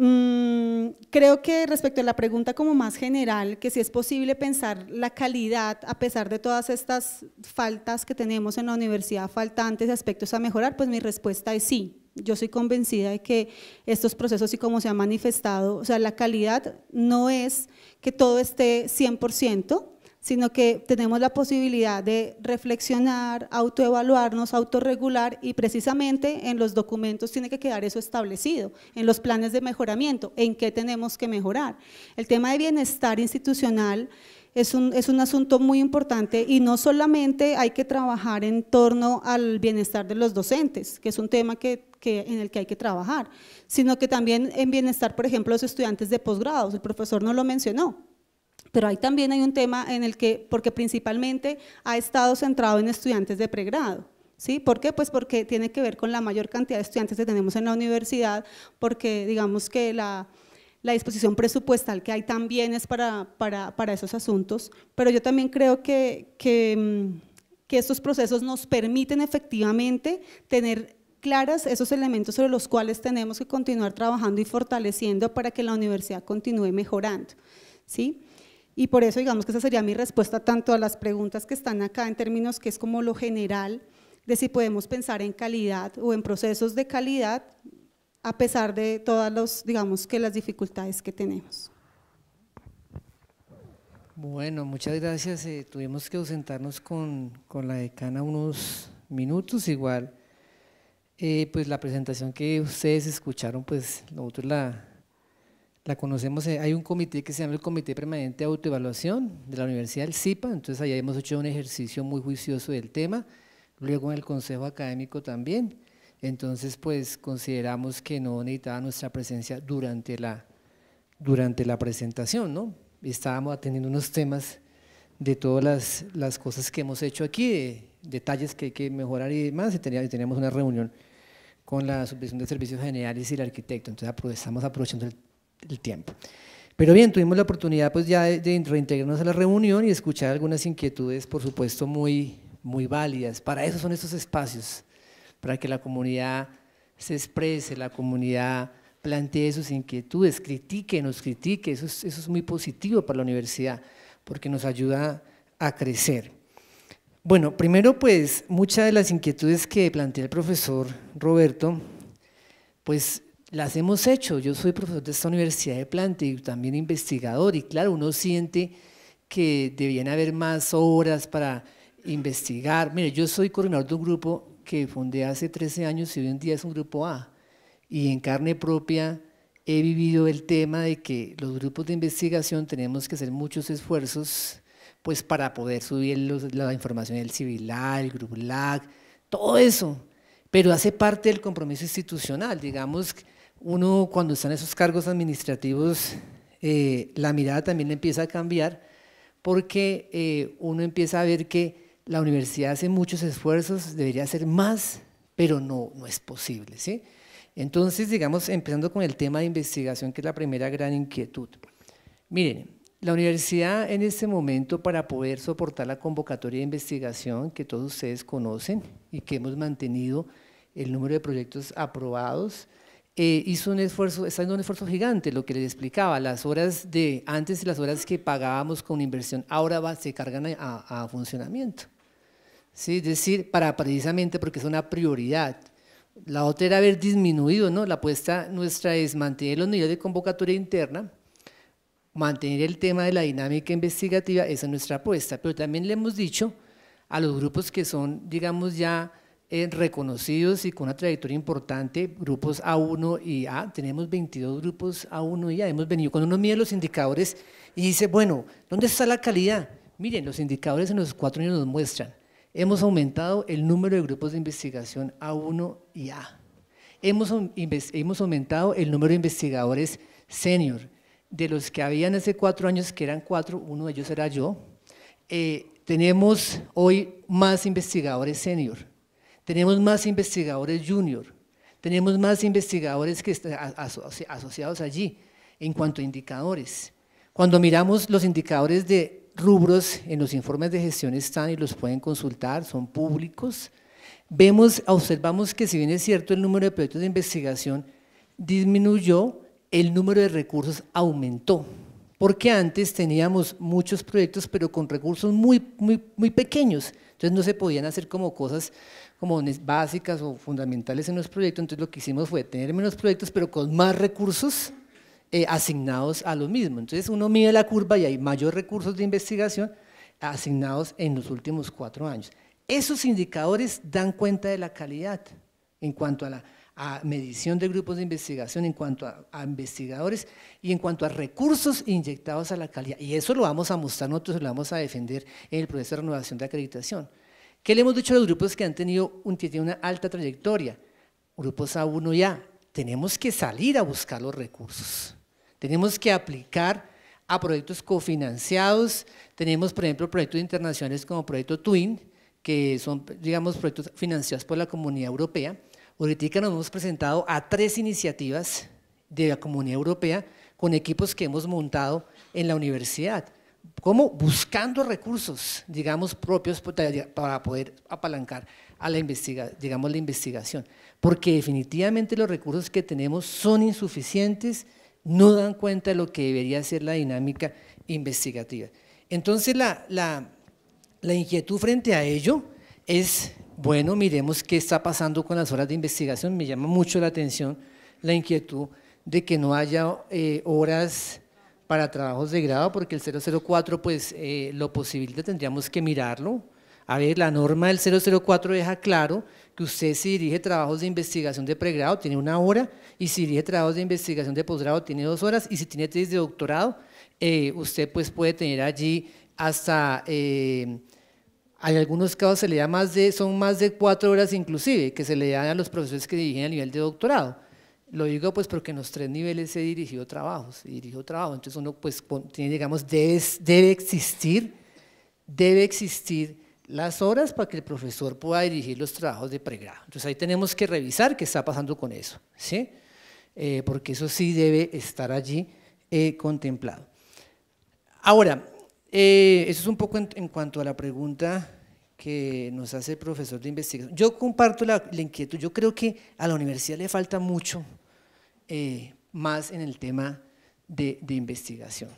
Mm, creo que respecto a la pregunta como más general, que si es posible pensar la calidad a pesar de todas estas faltas que tenemos en la universidad, faltantes, aspectos a mejorar, pues mi respuesta es sí. Yo soy convencida de que estos procesos y como se ha manifestado, o sea, la calidad no es que todo esté 100%, sino que tenemos la posibilidad de reflexionar, autoevaluarnos, autorregular y precisamente en los documentos tiene que quedar eso establecido, en los planes de mejoramiento, en qué tenemos que mejorar. El tema de bienestar institucional es un, es un asunto muy importante y no solamente hay que trabajar en torno al bienestar de los docentes, que es un tema que que, en el que hay que trabajar, sino que también en bienestar, por ejemplo, los estudiantes de posgrados, el profesor no lo mencionó, pero ahí también hay un tema en el que, porque principalmente ha estado centrado en estudiantes de pregrado. ¿Sí? ¿Por qué? Pues porque tiene que ver con la mayor cantidad de estudiantes que tenemos en la universidad, porque digamos que la, disposición presupuestal que hay también es para, esos asuntos, pero yo también creo que, que, mm, que, estos procesos nos permiten efectivamente tener claras esos elementos sobre los cuales tenemos que continuar trabajando y fortaleciendo para que la universidad continúe mejorando. ¿sí? Y por eso digamos que esa sería mi respuesta tanto a las preguntas que están acá en términos que es como lo general, de si podemos pensar en calidad o en procesos de calidad a pesar de todas los, digamos que las dificultades que tenemos. Bueno, muchas gracias. Eh, tuvimos que ausentarnos con, la decana unos minutos igual. Eh, pues la presentación que ustedes escucharon, pues nosotros la, la conocemos, eh, hay un comité que se llama el Comité Permanente de Autoevaluación de la Universidad del CIPA, entonces ahí hemos hecho un ejercicio muy juicioso del tema, luego en el Consejo Académico también, entonces pues consideramos que no necesitaba nuestra presencia durante la, durante la presentación, ¿no? Estábamos atendiendo unos temas de todas las, cosas que hemos hecho aquí, detalles que hay que mejorar y demás, y teníamos una reunión con la Subvención de Servicios Generales y el arquitecto, entonces estamos aprovechando el el tiempo. Pero bien, tuvimos la oportunidad pues ya de, de reintegrarnos a la reunión y escuchar algunas inquietudes, por supuesto, muy, muy válidas. Para eso son estos espacios, para que la comunidad se exprese, la comunidad plantee sus inquietudes, critique, nos critique. Eso es, eso es muy positivo para la universidad, porque nos ayuda a crecer. Bueno, primero pues muchas de las inquietudes que plantea el profesor Roberto, pues las hemos hecho. Yo soy profesor de esta Universidad de Plante y también investigador y claro, uno siente que debían haber más horas para investigar. Mire, yo soy coordinador de un grupo que fundé hace 13 años y hoy en día es un grupo A. Y en carne propia he vivido el tema de que los grupos de investigación tenemos que hacer muchos esfuerzos pues para poder subir la información del Civilac, el GRULAC, todo eso. Pero hace parte del compromiso institucional, digamos uno cuando está en esos cargos administrativos, eh, la mirada también empieza a cambiar porque eh, uno empieza a ver que la universidad hace muchos esfuerzos, debería hacer más, pero no, no es posible. Entonces, digamos, empezando con el tema de investigación, que es la primera gran inquietud. Miren, la universidad en este momento para poder soportar la convocatoria de investigación que todos ustedes conocen y que hemos mantenido el número de proyectos aprobados, eh, hizo un esfuerzo, está haciendo un esfuerzo gigante, lo que les explicaba, las horas de, antes y las horas que pagábamos con inversión, ahora va, se cargan a, funcionamiento. ¿Sí? Es decir, para precisamente porque es una prioridad. La otra era haber disminuido, ¿no? La apuesta nuestra es mantener los niveles de convocatoria interna, mantener el tema de la dinámica investigativa, esa es nuestra apuesta. Pero también le hemos dicho a los grupos que son, digamos, ya eh, reconocidos y con una trayectoria importante, grupos A1 y A, tenemos 22 grupos A1 y A, hemos venido, cuando uno mide los indicadores y dice, bueno, ¿dónde está la calidad? Miren, los indicadores en los cuatro años nos muestran, hemos aumentado el número de grupos de investigación A1 y A, hemos, aumentado el número de investigadores senior, de los que habían hace cuatro años, que eran cuatro, uno de ellos era yo, eh, tenemos hoy más investigadores senior, tenemos más investigadores junior, tenemos más investigadores que están asociados allí en cuanto a indicadores. Cuando miramos los indicadores de rubros en los informes de gestión están y los pueden consultar, son públicos. Vemos, observamos que si bien es cierto el número de proyectos de investigación disminuyó, el número de recursos aumentó. Porque antes teníamos muchos proyectos, pero con recursos muy, muy, muy pequeños. Entonces no se podían hacer como cosas como básicas o fundamentales en los proyectos, entonces lo que hicimos fue tener menos proyectos, pero con más recursos eh, asignados a los mismos, Entonces uno mide la curva y hay mayores recursos de investigación asignados en los últimos cuatro años. Esos indicadores dan cuenta de la calidad en cuanto a la medición de grupos de investigación, en cuanto a, a, investigadores y en cuanto a recursos inyectados a la calidad. Y eso lo vamos a mostrar nosotros, lo vamos a defender en el proceso de renovación de acreditación. ¿Qué le hemos dicho a los grupos que han tenido una alta trayectoria? Grupos A1 ya, A. Tenemos que salir a buscar los recursos. Tenemos que aplicar a proyectos cofinanciados. Tenemos, por ejemplo, proyectos internacionales como Proyecto Twin, que son, digamos, proyectos financiados por la Comunidad Europea. Ahorita nos hemos presentado a tres iniciativas de la Comunidad Europea con equipos que hemos montado en la universidad. ¿Cómo? Buscando recursos, digamos, propios para poder apalancar a la, la investigación. Porque definitivamente los recursos que tenemos son insuficientes, no dan cuenta de lo que debería ser la dinámica investigativa. Entonces, la, inquietud frente a ello es, bueno, miremos qué está pasando con las horas de investigación. Me llama mucho la atención la inquietud de que no haya eh, horas para trabajos de grado, porque el 004 pues eh, lo posibilita, tendríamos que mirarlo. A ver, la norma del 004 deja claro que usted si dirige trabajos de investigación de pregrado tiene una hora, y si dirige trabajos de investigación de posgrado tiene dos horas, y si tiene tesis de doctorado, eh, usted pues puede tener allí hasta, eh, en algunos casos se le da más de, son más de cuatro horas inclusive, que se le dan a los profesores que dirigen a nivel de doctorado. Lo digo pues porque en los tres niveles se dirigió trabajos, se dirigió trabajo, entonces uno pues tiene, digamos, debe, debe existir, debe existir las horas para que el profesor pueda dirigir los trabajos de pregrado. Entonces ahí tenemos que revisar qué está pasando con eso, ¿sí? Eh, porque eso sí debe estar allí eh, contemplado. Ahora, eh, eso es un poco en cuanto a la pregunta que nos hace el profesor de investigación. Yo comparto la, inquietud, yo creo que a la universidad le falta mucho eh, más en el tema de, investigación.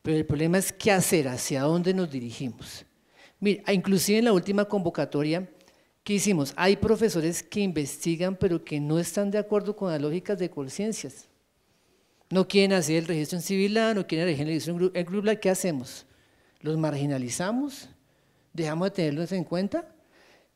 Pero el problema es qué hacer, hacia dónde nos dirigimos. Mira, ah, inclusive en la última convocatoria que hicimos, hay profesores que investigan pero que no están de acuerdo con las lógicas de conciencias. No quieren hacer el registro en civil, no quieren el registro en, en ¿qué hacemos? ¿Los marginalizamos? dejamos de tenerlos en cuenta.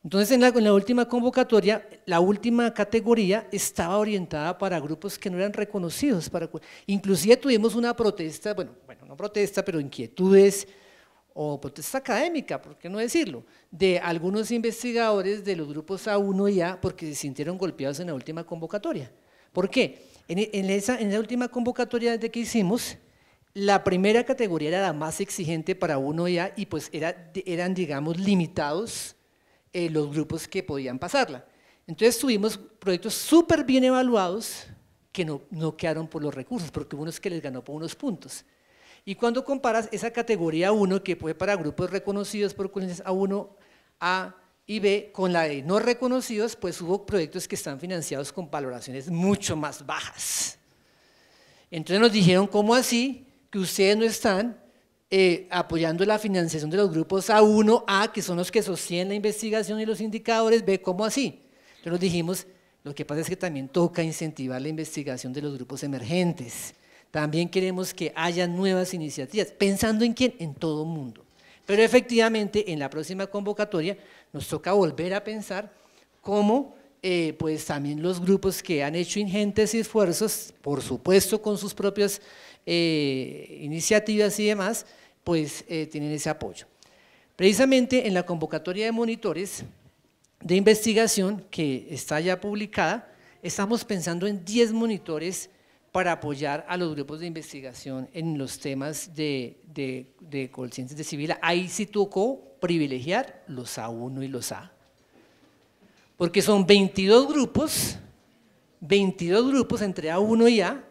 Entonces, en la, última convocatoria, la última categoría estaba orientada para grupos que no eran reconocidos. Para, inclusive tuvimos una protesta, bueno, bueno, no protesta, pero inquietudes o protesta académica, ¿por qué no decirlo?, de algunos investigadores de los grupos A1 y A porque se sintieron golpeados en la última convocatoria. ¿Por qué? En, en, esa, en la última convocatoria desde que hicimos, la primera categoría era la más exigente para uno ya y pues eran, digamos, limitados eh, los grupos que podían pasarla. Entonces tuvimos proyectos súper bien evaluados que no, quedaron por los recursos, porque hubo unos que les ganó por unos puntos. Y cuando comparas esa categoría 1, que fue para grupos reconocidos por colegios A1, A y B, con la de no reconocidos, pues hubo proyectos que están financiados con valoraciones mucho más bajas. Entonces nos dijeron, ¿cómo así? que ustedes no están eh, apoyando la financiación de los grupos A1A, que son los que sostienen la investigación y los indicadores B, ¿cómo así? Entonces dijimos, lo que pasa es que también toca incentivar la investigación de los grupos emergentes. También queremos que haya nuevas iniciativas, pensando en quién, en todo mundo. Pero efectivamente, en la próxima convocatoria nos toca volver a pensar cómo eh, pues también los grupos que han hecho ingentes esfuerzos, por supuesto con sus propias eh, iniciativas y demás, pues eh, tienen ese apoyo. Precisamente en la convocatoria de monitores de investigación que está ya publicada, estamos pensando en 10 monitores para apoyar a los grupos de investigación en los temas de, de, de de civil. Ahí sí tocó privilegiar los A1 y los A. Porque son 22 grupos, 22 grupos entre A1 y A,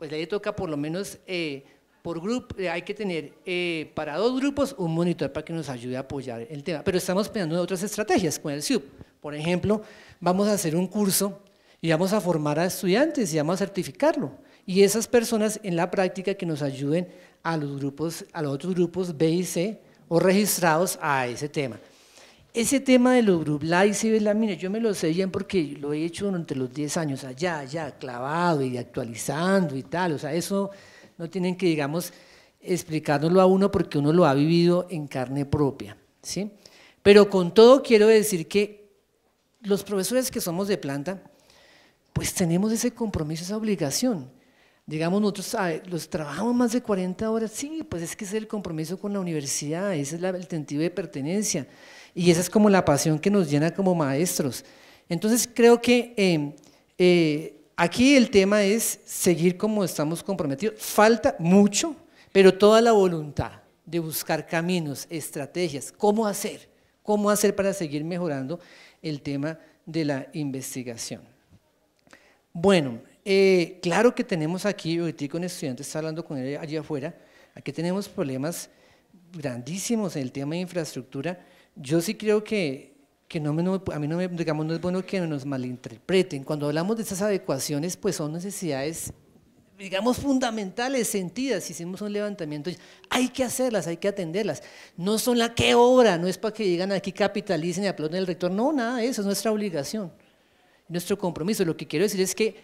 pues le toca por lo menos eh, por grupo, eh, hay que tener eh, para dos grupos un monitor para que nos ayude a apoyar el tema. Pero estamos pensando en otras estrategias con el SUP. Por ejemplo, vamos a hacer un curso y vamos a formar a estudiantes y vamos a certificarlo. Y esas personas en la práctica que nos ayuden a los, grupos, a los otros grupos B y C o registrados a ese tema. Ese tema de los grublais y minas, yo me lo sé bien porque lo he hecho durante los 10 años, allá, allá, clavado y actualizando y tal. O sea, eso no tienen que, digamos, explicárnoslo a uno porque uno lo ha vivido en carne propia. ¿sí? Pero con todo quiero decir que los profesores que somos de planta, pues tenemos ese compromiso, esa obligación. Digamos, nosotros los trabajamos más de 40 horas, sí, pues es que es el compromiso con la universidad, ese es el sentido de pertenencia. Y esa es como la pasión que nos llena como maestros. Entonces creo que em, eh, aquí el tema es seguir como estamos comprometidos. Falta mucho, pero toda la voluntad de buscar caminos, estrategias, cómo hacer, cómo hacer para seguir mejorando el tema de la investigación. Bueno, eh, claro que tenemos aquí, ahorita con estudiante, está hablando con él allí afuera, aquí tenemos problemas grandísimos en el tema de infraestructura, yo sí creo que, a mí no, es bueno que nos malinterpreten. Cuando hablamos de esas adecuaciones, pues son necesidades, digamos, fundamentales, sentidas. hicimos un levantamiento, hay que hacerlas, hay que atenderlas. No son la que obra, no es para que lleguen aquí capitalicen y aplauden al rector. No, nada de eso, es nuestra obligación, nuestro compromiso. Lo que quiero decir es que,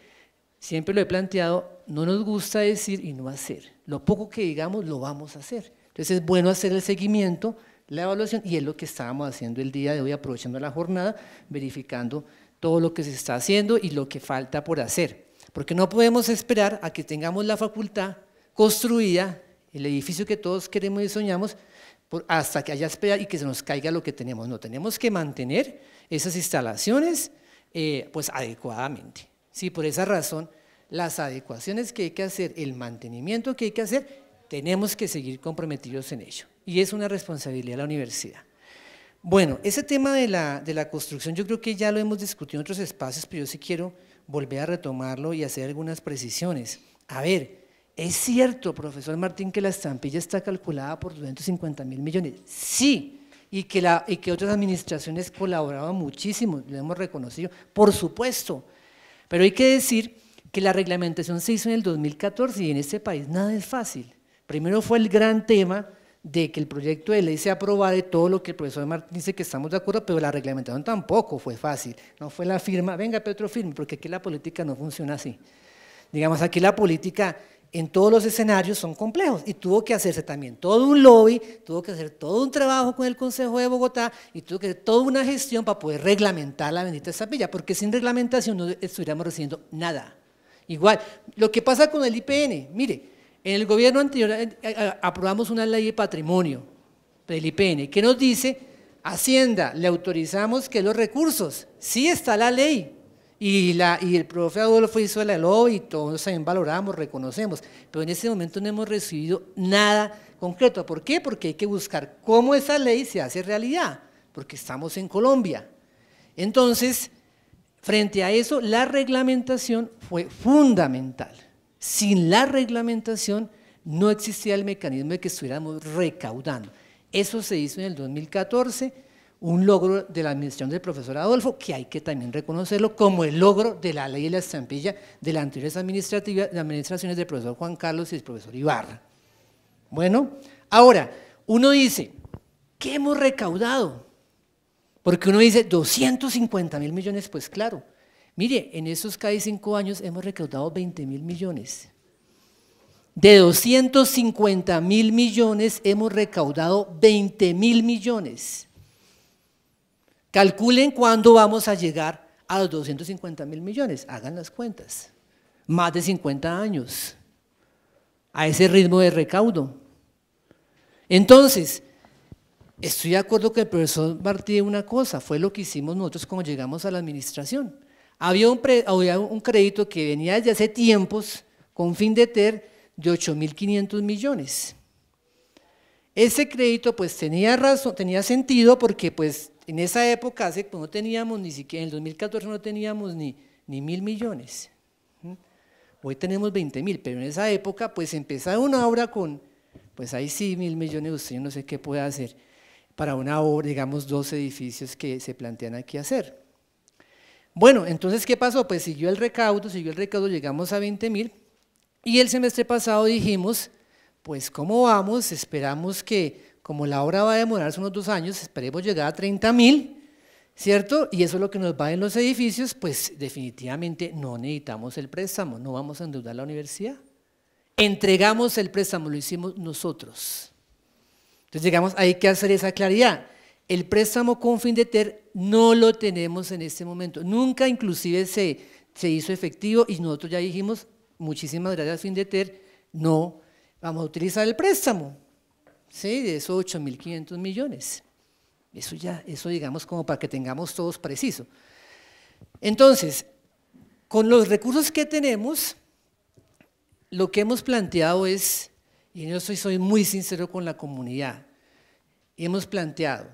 siempre lo he planteado, no nos gusta decir y no hacer. Lo poco que digamos lo vamos a hacer. Entonces es bueno hacer el seguimiento la evaluación y es lo que estábamos haciendo el día de hoy, aprovechando la jornada, verificando todo lo que se está haciendo y lo que falta por hacer. Porque no podemos esperar a que tengamos la facultad construida, el edificio que todos queremos y soñamos, hasta que haya espera y que se nos caiga lo que tenemos. No, tenemos que mantener esas instalaciones eh, pues adecuadamente. Sí, por esa razón, las adecuaciones que hay que hacer, el mantenimiento que hay que hacer, tenemos que seguir comprometidos en ello y es una responsabilidad de la universidad. Bueno, ese tema de la, construcción yo creo que ya lo hemos discutido en otros espacios, pero yo sí quiero volver a retomarlo y hacer algunas precisiones. A ver, es cierto, profesor Martín, que la estampilla está calculada por 250 mil millones. Sí, y que, y que otras administraciones colaboraban muchísimo, lo hemos reconocido, por supuesto. Pero hay que decir que la reglamentación se hizo en el 2014 y en este país nada es fácil. Primero fue el gran tema de que el proyecto de ley se aprobara de todo lo que el profesor Martín dice que estamos de acuerdo, pero la reglamentación tampoco fue fácil. No fue la firma, venga Petro, firme, porque aquí la política no funciona así. Digamos, aquí la política en todos los escenarios son complejos y tuvo que hacerse también todo un lobby, tuvo que hacer todo un trabajo con el Consejo de Bogotá y tuvo que hacer toda una gestión para poder reglamentar la bendita estampilla, porque sin reglamentación no estuviéramos recibiendo nada. Igual, lo que pasa con el IPN, mire, en el gobierno anterior eh, eh, eh, aprobamos una ley de patrimonio del IPN que nos dice, Hacienda, le autorizamos que los recursos, sí está la ley, y, el profe Adolfo hizo la lobby y todos también valoramos, reconocemos, pero en ese momento no hemos recibido nada concreto. ¿Por qué? Porque hay que buscar cómo esa ley se hace realidad, porque estamos en Colombia. Entonces, frente a eso, la reglamentación fue fundamental. Sin la reglamentación no existía el mecanismo de que estuviéramos recaudando. Eso se hizo en el 2014, un logro de la administración del profesor Adolfo, que hay que también reconocerlo como el logro de la ley de la estampilla de las anteriores administraciones del profesor Juan Carlos y del profesor Ibarra. Bueno, ahora, uno dice, ¿qué hemos recaudado? Porque uno dice, 250 mil millones, pues claro, Mire, en esos casi cinco años hemos recaudado 20 mil millones. De 250 mil millones hemos recaudado 20 mil millones. Calculen cuándo vamos a llegar a los 250 mil millones. Hagan las cuentas. Más de 50 años. A ese ritmo de recaudo. Entonces, estoy de acuerdo que el profesor Martí de una cosa, fue lo que hicimos nosotros cuando llegamos a la administración. Había un, había un crédito que venía desde hace tiempos con fin de ter de 8.500 millones. Ese crédito pues tenía tenía sentido porque pues en esa época no teníamos ni siquiera, en el 2014 no teníamos ni, ni mil millones. Hoy tenemos 20 mil, pero en esa época pues empezaba una obra con, pues ahí sí mil millones, usted yo no sé qué puede hacer para una obra, digamos, dos edificios que se plantean aquí hacer. Bueno, entonces, ¿qué pasó? Pues siguió el recaudo, siguió el recaudo, llegamos a 20 mil. Y el semestre pasado dijimos, pues ¿cómo vamos? Esperamos que, como la obra va a demorarse unos dos años, esperemos llegar a 30 mil, ¿cierto? Y eso es lo que nos va en los edificios, pues definitivamente no necesitamos el préstamo, no vamos a endeudar la universidad. Entregamos el préstamo, lo hicimos nosotros. Entonces llegamos, hay que hacer esa claridad. El préstamo con fin de ter no lo tenemos en este momento. Nunca inclusive se, hizo efectivo y nosotros ya dijimos, muchísimas gracias Findeter, no vamos a utilizar el préstamo, ¿sí? de esos 8.500 millones. Eso ya, eso digamos como para que tengamos todos preciso. Entonces, con los recursos que tenemos, lo que hemos planteado es, y yo soy muy sincero con la comunidad, y hemos planteado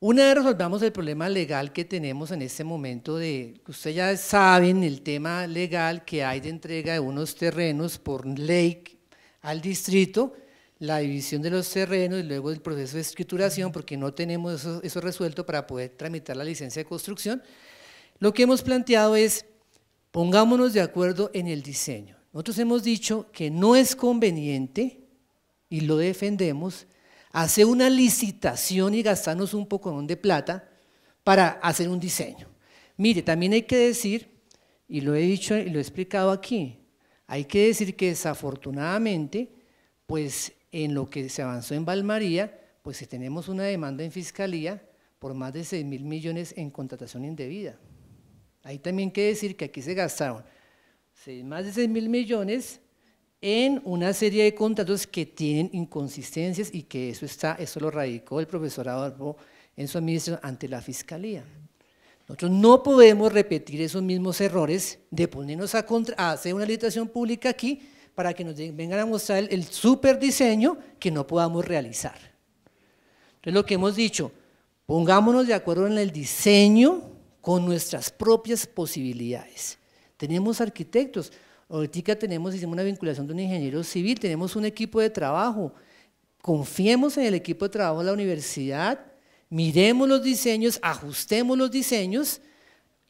una vez resolvamos el problema legal que tenemos en este momento, de ustedes ya saben el tema legal que hay de entrega de unos terrenos por ley al distrito, la división de los terrenos y luego el proceso de escrituración, porque no tenemos eso, eso resuelto para poder tramitar la licencia de construcción, lo que hemos planteado es pongámonos de acuerdo en el diseño. Nosotros hemos dicho que no es conveniente, y lo defendemos, hace una licitación y gastarnos un poco de plata para hacer un diseño. Mire, también hay que decir, y lo he dicho y lo he explicado aquí, hay que decir que desafortunadamente, pues en lo que se avanzó en Valmaría, pues tenemos una demanda en fiscalía por más de 6 mil millones en contratación indebida. Hay también que decir que aquí se gastaron más de 6 mil millones en una serie de contratos que tienen inconsistencias y que eso, está, eso lo radicó el profesor Adolfo en su administración ante la Fiscalía. Nosotros no podemos repetir esos mismos errores de ponernos a, hacer una licitación pública aquí para que nos vengan a mostrar el, el diseño que no podamos realizar. Entonces lo que hemos dicho, pongámonos de acuerdo en el diseño con nuestras propias posibilidades. Tenemos arquitectos, Ahorita tenemos, hicimos una vinculación de un ingeniero civil, tenemos un equipo de trabajo. Confiemos en el equipo de trabajo de la universidad, miremos los diseños, ajustemos los diseños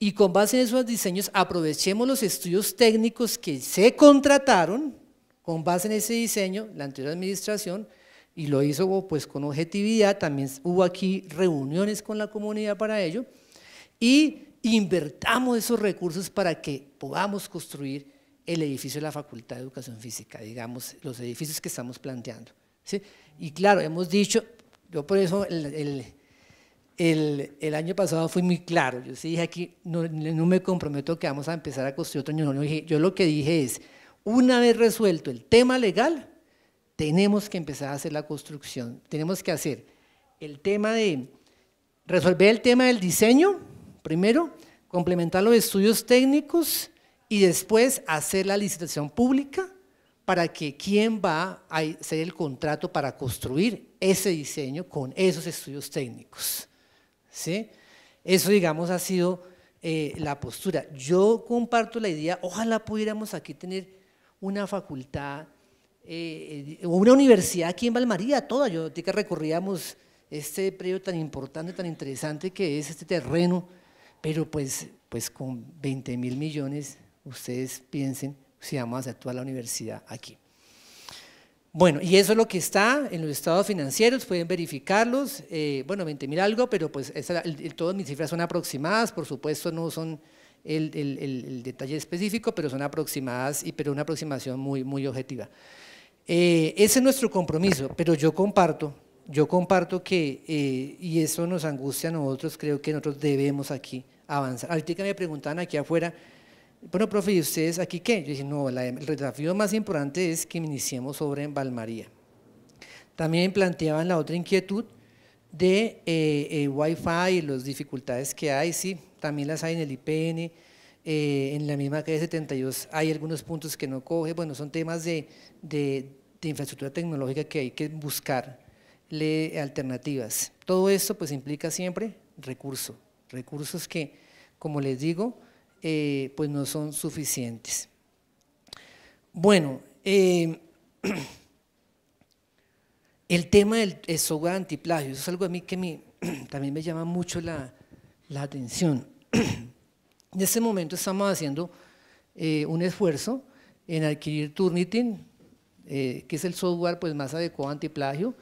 y con base en esos diseños aprovechemos los estudios técnicos que se contrataron con base en ese diseño, la anterior administración, y lo hizo pues con objetividad, también hubo aquí reuniones con la comunidad para ello, y invertamos esos recursos para que podamos construir el edificio de la Facultad de Educación Física, digamos, los edificios que estamos planteando. ¿sí? Y claro, hemos dicho, yo por eso el, año pasado fui muy claro, yo sí dije aquí, no, me comprometo que vamos a empezar a construir otro año, no, dije yo lo que dije es, una vez resuelto el tema legal, tenemos que empezar a hacer la construcción, tenemos que hacer el tema de, resolver el tema del diseño, primero, complementar los estudios técnicos, y después hacer la licitación pública para que quién va a hacer el contrato para construir ese diseño con esos estudios técnicos. ¿Sí? Eso, digamos, ha sido eh, la postura. Yo comparto la idea, ojalá pudiéramos aquí tener una facultad eh, eh, una universidad aquí en Valmaría, toda, yo que recorríamos este predio tan importante, tan interesante que es este terreno, pero pues, pues con 20 mil millones ustedes piensen si vamos a hacer toda la universidad aquí. Bueno, y eso es lo que está en los estados financieros, pueden verificarlos, eh, bueno, 20 mil algo, pero pues todas mis cifras son aproximadas, por supuesto no son el, detalle específico, pero son aproximadas, y pero una aproximación muy, muy objetiva. Eh, ese es nuestro compromiso, pero yo comparto, yo comparto que, eh, y eso nos angustia a nosotros, creo que nosotros debemos aquí avanzar. Ahorita me preguntaban aquí afuera, bueno, profe, ¿y ustedes aquí qué? Yo dije, no, el desafío más importante es que iniciemos sobre en Valmaría. También planteaban la otra inquietud de eh, eh, Wi-Fi y las dificultades que hay, sí, también las hay en el IPN, eh, en la misma calle 72 hay algunos puntos que no coge, bueno, son temas de, infraestructura tecnológica que hay que buscar alternativas. Todo esto pues implica siempre recursos, recursos que, como les digo, eh, pues no son suficientes. Bueno, eh, [clears throat] el tema del software antiplagio, eso es algo a mí que [clears throat] también me llama mucho la, atención. [clears throat] En este momento estamos haciendo eh, un esfuerzo en adquirir Turnitin, que es el software pues, más adecuado antiplagio.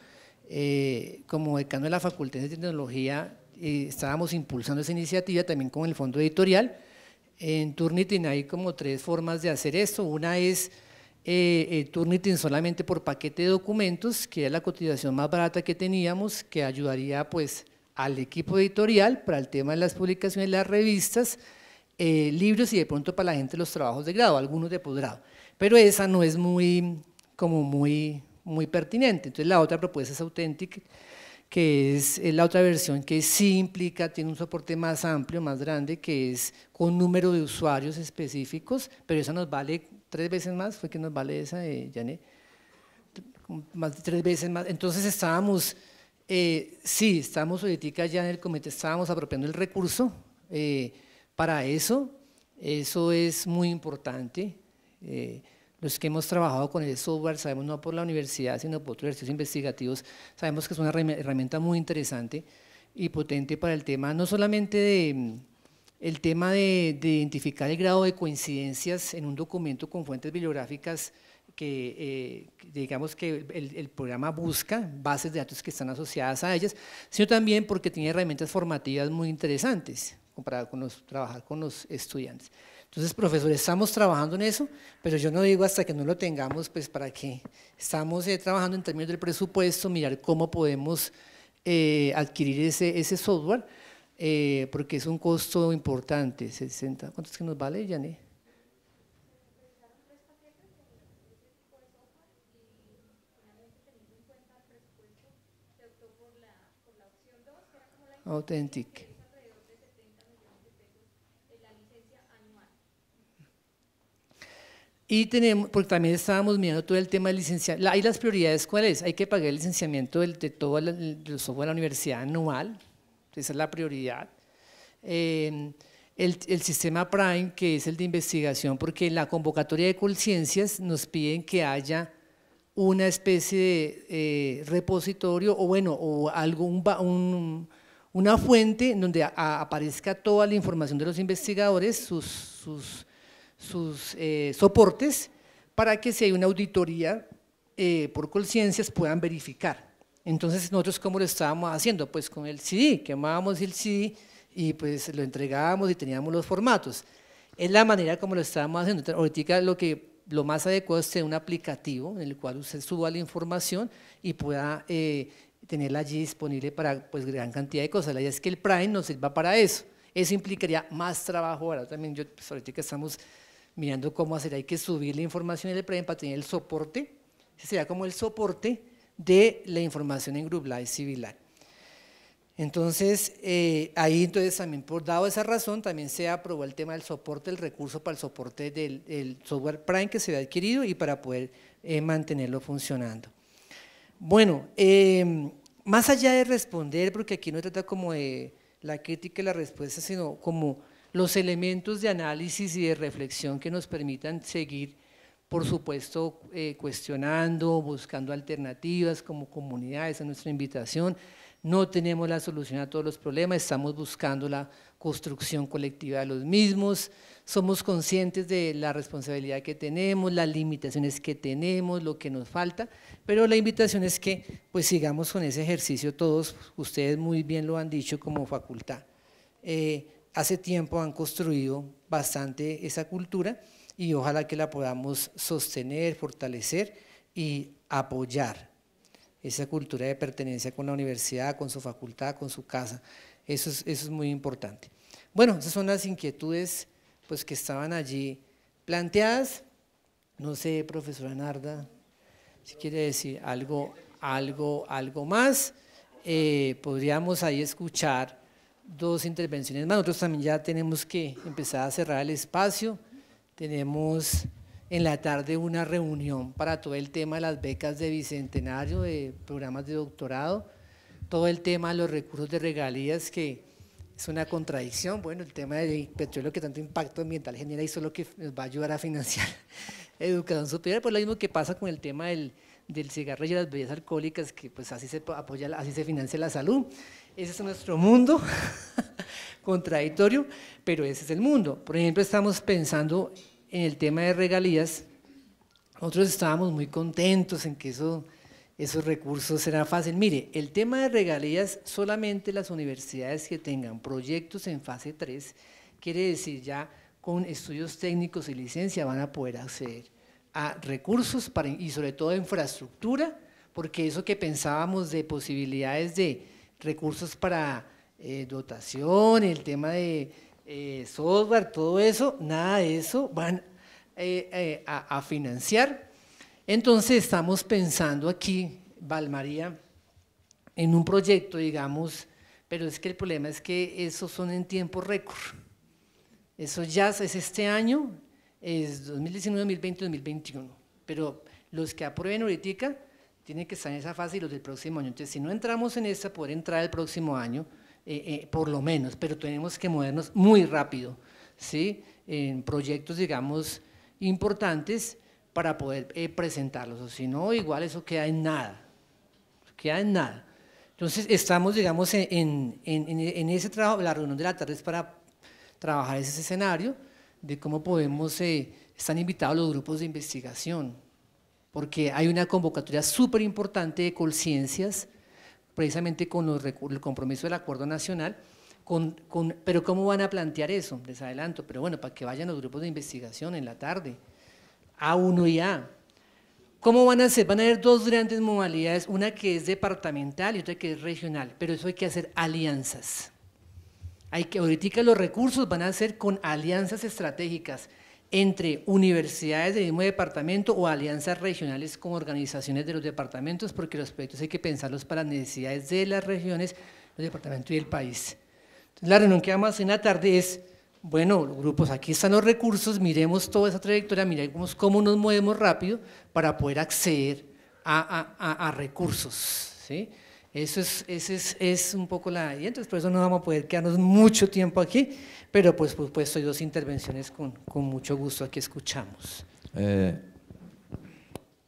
como decano de la Facultad de Tecnología estábamos impulsando esa iniciativa también con el Fondo Editorial en Turnitin hay como tres formas de hacer esto. Una es eh, eh, Turnitin solamente por paquete de documentos, que es la cotización más barata que teníamos, que ayudaría pues al equipo editorial para el tema de las publicaciones, las revistas, eh, libros y de pronto para la gente los trabajos de grado, algunos de posgrado. Pero esa no es muy, como muy, muy pertinente. Entonces la otra propuesta es auténtica que es eh, la otra versión que sí implica, tiene un soporte más amplio, más grande, que es con número de usuarios específicos, pero esa nos vale tres veces más, fue que nos vale esa, eh, más de tres veces más. Entonces estábamos, eh, sí, estábamos ahorita ya en el comité, estábamos apropiando el recurso para eso, eso es muy importante. Los que hemos trabajado con el software sabemos no por la universidad, sino por otros ejercicios investigativos, sabemos que es una herramienta muy interesante y potente para el tema, no solamente de mm, el tema de, identificar el grado de coincidencias en un documento con fuentes bibliográficas que, eh, digamos que el, programa busca bases de datos que están asociadas a ellas, sino también porque tiene herramientas formativas muy interesantes para trabajar con los estudiantes. Entonces, profesor, estamos trabajando en eso, pero yo no digo hasta que no lo tengamos, pues para qué. Estamos eh, trabajando en términos del presupuesto, mirar cómo podemos eh, adquirir ese, ese software, eh, porque es un costo importante. 60, ¿Cuánto es que nos vale, Janet? Authentic. Y tenemos, porque también estábamos mirando todo el tema de licenciamiento. hay las prioridades, ¿cuáles? Hay que pagar el licenciamiento del, de todo el, software de la universidad anual. Esa es la prioridad. Em, el, el, sistema PRIME, que es el de investigación, porque en la convocatoria de Colciencias nos piden que haya una especie de eh, repositorio o bueno, o algún una fuente donde aparezca toda la información de los investigadores, sus sus eh, soportes para que si hay una auditoría eh, por conciencias puedan verificar. Entonces nosotros cómo lo estábamos haciendo, pues con el CD, quemábamos el CD y pues lo entregábamos y teníamos los formatos. Es la manera como lo estábamos haciendo. ahorita lo que lo más adecuado es tener un aplicativo en el cual usted suba la información y pueda eh, tenerla allí disponible para pues, gran cantidad de cosas. La idea es que el Prime nos sirva para eso. Eso implicaría más trabajo ahora. También yo, pues, ahorita que estamos mirando cómo hacer. Hay que subir la información en el Prime para tener el soporte, ese sería como el soporte de la información en GroupLive Civilar. Entonces, eh, ahí entonces también por dado esa razón, también se aprobó el tema del soporte, el recurso para el soporte del software Prime que se había adquirido y para poder eh, mantenerlo funcionando. Bueno, em, más allá de responder, porque aquí no trata como de la crítica y la respuesta, sino como los elementos de análisis y de reflexión que nos permitan seguir, por supuesto, eh, cuestionando, buscando alternativas como comunidades, a nuestra invitación. No tenemos la solución a todos los problemas, estamos buscando la construcción colectiva de los mismos, somos conscientes de la responsabilidad que tenemos, las limitaciones que tenemos, lo que nos falta, pero la invitación es que pues sigamos con ese ejercicio todos, ustedes muy bien lo han dicho como facultad. Eh, hace tiempo han construido bastante esa cultura y ojalá que la podamos sostener, fortalecer y apoyar esa cultura de pertenencia con la universidad, con su facultad, con su casa. Eso es, eso es muy importante. Bueno, esas son las inquietudes pues, que estaban allí planteadas. No sé, profesora Narda, si quiere decir algo, algo, algo más. Eh, podríamos ahí escuchar dos intervenciones más. Nosotros también ya tenemos que empezar a cerrar el espacio. Tenemos en la tarde una reunión para todo el tema de las becas de bicentenario, de programas de doctorado, todo el tema de los recursos de regalías que es una contradicción. Bueno, el tema del petróleo que tanto impacto ambiental genera y eso lo que nos va a ayudar a financiar [laughs] educación superior, pues lo mismo que pasa con el tema del, del y las bebidas alcohólicas, que pues así se apoya, así se financia la salud. Ese es nuestro mundo [laughs] contradictorio, pero ese es el mundo. Por ejemplo, estamos pensando en el tema de regalías. Nosotros estábamos muy contentos en que eso, esos recursos eran fácil. Mire, el tema de regalías, solamente las universidades que tengan proyectos en fase 3, quiere decir ya con estudios técnicos y licencia van a poder acceder a recursos para, y sobre todo infraestructura, porque eso que pensábamos de posibilidades de recursos para eh, dotación, el tema de eh, software, todo eso, nada de eso van eh, a, financiar. Entonces estamos pensando aquí, Valmaría, en un proyecto, digamos, pero es que el problema es que esos son en tiempo récord. Eso ya es este año, es 2019, 2020, 2021. Pero los que aprueben ahorita tiene que estar en esa fase y los del próximo año. Entonces, si no entramos en esa, poder entrar el próximo año, eh, eh, por lo menos, pero tenemos que movernos muy rápido, ¿sí? En proyectos, digamos, importantes para poder eh, presentarlos, o si no, igual eso queda en nada, queda en nada. Entonces, estamos, digamos, en, en ese trabajo, la reunión de la tarde es para trabajar ese escenario de cómo podemos, están invitados los grupos de investigación, porque hay una convocatoria súper importante de conciencias, precisamente con el compromiso del Acuerdo Nacional, pero ¿cómo van a plantear eso? Les adelanto, pero bueno, para que vayan los grupos de investigación en la tarde, A1 y A. ¿Cómo van a hacer? Van a haber dos grandes modalidades, una que es departamental y otra que es regional, pero eso hay que hacer alianzas. Hay que, ahorita los recursos van a ser con alianzas estratégicas, entre universidades del mismo departamento o alianzas regionales con organizaciones de los departamentos, porque los proyectos hay que pensarlos para las necesidades de las regiones, los departamentos y del país. la reunión que vamos a hacer en la tarde es, bueno, grupos, aquí están los recursos, miremos toda esa trayectoria, miremos cómo nos movemos rápido para poder acceder a, recursos. Eso es, es, un poco la idea, entonces por eso no vamos a poder quedarnos mucho tiempo aquí, pero pues por supuesto hay dos intervenciones con, con mucho gusto aquí escuchamos. Eh,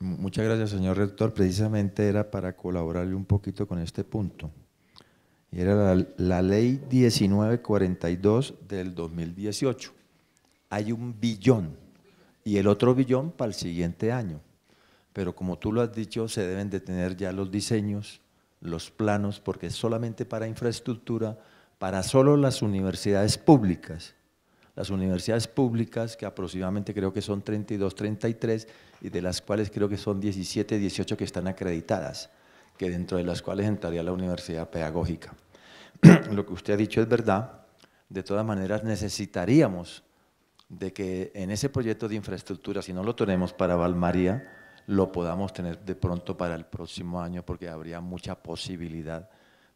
muchas gracias, señor rector. Precisamente era para colaborarle un poquito con este punto. y Era la, la ley 1942 del 2018. Hay un billón y el otro billón para el siguiente año. Pero como tú lo has dicho, se deben de tener ya los diseños, los planos, porque solamente para infraestructura para solo las universidades públicas. Las universidades públicas, que aproximadamente creo que son 32, 33, y de las cuales creo que son 17, 18 que están acreditadas, que dentro de las cuales entraría la universidad pedagógica. [clears throat] Lo que usted ha dicho es verdad, de todas maneras necesitaríamos de que en ese proyecto de infraestructura, si no lo tenemos para Valmaría, lo podamos tener de pronto para el próximo año, porque habría mucha posibilidad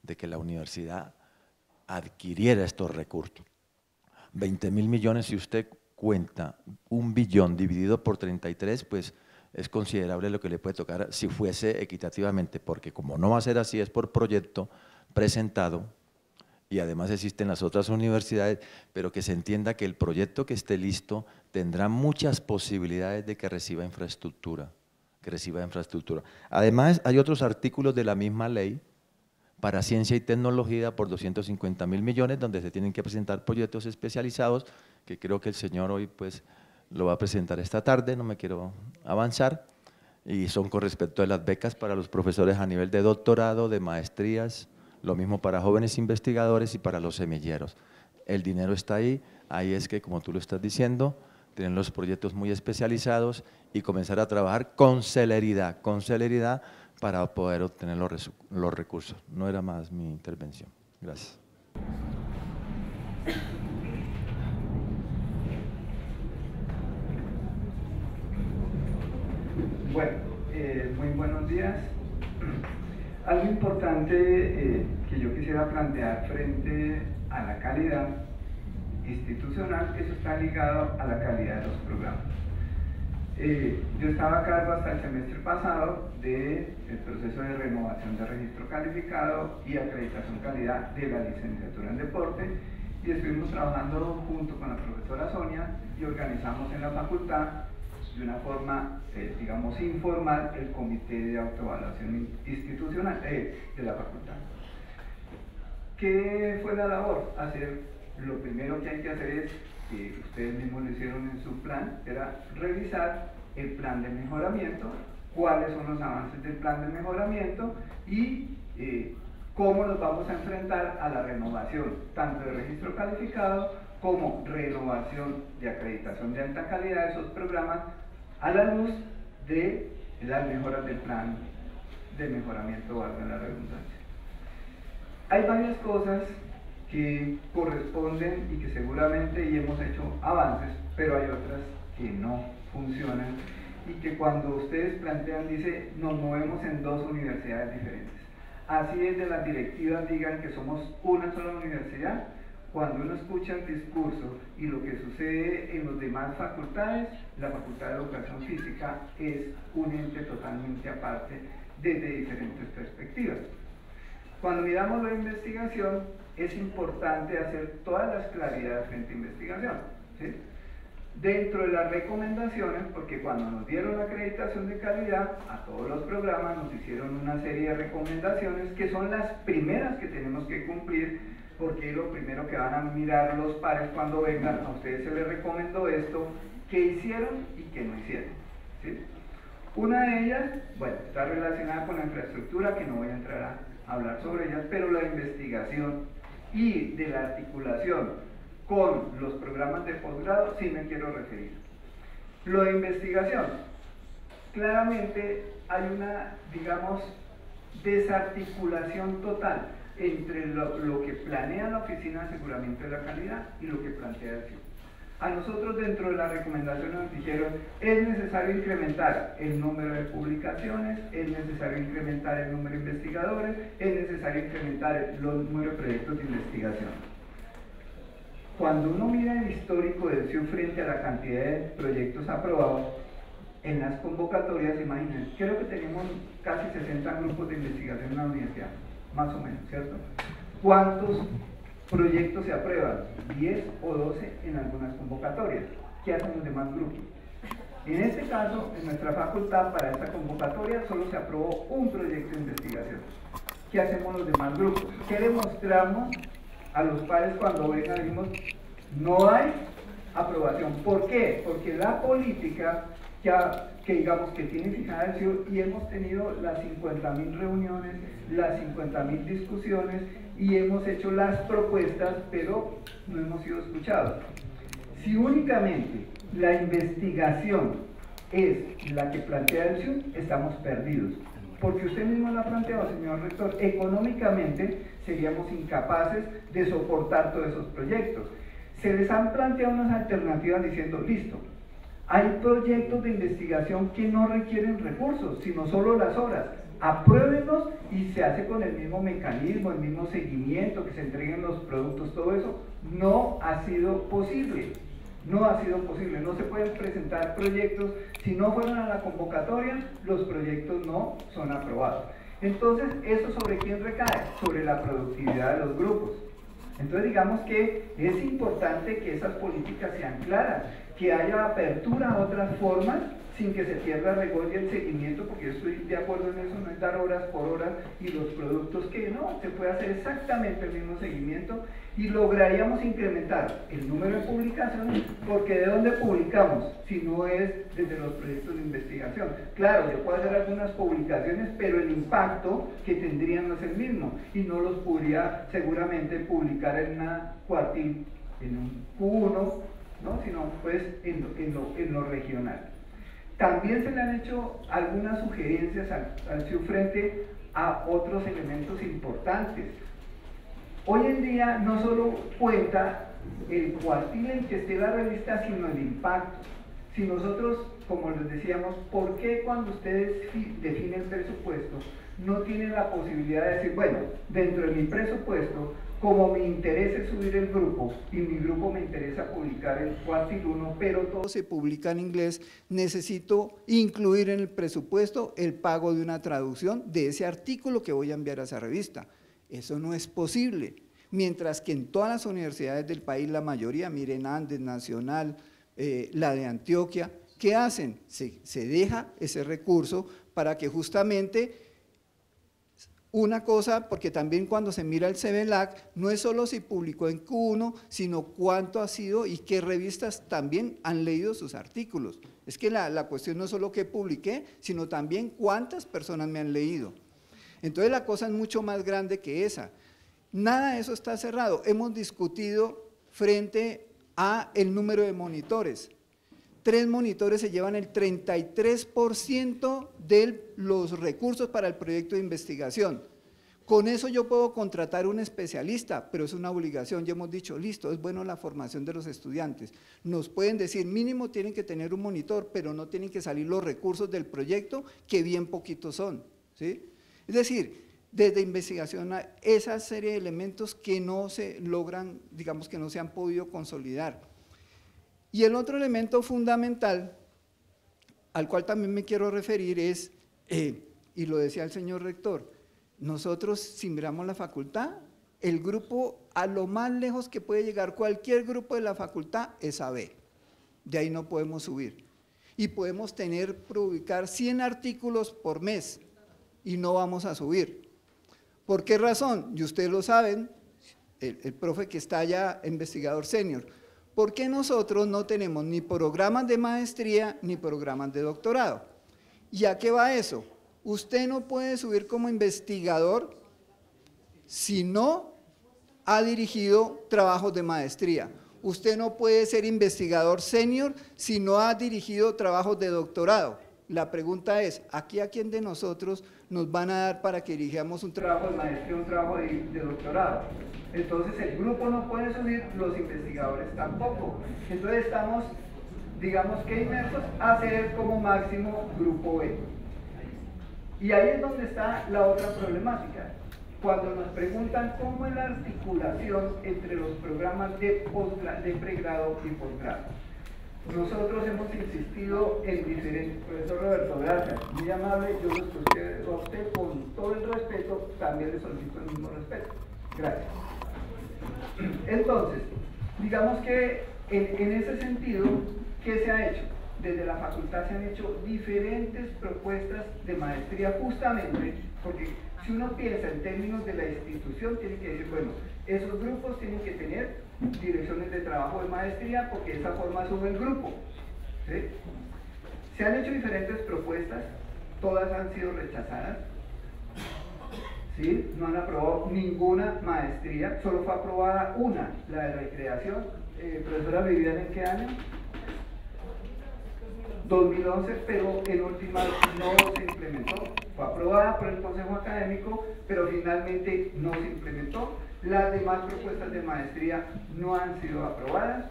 de que la universidad adquiriera estos recursos. 20 mil millones, si usted cuenta un billón dividido por 33, pues es considerable lo que le puede tocar si fuese equitativamente, porque como no va a ser así, es por proyecto presentado y además existen las otras universidades, pero que se entienda que el proyecto que esté listo tendrá muchas posibilidades de que reciba infraestructura, que reciba infraestructura. Además, hay otros artículos de la misma ley para ciencia y tecnología por 250 mil millones, donde se tienen que presentar proyectos especializados, que creo que el señor hoy pues lo va a presentar esta tarde, no me quiero avanzar, y son con respecto a las becas para los profesores a nivel de doctorado, de maestrías, lo mismo para jóvenes investigadores y para los semilleros. El dinero está ahí, ahí es que, como tú lo estás diciendo, tienen los proyectos muy especializados y comenzar a trabajar con celeridad, con celeridad, para poder obtener los, recursos. No era más mi intervención. Gracias. Bueno, eh, muy buenos días. Algo importante eh, que yo quisiera plantear frente a la calidad institucional, eso está ligado a la calidad de los programas. Eh, yo estaba a cargo hasta el semestre pasado del proceso de renovación de registro calificado y acreditación calidad de la licenciatura en deporte y estuvimos trabajando junto con la profesora Sonia y organizamos en la facultad de una forma, eh, digamos, informal el comité de autoevaluación institucional eh, de la facultad. ¿Qué fue la labor? Hacer, lo primero que hay que hacer es que ustedes mismos lo hicieron en su plan, era revisar el plan de mejoramiento, cuáles son los avances del plan de mejoramiento y eh, cómo nos vamos a enfrentar a la renovación, tanto de registro calificado como renovación de acreditación de alta calidad de esos programas a la luz de las mejoras del plan de mejoramiento, de la redundancia. Hay varias cosas que corresponden y que seguramente y hemos hecho avances, pero hay otras que no funcionan y que cuando ustedes plantean, dice, nos movemos en dos universidades diferentes. Así es de las directivas digan que somos una sola universidad, cuando uno escucha el discurso y lo que sucede en las demás facultades, la Facultad de Educación Física es un ente totalmente aparte desde diferentes perspectivas. Cuando miramos la investigación, es importante hacer todas las claridades frente a investigación. Dentro de las recomendaciones, porque cuando nos dieron la acreditación de calidad, a todos los programas nos hicieron una serie de recomendaciones que son las primeras que tenemos que cumplir, porque es lo primero que van a mirar los pares cuando vengan, a ustedes se les recomendó esto, que hicieron y que no hicieron. Una de ellas, bueno, está relacionada con la infraestructura, que no voy a entrar a hablar sobre ellas, pero la investigación y de la articulación con los programas de posgrado sí me quiero referir. Lo de investigación. Claramente hay una, digamos, desarticulación total entre lo, que planea la Oficina de de la Calidad y lo que plantea el CIO a nosotros dentro de la recomendación nos dijeron, es necesario incrementar el número de publicaciones, es necesario incrementar el número de investigadores, es necesario incrementar los número de proyectos de investigación. Cuando uno mira el histórico de CIU frente a la cantidad de proyectos aprobados, en las convocatorias, imagínense, creo que tenemos casi 60 grupos de investigación en la universidad, más o menos, ¿cierto? ¿Cuántos proyectos se aprueban 10 o 12 en algunas convocatorias. ¿Qué hacen los demás grupos? En este caso, en nuestra facultad, para esta convocatoria solo se aprobó un proyecto de investigación. ¿Qué hacemos los demás grupos? ¿Qué demostramos a los padres cuando vengan y No hay aprobación. ¿Por qué? Porque la política ya que digamos que tiene fijada el y hemos tenido las 50.000 reuniones, las 50.000 discusiones y hemos hecho las propuestas, pero no hemos sido escuchados. Si únicamente la investigación es la que plantea el SUN, estamos perdidos. Porque usted mismo lo ha planteado, señor rector, económicamente seríamos incapaces de soportar todos esos proyectos. Se les han planteado unas alternativas diciendo, listo, hay proyectos de investigación que no requieren recursos, sino solo las horas apruébenlos y se hace con el mismo mecanismo, el mismo seguimiento, que se entreguen los productos, todo eso, no ha sido posible. No ha sido posible, no se pueden presentar proyectos. Si no fueron a la convocatoria, los proyectos no son aprobados. Entonces, ¿eso sobre quién recae? Sobre la productividad de los grupos. Entonces, digamos que es importante que esas políticas sean claras, que haya apertura a otras formas sin que se pierda rigor el seguimiento, porque yo estoy de acuerdo en eso, no es dar horas por horas y los productos que no, se puede hacer exactamente el mismo seguimiento y lograríamos incrementar el número de publicaciones, porque de dónde publicamos, si no es desde los proyectos de investigación. Claro, yo puedo hacer algunas publicaciones, pero el impacto que tendrían no es el mismo y no los podría seguramente publicar en una cuartil, en un q sino pues en en en lo regional. También se le han hecho algunas sugerencias al, su frente a otros elementos importantes. Hoy en día no solo cuenta el cuartil en que esté la revista, sino el impacto. Si nosotros, como les decíamos, ¿por qué cuando ustedes definen presupuesto no tienen la posibilidad de decir, bueno, dentro de mi presupuesto como me interesa subir el grupo y mi grupo me interesa publicar en y1 pero todo se publica en inglés, necesito incluir en el presupuesto el pago de una traducción de ese artículo que voy a enviar a esa revista. Eso no es posible. Mientras que en todas las universidades del país, la mayoría, miren Andes, Nacional, eh, la de Antioquia, ¿qué hacen? se deja ese recurso para que justamente una cosa, porque también cuando se mira el CBLAC, no es solo si publicó en Q1, sino cuánto ha sido y qué revistas también han leído sus artículos. Es que la, cuestión no es solo qué publiqué, sino también cuántas personas me han leído. Entonces la cosa es mucho más grande que esa. Nada de eso está cerrado. Hemos discutido frente a el número de monitores tres monitores se llevan el 33% de los recursos para el proyecto de investigación. Con eso yo puedo contratar un especialista, pero es una obligación. Ya hemos dicho, listo, es bueno la formación de los estudiantes. Nos pueden decir, mínimo tienen que tener un monitor, pero no tienen que salir los recursos del proyecto, que bien poquitos son. ¿sí? Es decir, desde investigación a esa serie de elementos que no se logran, digamos que no se han podido consolidar. Y el otro elemento fundamental al cual también me quiero referir es, eh, y lo decía el señor rector, nosotros si miramos la facultad, el grupo a lo más lejos que puede llegar cualquier grupo de la facultad es a De ahí no podemos subir. Y podemos tener, publicar 100 artículos por mes y no vamos a subir. ¿Por qué razón? Y ustedes lo saben, el, el profe que está allá, investigador senior, ¿Por qué nosotros no tenemos ni programas de maestría ni programas de doctorado. ¿Y a qué va eso? Usted no puede subir como investigador si no ha dirigido trabajos de maestría. Usted no puede ser investigador senior si no ha dirigido trabajos de doctorado. La pregunta es, ¿aquí a quién de nosotros nos van a dar para que dirijamos un trabajo de maestría, un trabajo de, doctorado. Entonces el grupo no puede subir, los investigadores tampoco. Entonces estamos, digamos que inmersos a ser como máximo grupo B. Y ahí es donde está la otra problemática. Cuando nos preguntan cómo es la articulación entre los programas de, de pregrado y posgrado. Nosotros hemos insistido en diferentes, profesor Roberto, gracias, muy amable, yo les puse a usted con todo el respeto, también le solicito el mismo respeto. Gracias. Entonces, digamos que en ese sentido, ¿qué se ha hecho? Desde la facultad se han hecho diferentes propuestas de maestría justamente porque si uno piensa en términos de la institución, tiene que decir, bueno, esos grupos tienen que tener direcciones de trabajo de maestría porque de esa forma sube el grupo. Se han hecho diferentes propuestas, todas han sido rechazadas. ¿sí? No han aprobado ninguna maestría, solo fue aprobada una, la de recreación. Eh, profesora Viviana, ¿en qué año? 2011, pero en última no se implementó. Fue aprobada por el Consejo Académico, pero finalmente no se implementó las demás propuestas de maestría no han sido aprobadas.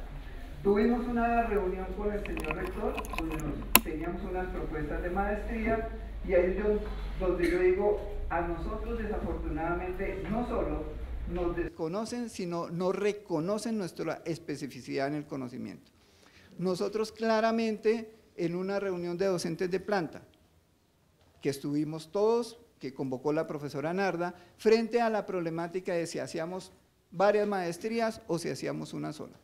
Tuvimos una reunión con el señor rector, donde nos teníamos unas propuestas de maestría y ahí yo, donde yo digo, a nosotros desafortunadamente no solo nos desconocen, sino no reconocen nuestra especificidad en el conocimiento. Nosotros claramente en una reunión de docentes de planta, que estuvimos todos que convocó la profesora Narda frente a la problemática de si hacíamos varias maestrías o si hacíamos una sola.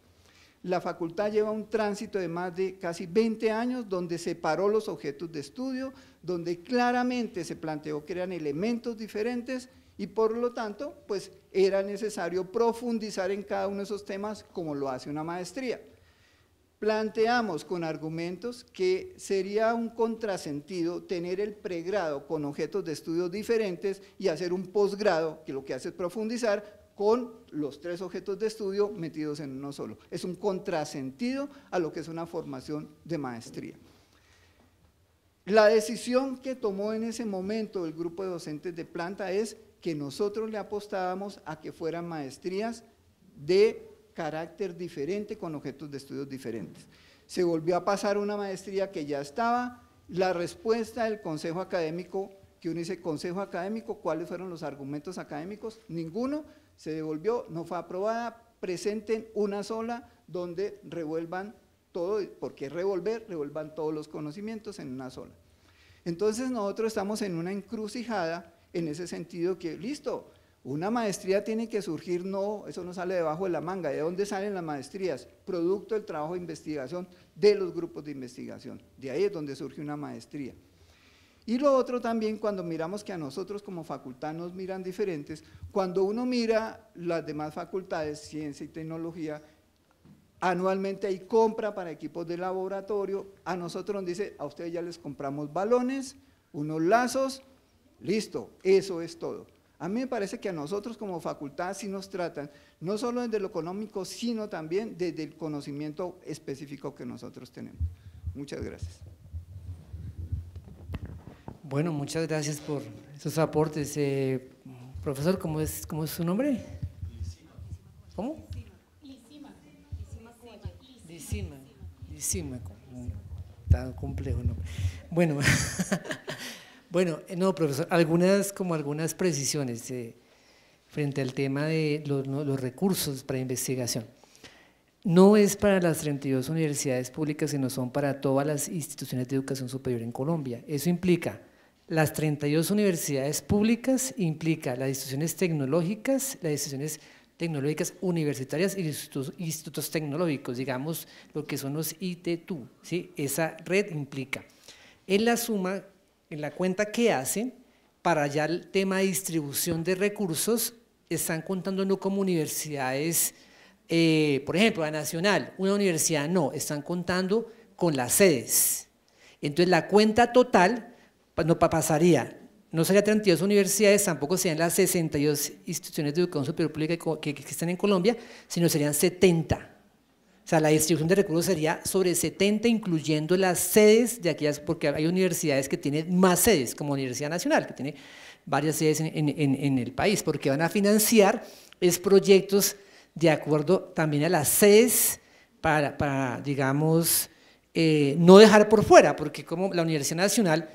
La facultad lleva un tránsito de más de casi 20 años donde separó los objetos de estudio, donde claramente se planteó que eran elementos diferentes y por lo tanto, pues era necesario profundizar en cada uno de esos temas como lo hace una maestría. Planteamos con argumentos que sería un contrasentido tener el pregrado con objetos de estudio diferentes y hacer un posgrado, que lo que hace es profundizar, con los tres objetos de estudio metidos en uno solo. Es un contrasentido a lo que es una formación de maestría. La decisión que tomó en ese momento el grupo de docentes de planta es que nosotros le apostábamos a que fueran maestrías de carácter diferente con objetos de estudios diferentes. Se volvió a pasar una maestría que ya estaba, la respuesta del consejo académico, que uno dice, consejo académico, ¿cuáles fueron los argumentos académicos? Ninguno, se devolvió, no fue aprobada, presenten una sola donde revuelvan todo, porque revolver, revuelvan todos los conocimientos en una sola. Entonces nosotros estamos en una encrucijada en ese sentido que, listo, una maestría tiene que surgir, no, eso no sale debajo de la manga. ¿De dónde salen las maestrías? Producto del trabajo de investigación de los grupos de investigación. De ahí es donde surge una maestría. Y lo otro también, cuando miramos que a nosotros como facultad nos miran diferentes, cuando uno mira las demás facultades, ciencia y tecnología, anualmente hay compra para equipos de laboratorio, a nosotros nos dice, a ustedes ya les compramos balones, unos lazos, listo, eso es todo. A mí me parece que a nosotros como facultad sí nos tratan, no solo desde lo económico, sino también desde el conocimiento específico que nosotros tenemos. Muchas gracias. Bueno, muchas gracias por esos aportes. Eh, profesor, ¿cómo es, ¿cómo es su nombre? ¿Cómo? Lisima. Lisima. Tan complejo ¿no? Bueno. [laughs] Bueno, eh, no, profesor, algunas, como algunas precisiones eh, frente al tema de los, recursos para investigación. No es para las 32 universidades públicas, sino son para todas las instituciones de educación superior en Colombia. Eso implica las 32 universidades públicas, implica las instituciones tecnológicas, las instituciones tecnológicas universitarias y institutos, institutos tecnológicos, digamos lo que son los ITTU, e ¿sí? esa red implica. En la suma en la cuenta que hacen, para allá el tema de distribución de recursos, están contando no como universidades, eh, por ejemplo, la nacional, una universidad no, están contando con las sedes. Entonces la cuenta total pues, no pasaría, no sería 32 universidades, tampoco serían las 62 instituciones de educación superior pública que, existen en Colombia, sino serían 70 o sea, la distribución de recursos sería sobre 70, incluyendo las sedes de aquellas, porque hay universidades que tienen más sedes, como Universidad Nacional, que tiene varias sedes en, el país, porque van a financiar es proyectos de acuerdo también a las sedes para, digamos, eh, no dejar por fuera, porque como la Universidad Nacional,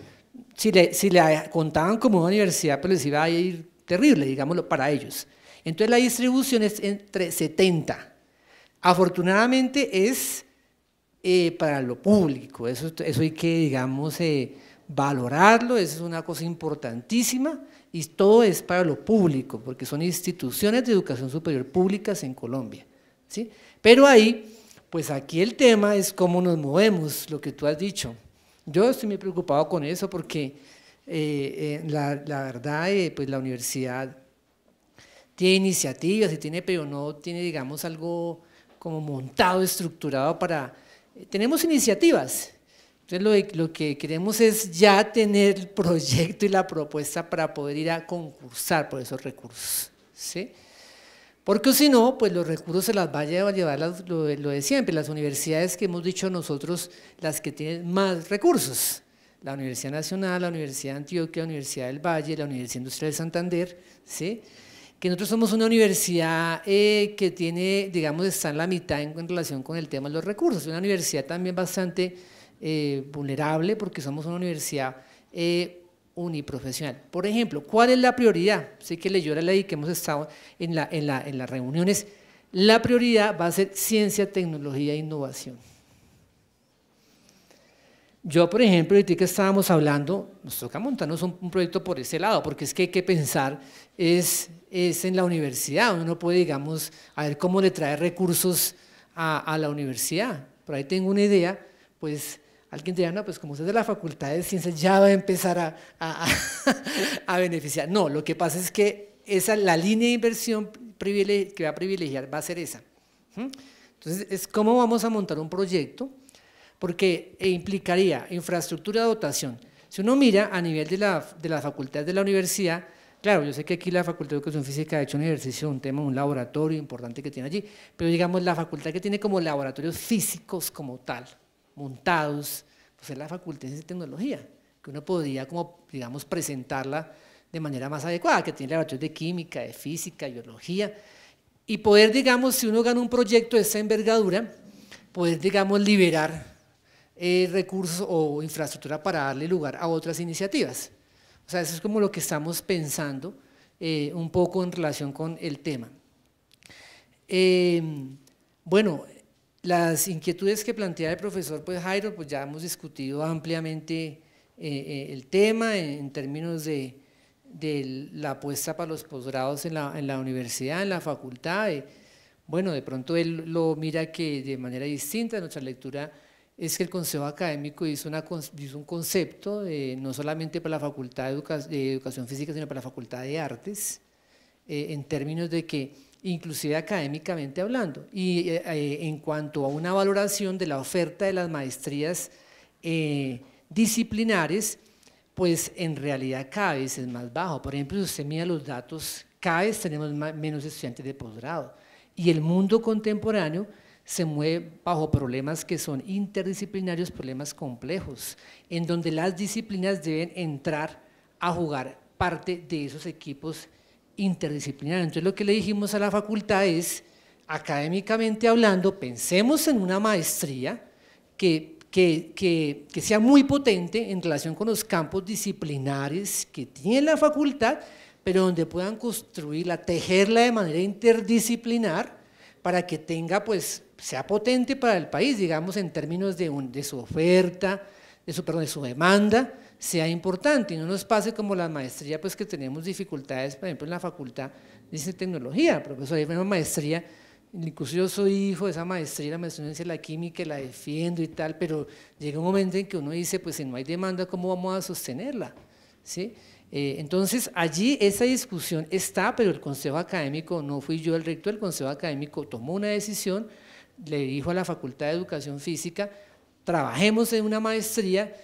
si, le, la contaban como una universidad, pues les iba a ir terrible, digámoslo, para ellos. Entonces la distribución es entre 70 Afortunadamente es eh, para lo público, eso, hay que, digamos, eh, valorarlo, eso es una cosa importantísima y todo es para lo público, porque son instituciones de educación superior públicas en Colombia. Pero ahí, pues aquí el tema es cómo nos movemos, lo que tú has dicho. Yo estoy muy preocupado con eso porque eh, la, verdad, pues la universidad tiene iniciativas y tiene, pero no tiene, digamos, algo como montado, estructurado para... Eh, tenemos iniciativas, entonces lo, lo, que queremos es ya tener el proyecto y la propuesta para poder ir a concursar por esos recursos. ¿sí? Porque si no, pues los recursos se las va a llevar lo, de, lo, de siempre, las universidades que hemos dicho nosotros, las que tienen más recursos. La Universidad Nacional, la Universidad de Antioquia, la Universidad del Valle, la Universidad Industrial de Santander, ¿sí? que nosotros somos una universidad eh, que tiene, digamos, está en la mitad en, relación con el tema de los recursos, una universidad también bastante eh, vulnerable porque somos una universidad eh, uniprofesional. Por ejemplo, ¿cuál es la prioridad? Sé que leyó la ley que hemos estado en, la, en, la, en las reuniones. La prioridad va a ser ciencia, tecnología e innovación. Yo, por ejemplo, ahorita que estábamos hablando, nos toca montarnos un, proyecto por ese lado, porque es que hay que pensar, es, en la universidad, uno puede, digamos, a ver cómo le trae recursos a, la universidad. Por ahí tengo una idea, pues alguien dirá, no, pues como usted es de la Facultad de Ciencias, ya va a empezar a, [laughs] beneficiar. No, lo que pasa es que esa, la línea de inversión que va a privilegiar va a ser esa. ¿Mm? Entonces, es cómo vamos a montar un proyecto porque eh, implicaría infraestructura de dotación. Si uno mira a nivel de la, de facultad de la universidad, Claro, yo sé que aquí la Facultad de Educación Física ha hecho un ejercicio, un tema, un laboratorio importante que tiene allí, pero digamos la facultad que tiene como laboratorios físicos como tal, montados, pues es la Facultad de Tecnología, que uno podría como, digamos, presentarla de manera más adecuada, que tiene laboratorios de química, de física, biología, y poder, digamos, si uno gana un proyecto de esa envergadura, poder, digamos, liberar eh, recursos o infraestructura para darle lugar a otras iniciativas. O sea, eso es como lo que estamos pensando eh, un poco en relación con el tema. Eh, bueno, las inquietudes que plantea el profesor pues, Jairo, pues ya hemos discutido ampliamente el tema en términos de, la apuesta para los posgrados en la, universidad, en la facultad. bueno, de pronto él lo mira que de manera distinta, nuestra lectura es que el Consejo Académico hizo, un concepto, no solamente para la Facultad de, Educación Física, sino para la Facultad de Artes, eh, en términos de que, inclusive académicamente hablando, y eh, eh, en cuanto a una valoración de la oferta de las maestrías disciplinares, pues en realidad cada vez es más bajo. Por ejemplo, si usted mira los datos, cada vez tenemos menos estudiantes de posgrado. Y el mundo contemporáneo se mueve bajo problemas que son interdisciplinarios, problemas complejos, en donde las disciplinas deben entrar a jugar parte de esos equipos interdisciplinarios. Entonces lo que le dijimos a la facultad es, académicamente hablando, pensemos en una maestría que, que sea muy potente en relación con los campos disciplinares que tiene la facultad, pero donde puedan construirla, tejerla de manera interdisciplinar para que tenga, pues, sea potente para el país, digamos, en términos de, su oferta, de su, perdón, de su demanda, sea importante y no nos pase como la maestría, pues que tenemos dificultades, por ejemplo, en la facultad de tecnología, profesor, pues, hay una maestría, incluso yo soy hijo de esa maestría, la maestría en la química, la defiendo y tal, pero llega un momento en que uno dice, pues si no hay demanda, ¿cómo vamos a sostenerla? ¿Sí? Eh, entonces, allí esa discusión está, pero el Consejo Académico, no fui yo el rector, el Consejo Académico tomó una decisión, le dijo a la Facultad de Educación Física, trabajemos en una maestría,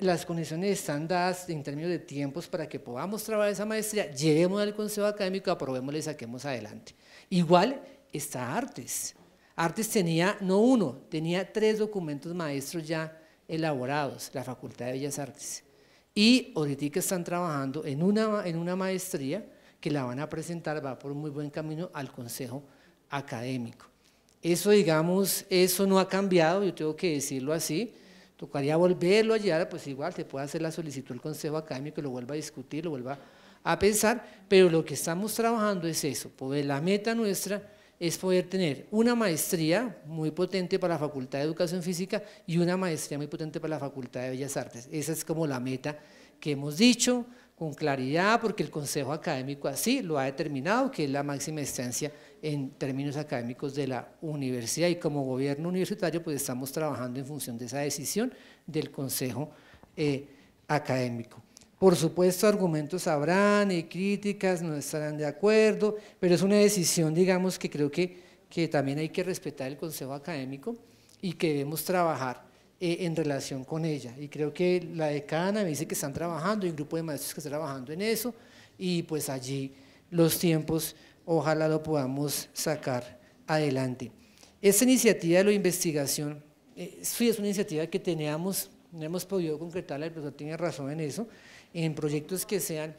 las condiciones están dadas en términos de tiempos para que podamos trabajar esa maestría, llevemos al Consejo Académico, aprobémosla y saquemos adelante. Igual está Artes. Artes tenía, no uno, tenía tres documentos maestros ya elaborados, la Facultad de Bellas Artes. Y ahorita que están trabajando en una, en una maestría que la van a presentar, va por un muy buen camino al Consejo Académico. Eso, digamos, eso no ha cambiado, yo tengo que decirlo así. Tocaría volverlo a llegar, pues igual se puede hacer la solicitud al Consejo Académico, lo vuelva a discutir, lo vuelva a pensar, pero lo que estamos trabajando es eso, poder la meta nuestra es poder tener una maestría muy potente para la Facultad de Educación Física y una maestría muy potente para la Facultad de Bellas Artes. Esa es como la meta que hemos dicho con claridad, porque el Consejo Académico así lo ha determinado, que es la máxima distancia en términos académicos de la universidad y como gobierno universitario pues estamos trabajando en función de esa decisión del Consejo eh, Académico. Por supuesto, argumentos habrán y críticas, no estarán de acuerdo, pero es una decisión, digamos, que creo que, que también hay que respetar el Consejo Académico y que debemos trabajar eh, en relación con ella. Y creo que la decana me dice que están trabajando, hay un grupo de maestros que está trabajando en eso, y pues allí los tiempos ojalá lo podamos sacar adelante. Esta iniciativa de la investigación, eh, sí es una iniciativa que teníamos no hemos podido concretarla, el profesor tiene razón en eso, en proyectos que sean,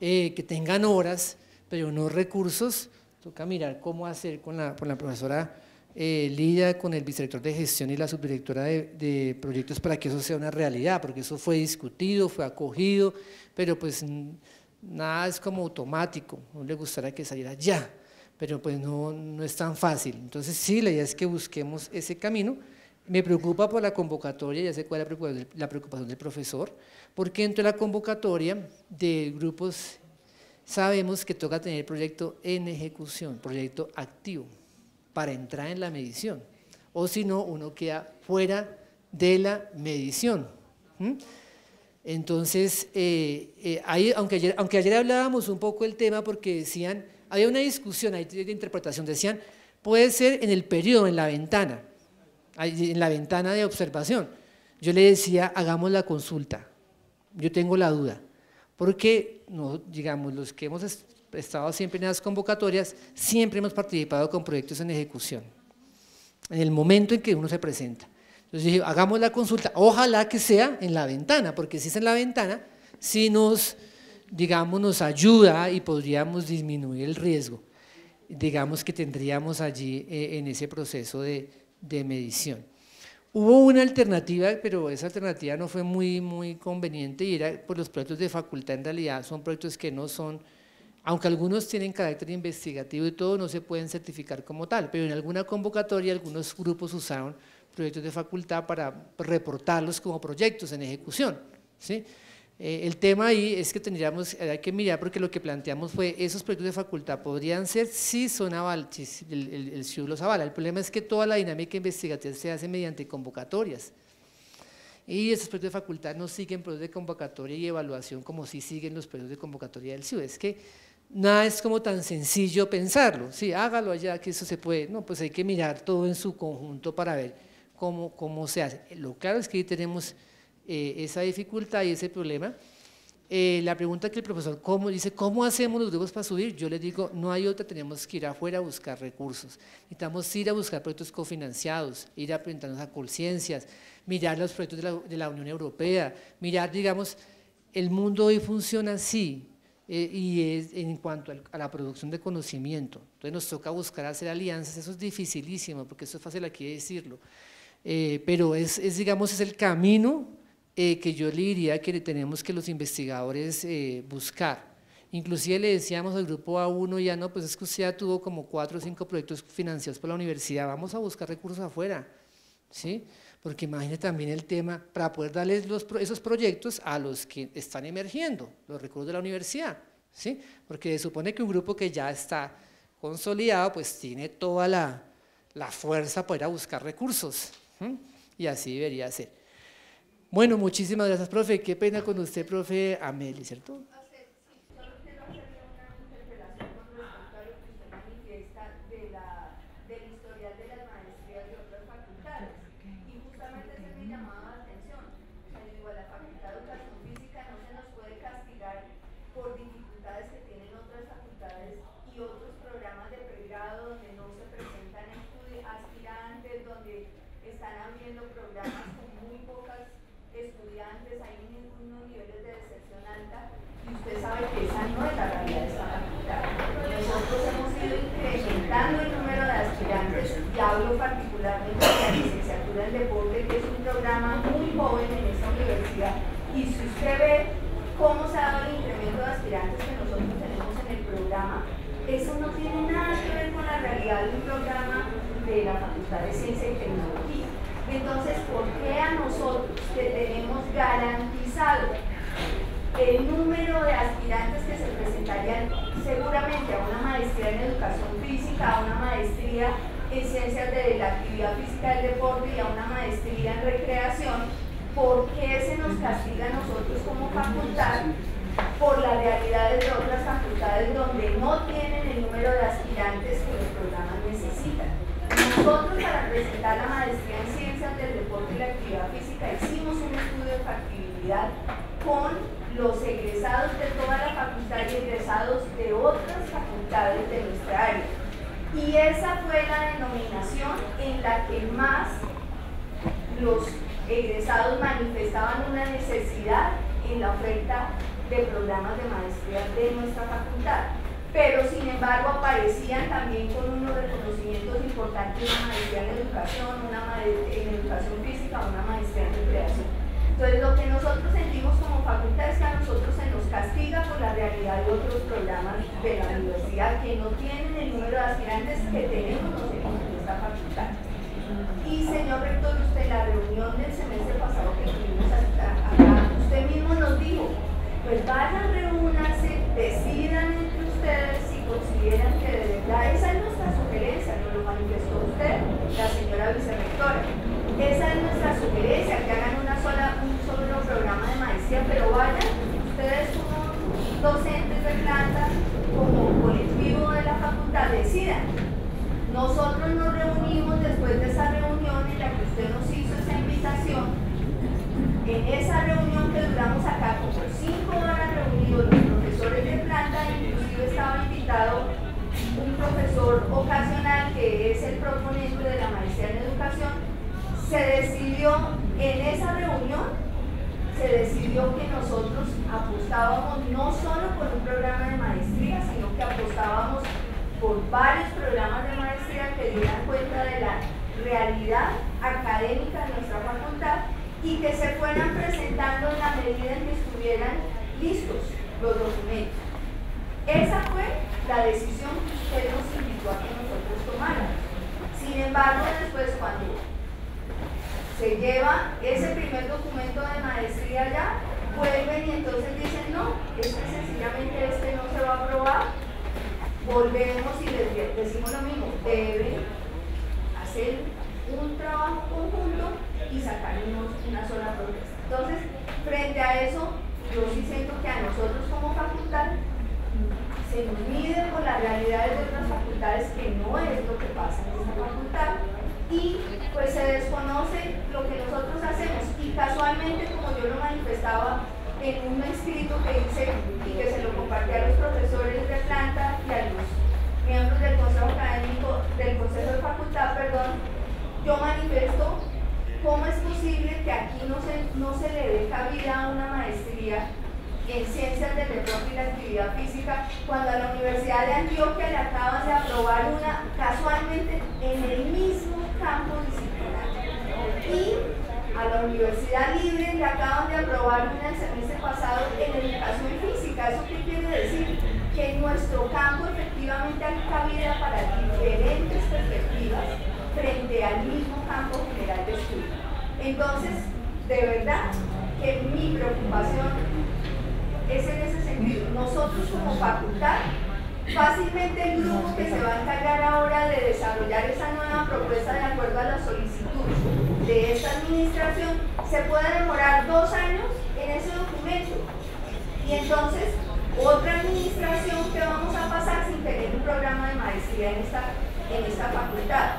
eh, que tengan horas, pero no recursos, toca mirar cómo hacer con la, con la profesora eh, con el vicerector de gestión y la subdirectora de, proyectos para que eso sea una realidad, porque eso fue discutido, fue acogido, pero pues nada es como automático, no le gustaría que saliera ya, pero pues no, no es tan fácil. Entonces sí, la idea es que busquemos ese camino, me preocupa por la convocatoria, ya sé cuál es la preocupación del profesor, porque dentro la convocatoria de grupos sabemos que toca tener el proyecto en ejecución, proyecto activo, para entrar en la medición. O si no, uno queda fuera de la medición. Entonces, eh, eh, aunque, ayer, hablábamos un poco el tema porque decían, había una discusión ahí de interpretación, decían, puede ser en el periodo, en la ventana en la ventana de observación, yo le decía, hagamos la consulta. Yo tengo la duda. Porque, no, digamos, los que hemos estado siempre en las convocatorias, siempre hemos participado con proyectos en ejecución, en el momento en que uno se presenta. Entonces dije, hagamos la consulta, ojalá que sea en la ventana, porque si es en la ventana, si nos, digamos, nos ayuda y podríamos disminuir el riesgo, digamos, que tendríamos allí eh, en ese proceso de, de medición. Hubo una alternativa, pero esa alternativa no fue muy, muy conveniente y era por los proyectos de facultad en realidad, son proyectos que no son, aunque algunos tienen carácter investigativo y todo, no se pueden certificar como tal, pero en alguna convocatoria algunos grupos usaron proyectos de facultad para reportarlos como proyectos en ejecución. ¿sí? Eh, el tema ahí es que tendríamos eh, hay que mirar, porque lo que planteamos fue, esos proyectos de facultad podrían ser si son aval, si el, CIU los avala. El problema es que toda la dinámica investigativa se hace mediante convocatorias. Y esos proyectos de facultad no siguen proyectos de convocatoria y evaluación como sí siguen los proyectos de convocatoria del CIU. Es que nada es como tan sencillo pensarlo. Sí, hágalo allá, que eso se puede. No, pues hay que mirar todo en su conjunto para ver cómo, cómo se hace. Lo claro es que ahí tenemos eh, esa dificultad y ese problema. Eh, la pregunta que el profesor dice, ¿cómo hacemos los grupos para subir? Yo les digo, no hay otra, tenemos que ir afuera a buscar recursos. Necesitamos ir a buscar proyectos cofinanciados, ir a presentarnos a conciencias, mirar los proyectos de la, Unión Europea, mirar, digamos, el mundo hoy funciona así, eh, y en cuanto a la producción de conocimiento. Entonces nos toca buscar hacer alianzas, eso es dificilísimo, porque eso es fácil aquí decirlo. pero es, es, digamos, es el camino eh, que yo le diría que tenemos que los investigadores eh, buscar. Inclusive le decíamos al grupo A1 ya no, pues es que usted ya tuvo como cuatro o cinco proyectos financiados por la universidad, vamos a buscar recursos afuera, ¿sí? Porque imagine también el tema para poder darles esos proyectos a los que están emergiendo, los recursos de la universidad, ¿sí? Porque se supone que un grupo que ya está consolidado, pues tiene toda la, fuerza para ir a buscar recursos, y así debería ser. Bueno, muchísimas gracias, profe. Qué pena con usted, profe Ameli, ¿cierto? esa fue la denominación en la que más los egresados manifestaban una necesidad en la oferta de programas de maestría de nuestra facultad. Pero sin embargo aparecían también con unos reconocimientos importantes, una maestría en educación, una maestría en educación física, una maestría en recreación. Entonces lo que nosotros sentimos como facultades facultad es que a nosotros se nos castiga por la realidad de otros programas de la universidad que no tienen el número de aspirantes que tenemos nosotros en esta facultad. Y señor rector, usted la reunión del semestre pasado que tuvimos acá, usted mismo nos dijo, pues vayan, reúnanse, decidan entre ustedes si consideran que de verdad, esa es nuestra sugerencia, nos lo manifestó usted, la señora vicerectora docentes de planta como colectivo de la facultad decidan. Nosotros nos reunimos después de esa reunión en la que usted nos hizo esa invitación. En esa reunión que duramos acá como cinco horas reunidos los profesores de planta, inclusive estaba invitado un profesor ocasional que es el proponente de la maestría en educación, se decidió en esa reunión apostábamos no solo por un programa de maestría, sino que apostábamos por varios programas de maestría que dieran cuenta de la realidad académica de nuestra facultad y que se fueran presentando en la medida en que estuvieran listos los documentos. Esa fue la decisión que usted nos invitó a que nosotros tomáramos. Sin embargo, después cuando se lleva ese primer documento de maestría ya, vuelven y entonces dicen, no, este sencillamente este no se va a aprobar, volvemos y les decimos lo mismo, deben hacer un trabajo conjunto y sacar una sola propuesta. Entonces, frente a eso, yo sí siento que a nosotros como facultad se nos mide con las realidades de otras facultades que no es lo que pasa en esa facultad y pues se desconoce lo que nosotros hacemos y casualmente como yo lo manifestaba en un escrito que hice y que se lo compartí a los profesores de planta y a los miembros del Consejo Académico, del Consejo de Facultad, perdón, yo manifiesto cómo es posible que aquí no se, no se le dé cabida a una maestría en ciencias del deporte y la actividad física, cuando a la Universidad de Antioquia le acaban de aprobar una casualmente en el mismo campo disciplinar a la Universidad Libre le acaban de aprobar en el semestre pasado en educación física. ¿Eso qué quiere decir? Que en nuestro campo efectivamente hay cabida para diferentes perspectivas frente al mismo campo general de estudio. Entonces, de verdad que mi preocupación es en ese sentido. Nosotros como facultad Fácilmente el grupo que se va a encargar ahora de desarrollar esa nueva propuesta de acuerdo a la solicitud de esta administración se puede demorar dos años en ese documento. Y entonces otra administración que vamos a pasar sin tener un programa de maestría en esta, en esta facultad.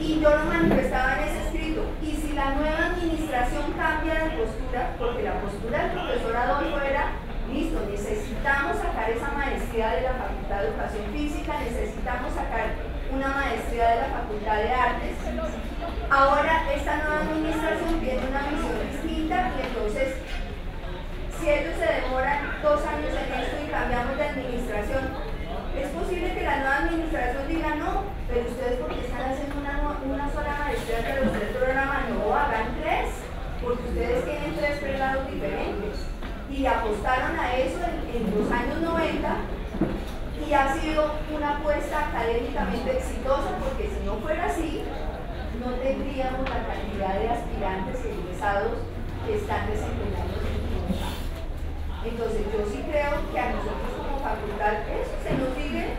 Y yo lo manifestaba en ese escrito. Y si la nueva administración cambia de postura, porque la postura del profesor Adolfo era Listo, necesitamos sacar esa maestría de la Facultad de Educación Física, necesitamos sacar una maestría de la Facultad de Artes. Ahora esta nueva administración tiene una misión distinta y entonces si ellos se demoran dos años en esto y cambiamos de administración, es posible que la nueva administración diga no, pero ustedes porque están haciendo una, sola maestría, los ustedes programa no y apostaron a eso en, los años 90 y ha sido una apuesta académicamente exitosa porque si no fuera así, no tendríamos la cantidad de aspirantes y e que están desempeñando Entonces yo sí creo que a nosotros como facultad eso se nos sigue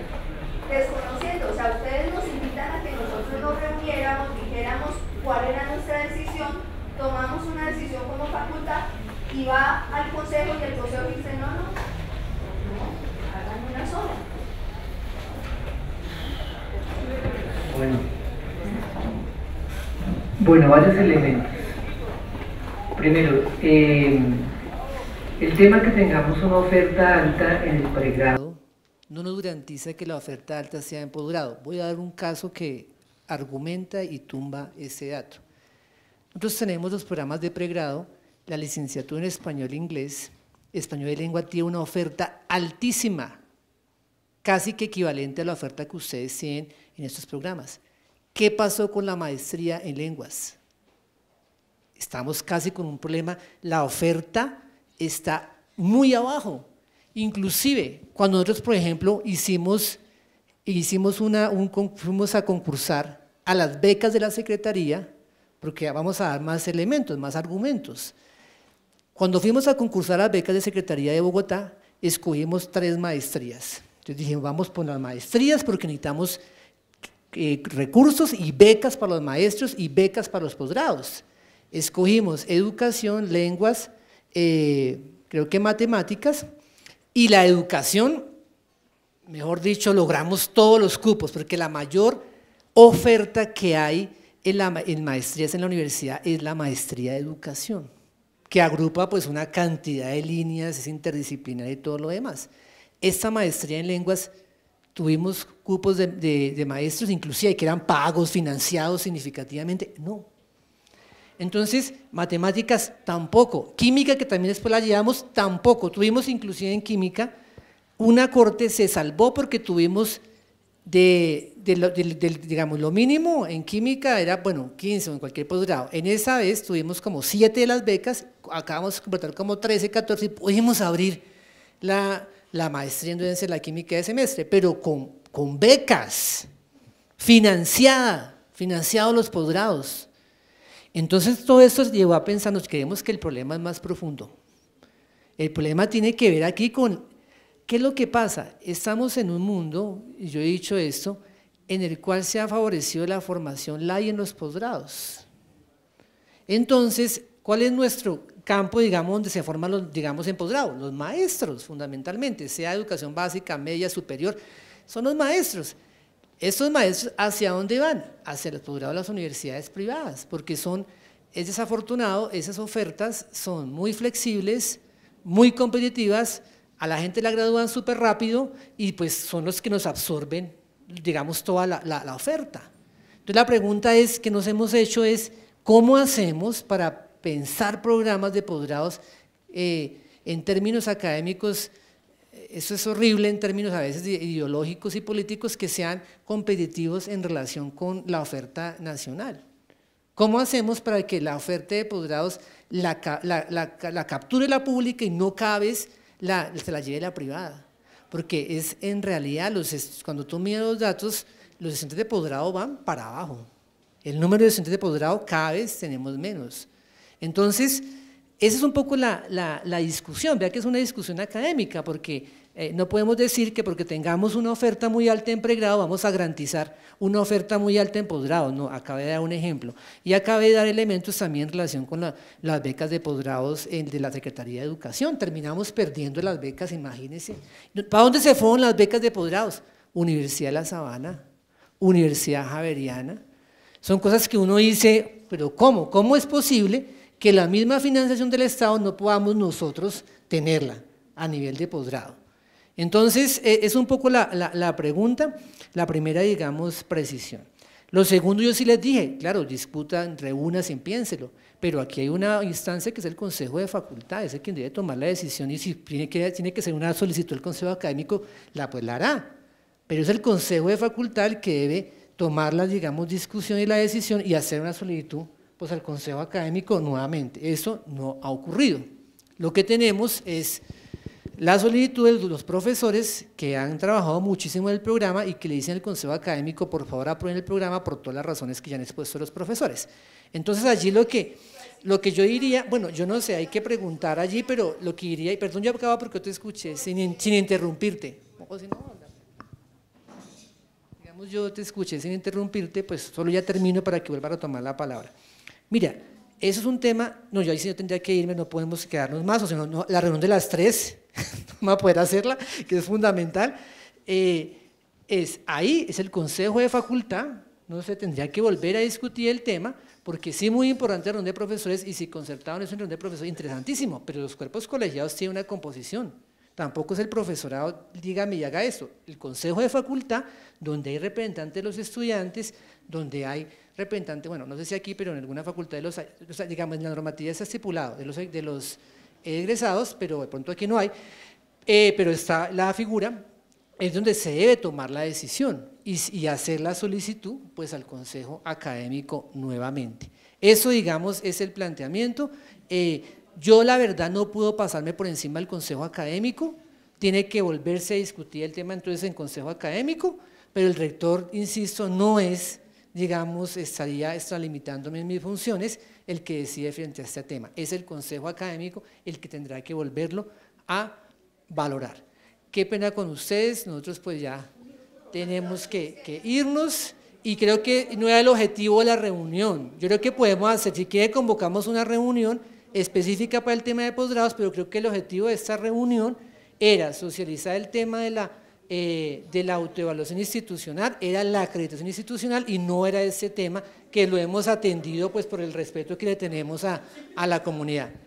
desconociendo. O sea, ustedes nos invitan a que nosotros nos reuniéramos, dijéramos cuál era nuestra decisión, tomamos una decisión como facultad y va al consejo y el consejo dice, no, no, no, hagan una sola. Bueno. bueno, varios elementos. Primero, eh, el tema que tengamos una oferta alta en el pregrado no nos garantiza que la oferta alta sea en posgrado. Voy a dar un caso que argumenta y tumba ese dato. Nosotros tenemos los programas de pregrado la licenciatura en español e inglés, español y lengua tiene una oferta altísima, casi que equivalente a la oferta que ustedes tienen en estos programas. ¿Qué pasó con la maestría en lenguas? Estamos casi con un problema, la oferta está muy abajo. Inclusive, cuando nosotros, por ejemplo, hicimos, una, fuimos a concursar a las becas de la Secretaría, porque vamos a dar más elementos, más argumentos. Cuando fuimos a concursar las becas de Secretaría de Bogotá, escogimos tres maestrías. Entonces dije, vamos por las maestrías porque necesitamos eh, recursos y becas para los maestros y becas para los posgrados. Escogimos educación, lenguas, eh, creo que matemáticas, y la educación, mejor dicho, logramos todos los cupos, porque la mayor oferta que hay en maestrías en la universidad es la maestría de educación que agrupa pues una cantidad de líneas, es interdisciplinar y todo lo demás. Esta maestría en lenguas tuvimos cupos de, de, de maestros, inclusive que eran pagos, financiados significativamente, no. Entonces, matemáticas tampoco, química que también después la llevamos tampoco, tuvimos inclusive en química, una corte se salvó porque tuvimos de, digamos, lo mínimo en química era, bueno, 15 o en cualquier posgrado. En esa vez tuvimos como 7 de las becas, acabamos de completar como 13, 14 y pudimos abrir la, maestría en de la química de semestre, pero con, con becas, financiada, financiados los posgrados. Entonces todo esto llevó a pensar, nos creemos que el problema es más profundo. El problema tiene que ver aquí con ¿Qué es lo que pasa? Estamos en un mundo, y yo he dicho esto, en el cual se ha favorecido la formación la y en los posgrados. Entonces, ¿cuál es nuestro campo, digamos, donde se forman los, digamos, en posgrado? Los maestros, fundamentalmente, sea educación básica, media, superior, son los maestros. Estos maestros, ¿hacia dónde van? Hacia el posgrados de las universidades privadas, porque son, es desafortunado, esas ofertas son muy flexibles, muy competitivas, a la gente la gradúan súper rápido y pues son los que nos absorben, digamos, toda la, oferta. Entonces la pregunta es que nos hemos hecho es, ¿cómo hacemos para pensar programas de posgrados eh, en términos académicos? Eso es horrible en términos a veces ideológicos y políticos que sean competitivos en relación con la oferta nacional. ¿Cómo hacemos para que la oferta de posgrados la, capture la pública y no cabes la, se la lleve la privada. Porque es en realidad, los, cuando tú miras los datos, los estudiantes de posgrado van para abajo. El número de estudiantes de posgrado cada vez tenemos menos. Entonces, esa es un poco la, la discusión, vea que es una discusión académica, porque eh, no podemos decir que porque tengamos una oferta muy alta en pregrado vamos a garantizar una oferta muy alta en posgrado. No, acabé de dar un ejemplo. Y acabé de dar elementos también en relación con las becas de posgrados de la Secretaría de Educación. Terminamos perdiendo las becas, imagínense. ¿Para dónde se fueron las becas de posgrados? Universidad de La Sabana, Universidad Javeriana. Son cosas que uno dice, pero ¿cómo? ¿Cómo es posible que la misma financiación del Estado no podamos nosotros tenerla a nivel de posgrado? Entonces, e, es un poco la, pregunta, la primera, digamos, precisión. Lo segundo, yo sí les dije, claro, unas y piénselo, pero aquí hay una instancia que es el Consejo de Facultad, es quien debe tomar la decisión y si tiene que, tiene que ser una solicitud del Consejo Académico, la pues la hará, pero es el Consejo de Facultad el que debe tomar la, digamos, discusión y la decisión y hacer una solicitud pues al Consejo Académico nuevamente. Eso no ha ocurrido. Lo que tenemos es la solicitud de los profesores que han trabajado muchísimo en el programa y que le dicen al Consejo Académico, por favor aprueben el programa por todas las razones que ya han expuesto los profesores. Entonces allí lo que, lo que yo diría, bueno, yo no sé, hay que preguntar allí, pero lo que diría, y perdón, yo acababa porque te escuché, sin, sin interrumpirte. O si no, digamos, yo te escuché sin interrumpirte, pues solo ya termino para que vuelva a tomar la palabra. Mira, eso es un tema, no, yo ahí sí yo tendría que irme, no podemos quedarnos más, o sea, la reunión de las tres, [laughs] no va a poder hacerla, que es fundamental. Eh, es ahí, es el consejo de facultad, no se tendría que volver a discutir el tema, porque sí muy importante la reunión de profesores, y si concertaron es una reunión de profesores, interesantísimo, pero los cuerpos colegiados tienen una composición, Tampoco es el profesorado, dígame y haga esto, El consejo de facultad, donde hay representantes de los estudiantes, donde hay representantes, bueno, no sé si aquí, pero en alguna facultad de los, digamos, en la normativa está estipulado de los, de los egresados, pero de pronto aquí no hay, eh, pero está la figura, es donde se debe tomar la decisión y, hacer la solicitud, pues, al consejo académico nuevamente. Eso, digamos, es el planteamiento. Eh, yo la verdad no puedo pasarme por encima del consejo académico, tiene que volverse a discutir el tema entonces en consejo académico, pero el rector, insisto, no es, digamos, estaría extralimitándome en mis funciones el que decide frente a este tema. Es el consejo académico el que tendrá que volverlo a valorar. Qué pena con ustedes, nosotros pues ya tenemos que, que irnos y creo que no era el objetivo de la reunión. Yo creo que podemos hacer, si quiere convocamos una reunión específica para el tema de posgrados, pero creo que el objetivo de esta reunión era socializar el tema eh, de la, autoevaluación institucional, era la acreditación institucional y no era ese tema que lo hemos atendido pues por el respeto que le tenemos a la comunidad.